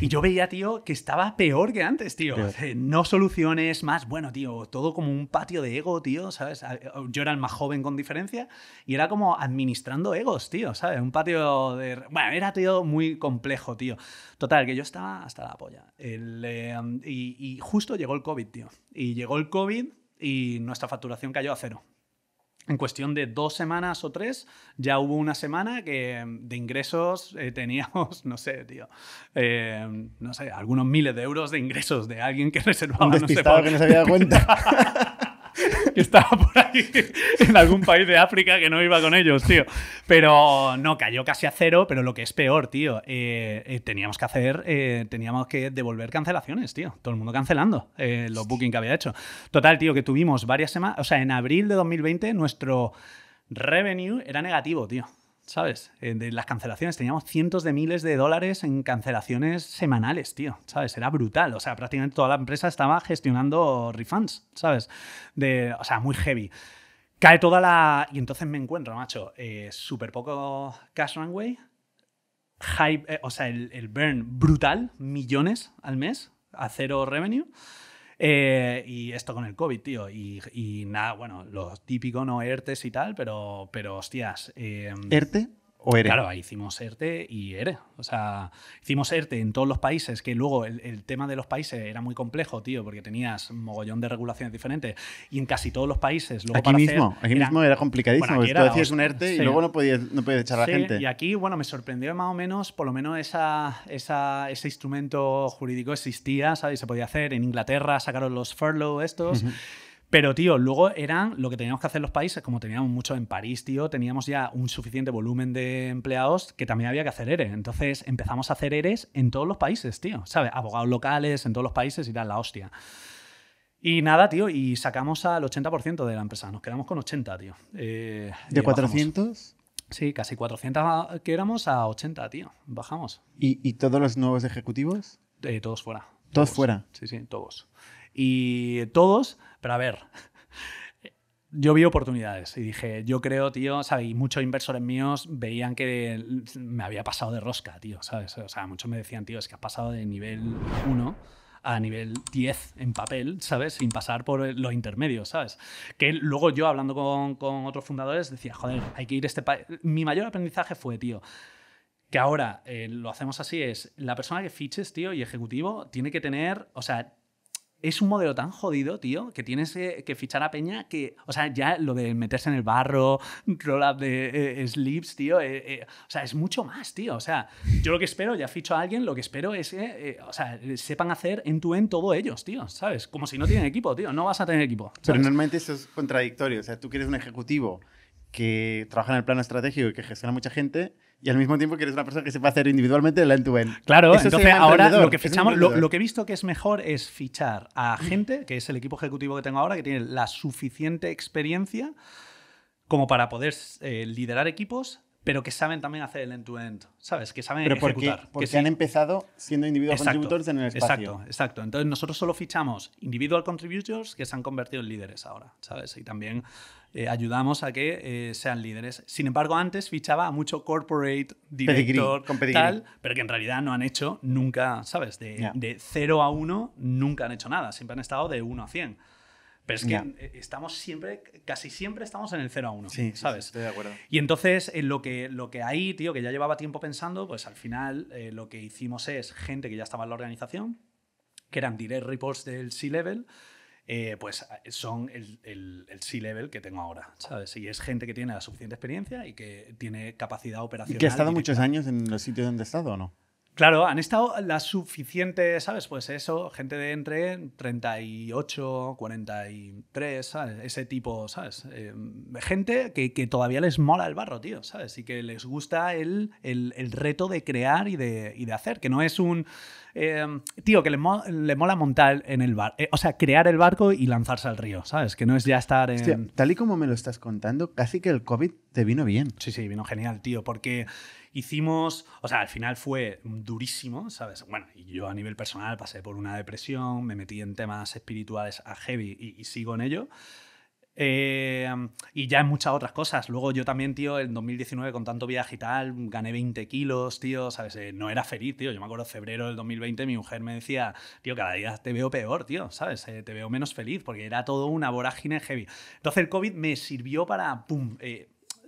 Y yo veía, tío, que estaba peor que antes, tío. No soluciones más, bueno, tío, todo como un patio de ego, tío, ¿sabes? Eh, yo era el más joven con diferencia y era como administrando egos, tío, ¿sabes? Un patio de... Bueno, era, tío, muy complejo, tío. Total, que yo estaba hasta la polla. Em, y, y justo llegó el COVID, tío. Y llegó el COVID y nuestra facturación cayó a cero en cuestión de dos semanas o tres, ya hubo una semana que em, de ingresos eh, teníamos, no sé, tío, em, no sé, algunos miles de euros de ingresos de alguien que reservaba. Un despistado no sé, que no se había dado cuenta. estaba por ahí en algún país de África que no iba con ellos, tío. Pero no, cayó casi a cero, pero lo que es peor, tío, eh, eh, teníamos que hacer, eh, teníamos que devolver cancelaciones, tío. Todo el mundo cancelando los bookings que había hecho. Total, tío, que tuvimos varias semanas, o sea, en abril de 2020 nuestro revenue era negativo, tío. ¿sabes? Eh, de las cancelaciones. Teníamos cientos de miles de dólares en cancelaciones semanales, tío, ¿sabes? Era brutal. O sea, prácticamente toda la empresa estaba gestionando refunds, ¿sabes? De, o sea, muy heavy. Cae toda la... Y entonces me encuentro, macho, eh, súper poco cash runway, hype, eh, o sea, el, el burn brutal, millones al mes, a cero revenue. Eh, y esto con el COVID, tío. Y, nada, bueno, lo típico, ¿no? ERTES y tal, pero, pero hostias. Em, ¿ERTE? Claro, ahí hicimos ERTE y ERE. O sea, hicimos ERTE en todos los países, que luego el, tema de los países era muy complejo, tío, porque tenías mogollón de regulaciones diferentes. Y en casi todos los países. Luego aquí para mismo, hacer, aquí era, mismo era complicadísimo. Bueno, era, tú hacías un ERTE y luego no podías, no podías echar a la gente. Y aquí, bueno, me sorprendió más o menos, por lo menos esa, ese instrumento jurídico existía, ¿sabes? Se podía hacer. En Inglaterra sacaron los furlough estos. Pero, tío, luego eran lo que teníamos que hacer los países, como teníamos mucho en París, tío, teníamos ya un suficiente volumen de empleados que también había que hacer ERE. Entonces empezamos a hacer EREs en todos los países, tío, ¿sabes? Abogados locales en todos los países y tal, la hostia. Y nada, tío, y sacamos al 80% de la empresa, nos quedamos con 80, tío. Eh, ¿De 400? Sí, casi 400 que éramos a 80, tío, bajamos. ¿Y, todos los nuevos ejecutivos? Eh, todos fuera. ¿Todos fuera? Sí, sí, todos. Y todos pero a ver, yo vi oportunidades y dije, yo creo, tío, ¿sabes? Y muchos inversores míos veían que me había pasado de rosca, tío, ¿sabes? O sea, muchos me decían, tío, es que has pasado de nivel 1 a nivel 10 en papel, ¿sabes? Sin pasar por los intermedios, ¿sabes? Que luego yo, hablando con, otros fundadores, decía, joder, hay que ir este país. Mi mayor aprendizaje fue, tío, que ahora eh, lo hacemos así, es la persona que fiches, tío, y ejecutivo, tiene que tener, o sea, es un modelo tan jodido, tío, que tienes eh, que fichar a Peña que, o sea, ya lo de meterse en el barro, roll de eh, eh, slips, tío, o sea, es mucho más, tío. O sea, yo lo que espero, ya ficho a alguien, lo que espero es que, o sea, sepan hacer en tu en todo ellos, tío, ¿sabes? Como si no tienen equipo, tío, no vas a tener equipo. Pero normalmente eso es contradictorio, o sea, tú quieres un ejecutivo que trabaja en el plano estratégico y que gestiona mucha gente y al mismo tiempo que eres una persona que sepa hacer individualmente el end-to-end. Claro, entonces ahora lo que fichamos, lo, que he visto que es mejor es fichar a gente, que es el equipo ejecutivo que tengo ahora, que tiene la suficiente experiencia como para poder eh, liderar equipos, pero que saben también hacer el end-to-end, -end, to end sabes Que saben ejecutar. Porque, se han empezado siendo individual contributors en el espacio. Exacto, exacto. Entonces nosotros solo fichamos individual contributors que se han convertido en líderes ahora, ¿sabes? Y también eh, ayudamos a que eh, sean líderes. Sin embargo, antes fichaba a mucho corporate, director, tal, pero que en realidad no han hecho nunca, ¿sabes? De, de 0 a 1 nunca han hecho nada, siempre han estado de 1 a 100. Pero es que eh, estamos siempre, casi siempre estamos en el 0 a 1, sí, ¿sabes? estoy de acuerdo. Y entonces, lo, que, lo que ahí, tío, que ya llevaba tiempo pensando, pues al final lo que hicimos es gente que ya estaba en la organización, que eran direct reports del C-Level, eh, pues ah, son el, el, C-level que tengo ahora, ¿sabes? Y es gente que tiene la suficiente experiencia y que tiene capacidad operacional. ¿Y que ha estado muchos años en los sitios donde ha estado o no? Claro, han estado la suficiente, ¿sabes? Pues eso, gente de entre 38, 43, ¿sabes? Ese tipo, ¿sabes? Eh, gente que, todavía les mola el barro, tío, ¿sabes? Y que les gusta el, el, reto de crear y de, de, hacer, que no es un... Eh, tío, que le, mola montar en el barco, eh, o sea, crear el barco y lanzarse al río, ¿sabes? Que no es ya estar en... tal y como me lo estás contando, casi que el COVID te vino bien. Sí, sí, vino genial, tío, porque Hicimos, o sea, al final fue durísimo, ¿sabes? Bueno, y yo a nivel personal pasé por una depresión, me metí en temas espirituales a heavy y, sigo en ello. Eh, y ya en muchas otras cosas. Luego yo también, tío, en 2019 con tanto viaje y tal, gané 20 kilos, tío, ¿sabes? Eh, no era feliz, tío. Yo me acuerdo febrero del 2020 mi mujer me decía, tío, cada día te veo peor, tío, ¿sabes? Eh, te veo menos feliz porque era todo una vorágine heavy. Entonces el COVID me sirvió para, pum,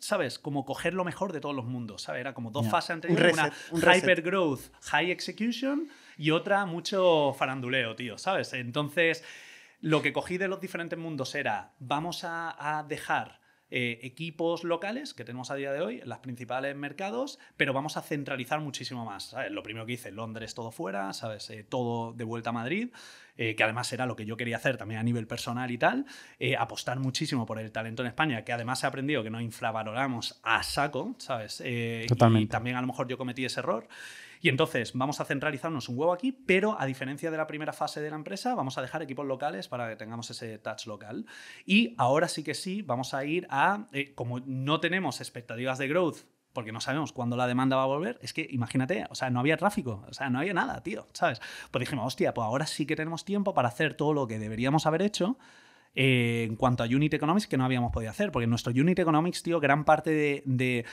¿sabes? Como coger lo mejor de todos los mundos, ¿sabes? Era como dos fases entre una hypergrowth, growth, high execution y otra mucho faranduleo, tío, ¿sabes? Entonces, lo que cogí de los diferentes mundos era, vamos a dejar eh, equipos locales que tenemos a día de hoy en los principales mercados, pero vamos a centralizar muchísimo más. Lo primero que hice, Londres todo fuera, ¿sabes? Eh, todo de vuelta a Madrid, eh, que además era lo que yo quería hacer también a nivel personal y tal, apostar muchísimo por el talento en España, que además he aprendido que no infravaloramos a saco, ¿sabes? Totalmente. Y también a lo mejor yo cometí ese error. Y entonces vamos a centralizarnos un huevo aquí, pero a diferencia de la primera fase de la empresa, vamos a dejar equipos locales para que tengamos ese touch local. Y ahora sí que sí, vamos a ir a, eh, como no tenemos expectativas de growth porque no sabemos cuándo la demanda va a volver, es que imagínate, o sea, no había tráfico, o sea, no había nada, tío, ¿sabes? Pues dijimos, hostia, pues ahora sí que tenemos tiempo para hacer todo lo que deberíamos haber hecho eh, en cuanto a Unit Economics que no habíamos podido hacer, porque en nuestro Unit Economics, tío, gran parte de,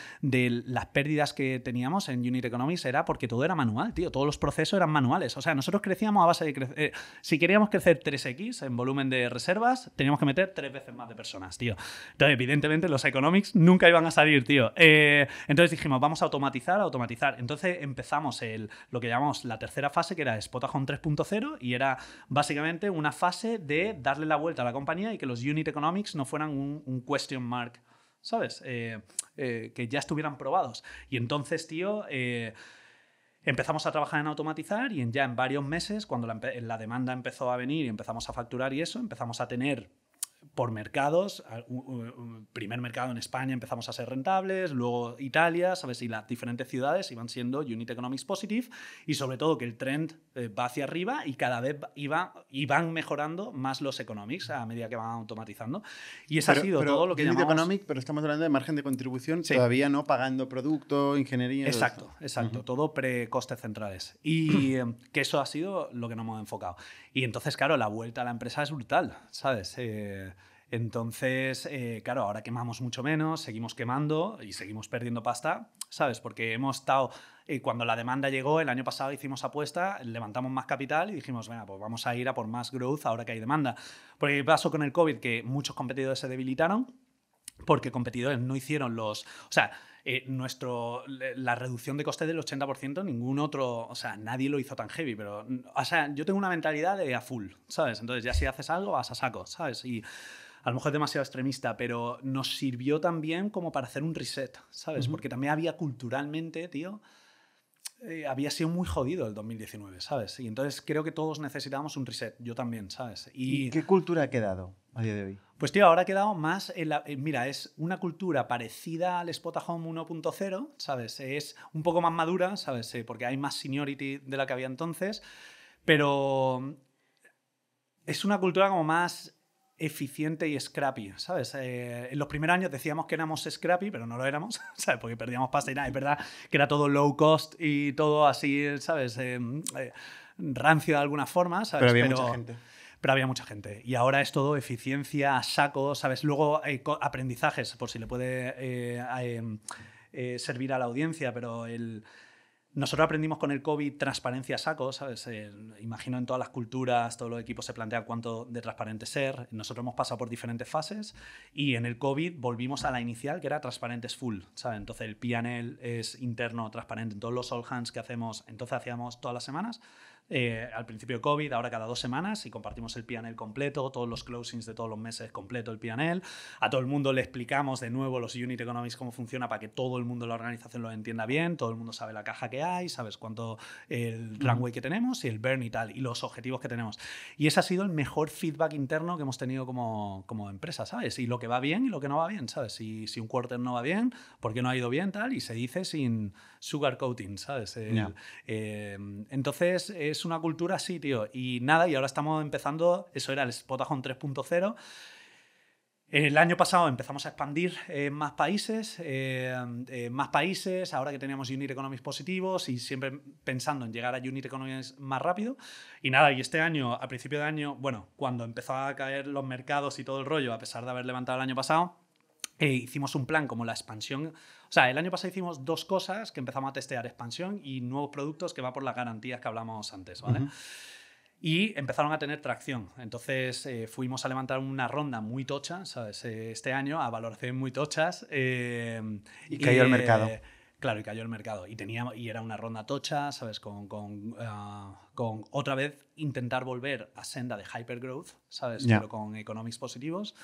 las pérdidas que teníamos en Unit Economics era porque todo era manual, tío, todos los procesos eran manuales. O sea, nosotros crecíamos a base de crecer. Eh, si queríamos crecer 3x en volumen de reservas, teníamos que meter tres veces más de personas, tío. Entonces, evidentemente, los Economics nunca iban a salir, tío. Eh, entonces dijimos, vamos a automatizar, a automatizar. Entonces empezamos el, lo que llamamos la tercera fase, que era Spotajón 3.0, y era básicamente una fase de darle la vuelta a la y que los unit economics no fueran un, question mark, ¿sabes? Eh, eh, que ya estuvieran probados. Y entonces, tío... Eh, empezamos a trabajar en automatizar y en, ya en varios meses, cuando la, la demanda empezó a venir y empezamos a facturar y eso, empezamos a tener por mercados. Primer mercado en España empezamos a ser rentables, luego Italia, ¿sabes? Y las diferentes ciudades iban siendo unit economics positive y sobre todo que el trend eh, va hacia arriba y cada vez iba, iban mejorando más los economics a medida que van automatizando. Y eso ha sido todo lo que unit llamamos... economic, pero estamos hablando de margen de contribución, todavía no pagando producto, ingeniería... Exacto, exacto. Todo pre-costes centrales. Y que eso ha sido lo que nos hemos enfocado. Y entonces, claro, la vuelta a la empresa es brutal, ¿sabes? Eh, entonces, eh, claro, ahora quemamos mucho menos, seguimos quemando y seguimos perdiendo pasta, ¿sabes? Porque hemos estado, eh, cuando la demanda llegó el año pasado hicimos apuesta, levantamos más capital y dijimos, venga, pues vamos a ir a por más growth ahora que hay demanda. Porque pasó con el COVID que muchos competidores se debilitaron porque competidores no hicieron los... O sea, eh, nuestro, la reducción de costes del 80%, ningún otro, o sea, nadie lo hizo tan heavy, pero, o sea, yo tengo una mentalidad de a full, ¿sabes? Entonces ya si haces algo, vas a saco, ¿sabes? Y a lo mejor demasiado extremista, pero nos sirvió también como para hacer un reset, ¿sabes? Porque también había culturalmente, tío, eh, había sido muy jodido el 2019, ¿sabes? Y entonces creo que todos necesitábamos un reset, yo también, ¿sabes? Y, qué cultura ha quedado a día de hoy? Pues tío, ahora ha quedado más, en la, mira, es una cultura parecida al Spot Home 1.0, ¿sabes? Es un poco más madura, ¿sabes? Eh, porque hay más seniority de la que había entonces, pero es una cultura como más eficiente y scrappy, ¿sabes? Eh, en los primeros años decíamos que éramos scrappy, pero no lo éramos, ¿sabes? Porque perdíamos pasta y nada, es verdad que era todo low cost y todo así, ¿sabes? Eh, eh, rancio de alguna forma, ¿sabes? Pero había mucha gente. Pero había mucha gente. Y ahora es todo eficiencia, saco, ¿sabes? Luego hay aprendizajes, por si le puede em, servir a la audiencia, pero el nosotros aprendimos con el COVID transparencia saco, ¿sabes? Eh, imagino en todas las culturas, todos los equipos se plantean cuánto de transparente ser. Nosotros hemos pasado por diferentes fases y en el COVID volvimos a la inicial, que era transparentes full, ¿sabes? Entonces el PNL es interno, transparente, en todos los all hands que hacemos, entonces hacíamos todas las semanas, eh, al principio COVID, ahora cada dos semanas y compartimos el PNL completo, todos los closings de todos los meses completo el PNL. A todo el mundo le explicamos de nuevo los unit economics cómo funciona para que todo el mundo de la organización lo entienda bien, todo el mundo sabe la caja que hay, sabes cuánto el runway que tenemos y el burn y tal, y los objetivos que tenemos. Y ese ha sido el mejor feedback interno que hemos tenido como, como empresa, ¿sabes? Y lo que va bien y lo que no va bien, ¿sabes? Si, si un quarter no va bien, ¿por qué no ha ido bien tal? Y se dice sin sugar coating, ¿sabes? Em, entonces es una cultura así, tío. Y nada, y ahora estamos empezando, eso era el Spotajón 3.0. El año pasado empezamos a expandir en más países, eh, más países, ahora que teníamos Unit economies positivos y siempre pensando en llegar a Unit economies más rápido. Y nada, y este año, a principio de año, bueno, cuando empezó a caer los mercados y todo el rollo, a pesar de haber levantado el año pasado, eh, hicimos un plan como la expansión o sea, el año pasado hicimos dos cosas que empezamos a testear expansión y nuevos productos que va por las garantías que hablábamos antes, ¿vale? Y empezaron a tener tracción. Entonces eh, fuimos a levantar una ronda muy tocha, ¿sabes? Eh, este año, a valoraciones muy tochas. Eh, y cayó el mercado. Claro, y cayó el mercado. Y, teníamos, y era una ronda tocha, ¿sabes? Con, con, ah, con otra vez intentar volver a senda de hypergrowth, ¿sabes? Pero con economics positivos.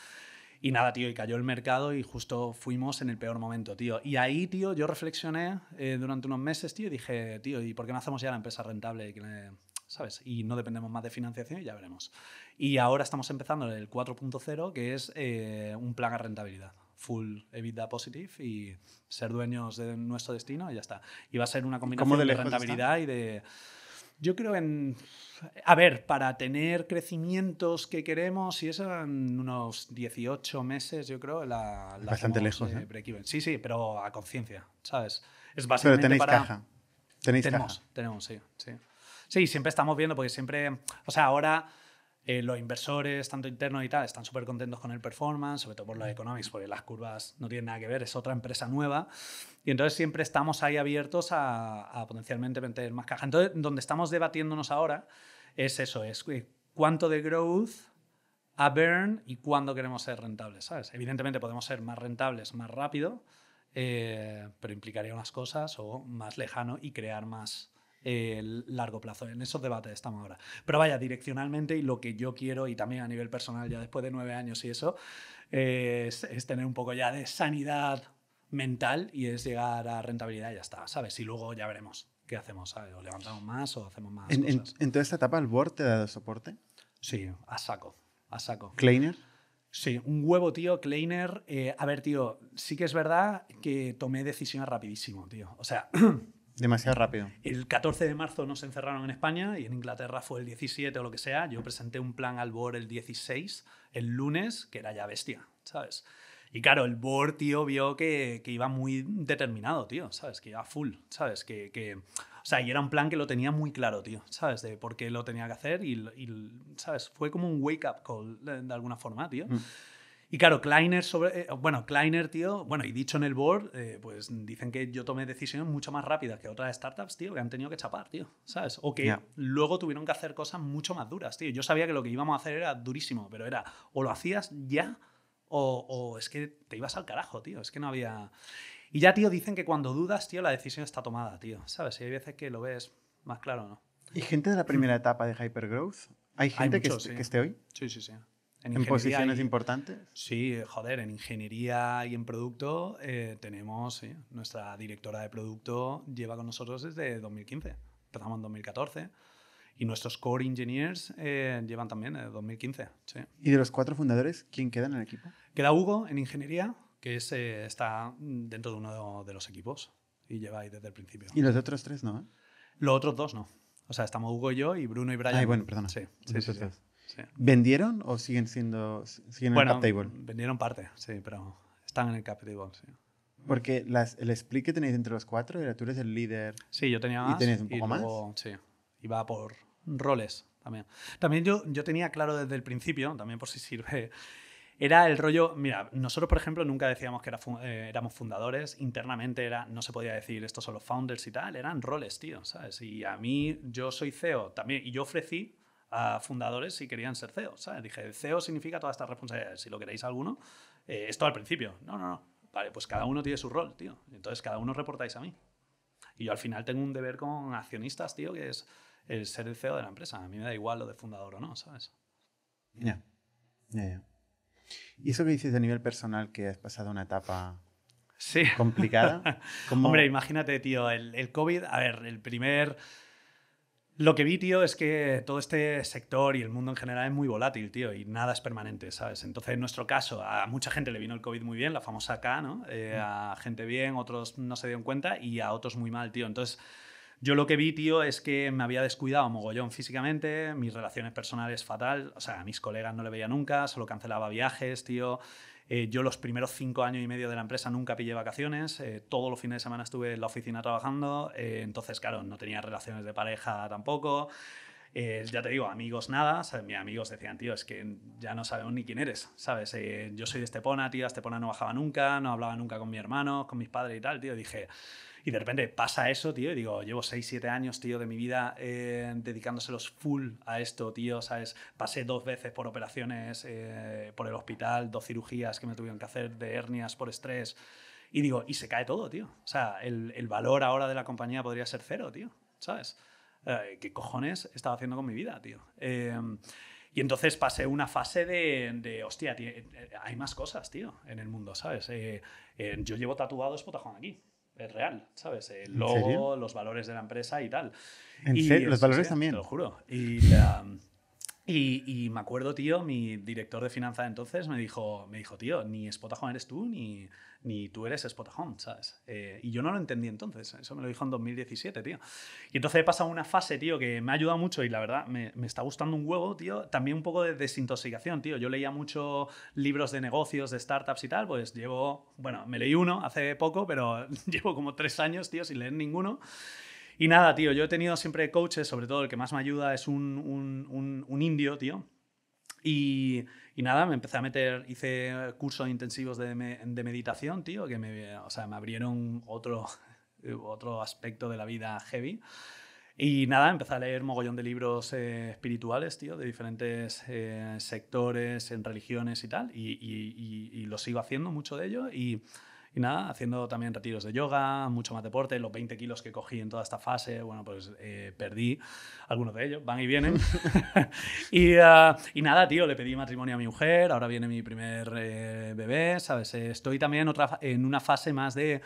Y nada, tío, y cayó el mercado y justo fuimos en el peor momento, tío. Y ahí, tío, yo reflexioné eh, durante unos meses, tío, y dije, tío, ¿y por qué no hacemos ya la empresa rentable? que ¿sabes? Y no dependemos más de financiación y ya veremos. Y ahora estamos empezando el 4.0, que es eh, un plan a rentabilidad. Full EBITDA positive y ser dueños de nuestro destino y ya está. Y va a ser una combinación de, de rentabilidad y de yo creo en... A ver, para tener crecimientos que queremos, y eso en unos 18 meses, yo creo, la... Bastante lejos. ¿eh? Sí, sí, pero a conciencia, ¿sabes? Es básicamente pero tenéis caja. tenemos, tenemos, sí, sí. Sí, siempre estamos viendo, porque siempre... O sea, ahora eh, los inversores, tanto internos y tal, están súper contentos con el performance, sobre todo por los economics, porque las curvas no tienen nada que ver, es otra empresa nueva. Y entonces siempre estamos ahí abiertos a, potencialmente meter más caja. Entonces, donde estamos debatiéndonos ahora es eso, es eh, cuánto de growth a burn y cuándo queremos ser rentables, ¿sabes? Evidentemente podemos ser más rentables más rápido, eh, pero implicaría unas cosas o más lejano y crear más, largo plazo. En esos debates estamos ahora. Pero vaya, direccionalmente y lo que yo quiero, y también a nivel personal, ya después de nueve años y eso, es, tener un poco ya de sanidad mental y es llegar a rentabilidad y ya está, ¿sabes? Y luego ya veremos qué hacemos, ¿sabes? O levantamos más o hacemos más. ¿En, cosas. en, toda esta etapa el board te ha dado soporte? Sí, a saco, a saco. ¿Kleiner? Sí, un huevo, tío, Kleiner. Eh, a ver, tío, sí que es verdad que tomé decisiones rapidísimo, tío. O sea, Demasiado rápido. El 14 de marzo nos encerraron en España y en Inglaterra fue el 17 o lo que sea. Yo presenté un plan al BOR el 16, el lunes, que era ya bestia, ¿sabes? Y claro, el BOR, tío, vio que, que, iba muy determinado, tío, ¿sabes? Que iba full, ¿sabes? Que, que, o sea, y era un plan que lo tenía muy claro, tío, ¿sabes? De por qué lo tenía que hacer y, ¿sabes? Fue como un wake-up call, de, alguna forma, tío. Mm. Y claro, Kleiner, sobre, eh, bueno, Kleiner, tío, bueno, y dicho en el board, eh, pues dicen que yo tomé decisiones mucho más rápidas que otras startups, tío, que han tenido que chapar, tío, ¿sabes? O que luego tuvieron que hacer cosas mucho más duras, tío. Yo sabía que lo que íbamos a hacer era durísimo, pero era o lo hacías ya o, es que te ibas al carajo, tío. Es que no había... Y ya, tío, dicen que cuando dudas, tío, la decisión está tomada, tío, ¿sabes? Y hay veces que lo ves más claro, o ¿no? ¿Y gente de la primera etapa de Hypergrowth? ¿Hay gente que, que esté hoy? Sí, sí, sí. En, posiciones importantes? Sí, joder, en ingeniería y en producto eh, tenemos, sí, nuestra directora de producto lleva con nosotros desde 2015, empezamos en 2014. Y nuestros core engineers eh, llevan también desde 2015. Sí. ¿Y de los cuatro fundadores, quién queda en el equipo? Queda Hugo en ingeniería, que es, eh, está dentro de uno de los equipos y lleva ahí desde el principio. ¿Y los otros tres no? Los otros dos no. O sea, estamos Hugo y yo y Bruno y Brian. Ah, bueno, perdona. Sí, sí, sí, sí. ¿Vendieron o siguen siendo bueno, en el Vendieron parte, sí, pero están en el cap table, sí. Porque el split que tenéis entre los cuatro era tú eres el líder. Sí, yo tenía más. Y tenéis un poco más. Sí, iba por roles también. También yo, yo tenía claro desde el principio, también por si sirve, era el rollo, mira, nosotros por ejemplo nunca decíamos que era, eh, éramos fundadores, internamente era, no se podía decir estos son los founders y tal, eran roles, tío, ¿sabes? Y a mí, yo soy CEO también, y yo ofrecí a fundadores si querían ser CEO. ¿sabes? Dije, CEO significa todas estas responsabilidades. Si lo queréis alguno, eh, esto al principio. No, no, no. Vale, pues cada uno tiene su rol, tío. Entonces cada uno reportáis a mí. Y yo al final tengo un deber con accionistas, tío, que es el ser el CEO de la empresa. A mí me da igual lo de fundador o no, ¿sabes? Ya, ya, ya, ¿Y eso que dices a nivel personal que has pasado una etapa sí. complicada? Hombre, imagínate, tío, el, el, COVID, a ver, el primer lo que vi, tío, es que todo este sector y el mundo en general es muy volátil, tío, y nada es permanente, ¿sabes? Entonces, en nuestro caso, a mucha gente le vino el COVID muy bien, la famosa K, ¿no? Eh, mm. a gente bien, otros no se dieron cuenta y a otros muy mal, tío. Entonces, yo lo que vi, tío, es que me había descuidado mogollón físicamente, mis relaciones personales fatal, o sea, a mis colegas no le veía nunca, solo cancelaba viajes, tío. Eh, yo los primeros cinco años y medio de la empresa nunca pillé vacaciones, eh, todos los fines de semana estuve en la oficina trabajando, eh, entonces, claro, no tenía relaciones de pareja tampoco. ya te digo, amigos nada, mis amigos decían, tío, es que ya no sabemos ni quién eres, ¿sabes? yo soy de Estepona, tío, Estepona no bajaba nunca, no hablaba nunca con mi hermano, con mis padres y tal, tío, dije, y de repente pasa eso, tío, y digo, llevo 6, 7 años, tío, de mi vida eh, dedicándoselos full a esto, tío, ¿sabes? Pasé dos veces por operaciones eh, por el hospital, dos cirugías que me tuvieron que hacer de hernias por estrés. Y digo, y se cae todo, tío. O sea, el, valor ahora de la compañía podría ser cero, tío, ¿sabes? Eh, ¿Qué cojones estaba haciendo con mi vida, tío? Em, y entonces pasé una fase de, de hostia, hay más cosas, tío, en el mundo, ¿sabes? yo llevo tatuado espotajón aquí es real, ¿sabes? El logo, los valores de la empresa y tal. ¿Los valores también? Te lo juro. Y la, y, me acuerdo, tío, mi director de finanzas entonces me dijo, me dijo, tío, ni Spotahome eres tú, ni, ni tú eres Spotahome, ¿sabes? Eh, y yo no lo entendí entonces, eso me lo dijo en 2017, tío. Y entonces he pasado una fase, tío, que me ha ayudado mucho y la verdad me, me está gustando un huevo, tío. También un poco de desintoxicación, tío. Yo leía mucho libros de negocios, de startups y tal, pues llevo, bueno, me leí uno hace poco, pero llevo como tres años, tío, sin leer ninguno. Y nada, tío, yo he tenido siempre coaches, sobre todo el que más me ayuda es un, indio, tío. Y, nada, me empecé a meter, hice cursos intensivos de, meditación, tío, que me, o sea, me abrieron otro, otro aspecto de la vida heavy. Y nada, empecé a leer mogollón de libros eh, espirituales, tío, de diferentes eh, sectores, en religiones y tal, y, y, lo sigo haciendo mucho de ello. Y y nada, haciendo también retiros de yoga, mucho más deporte, los 20 kilos que cogí en toda esta fase, bueno, pues eh, perdí algunos de ellos, van y vienen. Ah, y, nada, tío, le pedí matrimonio a mi mujer, ahora viene mi primer eh, bebé, ¿sabes? Eh, estoy también otra, en una fase más de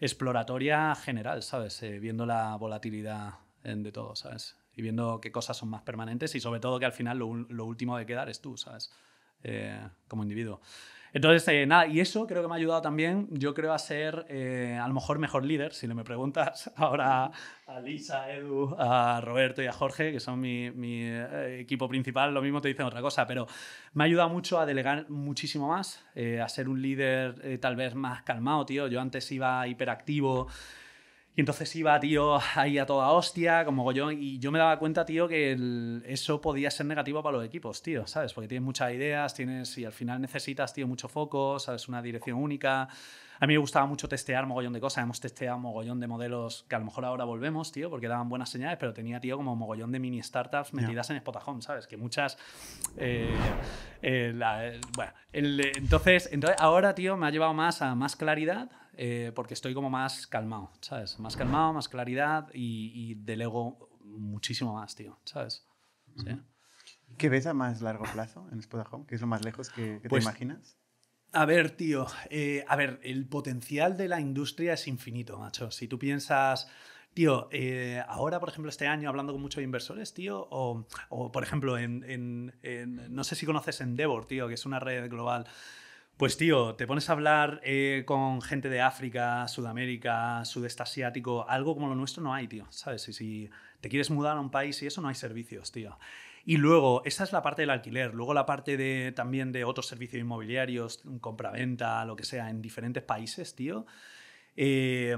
exploratoria general, ¿sabes? viendo la volatilidad de todo, ¿sabes? Y viendo qué cosas son más permanentes y sobre todo que al final lo, último de quedar es tú, ¿sabes? como individuo. Entonces, eh, nada, y eso creo que me ha ayudado también, yo creo, a ser eh, a lo mejor mejor líder, si le me preguntas ahora a Lisa, a Edu, a Roberto y a Jorge, que son mi, eh, equipo principal, lo mismo te dicen otra cosa, pero me ha ayudado mucho a delegar muchísimo más, a ser un líder tal vez más calmado, tío. Yo antes iba hiperactivo. Y entonces iba, tío, ahí a toda hostia, como mogollón. y yo me daba cuenta, tío, que eso podía ser negativo para los equipos, tío, ¿sabes? Porque tienes muchas ideas, tienes, y al final necesitas, tío, mucho foco, ¿sabes? Una dirección única. A mí me gustaba mucho testear mogollón de cosas, hemos testeado mogollón de modelos que a lo mejor ahora volvemos, tío, porque daban buenas señales, pero tenía, tío, como mogollón de mini startups metidas en Spotahome, ¿sabes? Que muchas... Eh, eh, eh, bueno, entonces, entonces, ahora, tío, me ha llevado más a más claridad, eh, porque estoy como más calmado, ¿sabes? Más calmado, más claridad y, y delego muchísimo más, tío, ¿sabes? ¿Qué ves a más largo plazo en Spodahome? ¿Qué es lo más lejos que, te pues, imaginas? A ver, tío, eh, a ver, el potencial de la industria es infinito, macho. Si tú piensas, tío, eh, ahora, por ejemplo, este año, hablando con muchos inversores, tío, o, por ejemplo, en, en, no sé si conoces Endeavor, tío, que es una red global pues tío, te pones a hablar eh, con gente de África, Sudamérica, sudeste asiático, algo como lo nuestro no hay, tío, ¿sabes? Y si te quieres mudar a un país y eso no hay servicios, tío. Y luego, esa es la parte del alquiler, luego la parte de, también de otros servicios inmobiliarios, compra-venta, lo que sea, en diferentes países, tío. Eh,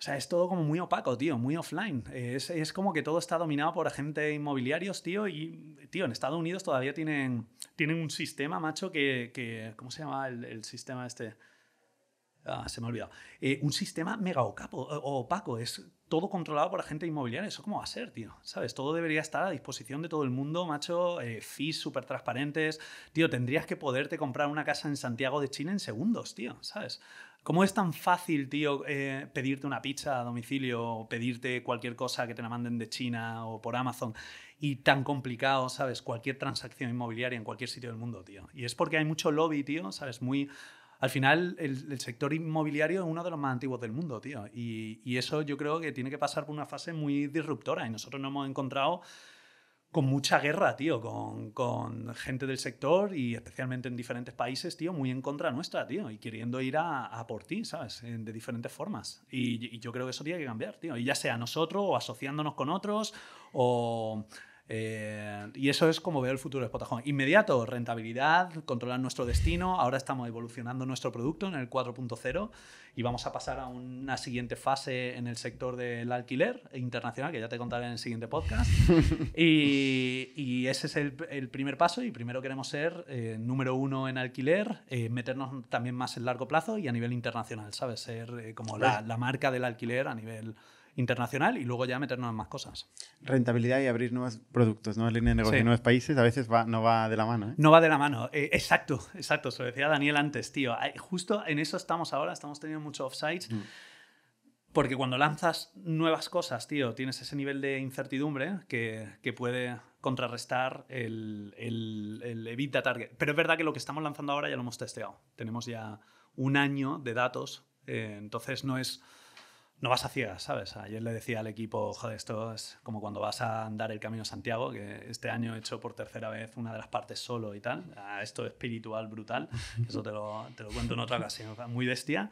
o sea, es todo como muy opaco, tío, muy offline. Es, es como que todo está dominado por agentes inmobiliarios, tío, y, tío, en Estados Unidos todavía tienen, tienen un sistema, macho, que, ¿cómo se llama el, sistema este? Ah, se me ha olvidado. Eh, un sistema mega opaco, opaco, es todo controlado por agentes inmobiliarios. ¿Eso cómo va a ser, tío? ¿Sabes? Todo debería estar a disposición de todo el mundo, macho. Eh, fees súper transparentes. Tío, tendrías que poderte comprar una casa en Santiago de China en segundos, tío, ¿sabes? ¿Cómo es tan fácil, tío, eh, pedirte una pizza a domicilio o pedirte cualquier cosa que te la manden de China o por Amazon? Y tan complicado, ¿sabes? Cualquier transacción inmobiliaria en cualquier sitio del mundo, tío. Y es porque hay mucho lobby, tío, ¿sabes? Muy... Al final, el, sector inmobiliario es uno de los más antiguos del mundo, tío. Y, y eso yo creo que tiene que pasar por una fase muy disruptora. Y nosotros no hemos encontrado con mucha guerra, tío, con, con, gente del sector y especialmente en diferentes países, tío, muy en contra nuestra, tío, y queriendo ir a, a por ti, ¿sabes? De diferentes formas. Y, y, yo creo que eso tiene que cambiar, tío, y ya sea nosotros o asociándonos con otros o eh, y eso es como veo el futuro de Spotahome. Inmediato, rentabilidad, controlar nuestro destino. Ahora estamos evolucionando nuestro producto en el 4.0 y vamos a pasar a una siguiente fase en el sector del alquiler internacional, que ya te contaré en el siguiente podcast. y, ese es el, primer paso y primero queremos ser eh, número uno en alquiler, eh, meternos también más en largo plazo y a nivel internacional, ¿sabes? Ser como la, la marca del alquiler a nivel internacional y luego ya meternos en más cosas. Rentabilidad y abrir nuevos productos, nuevas líneas de negocio, en nuevos países, a veces no va de la mano. ¿eh? No va de la mano, eh, exacto, exacto. Se lo decía Daniel antes, tío. Justo en eso estamos ahora, estamos teniendo mucho offsites. Mm. Porque cuando lanzas nuevas cosas, tío, tienes ese nivel de incertidumbre que, puede contrarrestar el, el, target. Pero es verdad que lo que estamos lanzando ahora ya lo hemos testeado. Tenemos ya un año de datos, eh, entonces no es no vas a ciegas, ¿sabes? Ayer le decía al equipo, joder, esto es como cuando vas a andar el Camino Santiago, que este año he hecho por tercera vez una de las partes solo y tal. Esto espiritual brutal, eso te lo, te lo cuento en otra ocasión, muy bestia.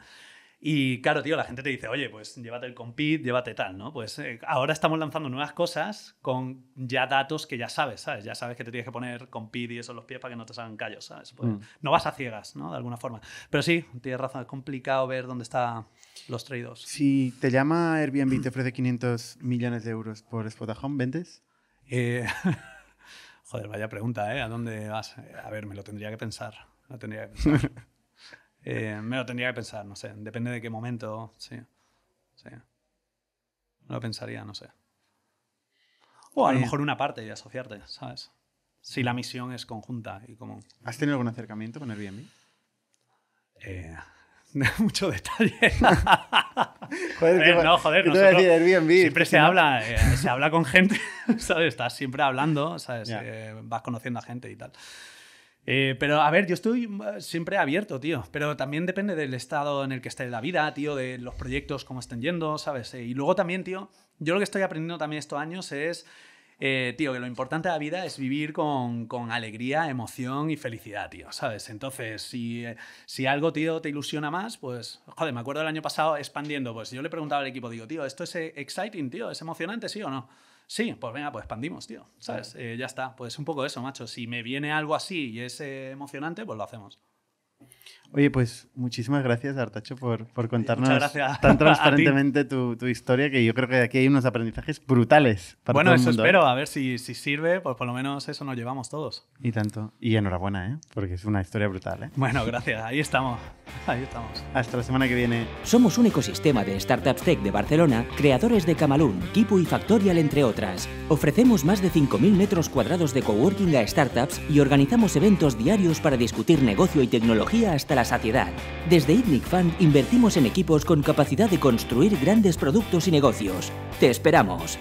Y claro, tío, la gente te dice, oye, pues llévate el compit, llévate tal, ¿no? Pues eh, ahora estamos lanzando nuevas cosas con ya datos que ya sabes, ¿sabes? Ya sabes que te tienes que poner compit y eso en los pies para que no te salgan callos, ¿sabes? Pues, mm. No vas a ciegas, ¿no? De alguna forma. Pero sí, tienes razón, es complicado ver dónde está los trade Si te llama Airbnb y te ofrece 500 millones de euros por Spot Home, ¿vendes? Eh, joder, vaya pregunta, ¿eh? ¿A dónde vas? Eh, a ver, me lo tendría que pensar. Eh, me lo tendría que pensar, no sé. Depende de qué momento, sí. sí. lo pensaría, no sé. O a lo mejor una parte y asociarte, ¿sabes? Si la misión es conjunta y común. ¿Has tenido algún acercamiento con Airbnb? Eh, mucho detalle. joder, joder eh, no, joder, siempre se habla, eh, se habla con gente, ¿sabes? Estás siempre hablando, ¿sabes? Eh, vas conociendo a gente y tal. pero a ver, yo estoy mm, siempre abierto, tío. Pero también depende del estado en el que esté la vida, tío, de los proyectos, cómo estén yendo, ¿sabes? y luego también, tío, yo lo que estoy aprendiendo también estos años es eh, tío, que lo importante de la vida es vivir con, alegría, emoción y felicidad, tío, ¿sabes? Entonces, eh, si, algo, tío, te ilusiona más, pues, joder, me acuerdo el año pasado expandiendo, pues yo le preguntaba al equipo, digo, tío, ¿esto es eh, exciting, tío? ¿Es emocionante, sí o no? Sí, pues venga, pues expandimos, tío, ¿sabes? ya está, pues un poco eso, macho. Si me viene algo así y es emocionante, pues lo hacemos. Oye, pues muchísimas gracias, Artacho, por, por contarnos tan transparentemente tu, tu, historia, que yo creo que aquí hay unos aprendizajes brutales. Para bueno, eso espero, a ver si, si, sirve, pues por lo menos eso nos llevamos todos. Y tanto. Y enhorabuena, ¿eh? porque es una historia brutal. ¿eh? Bueno, gracias, ahí estamos. Ahí estamos. Hasta la semana que viene. Somos un ecosistema de Startups Tech de Barcelona, creadores de Camalún, Kipu y Factorial, entre otras. Ofrecemos más de 5.000 metros cuadrados de coworking a startups y organizamos eventos diarios para discutir negocio y tecnología hasta la saciedad. Desde Idnic Fund invertimos en equipos con capacidad de construir grandes productos y negocios. ¡Te esperamos!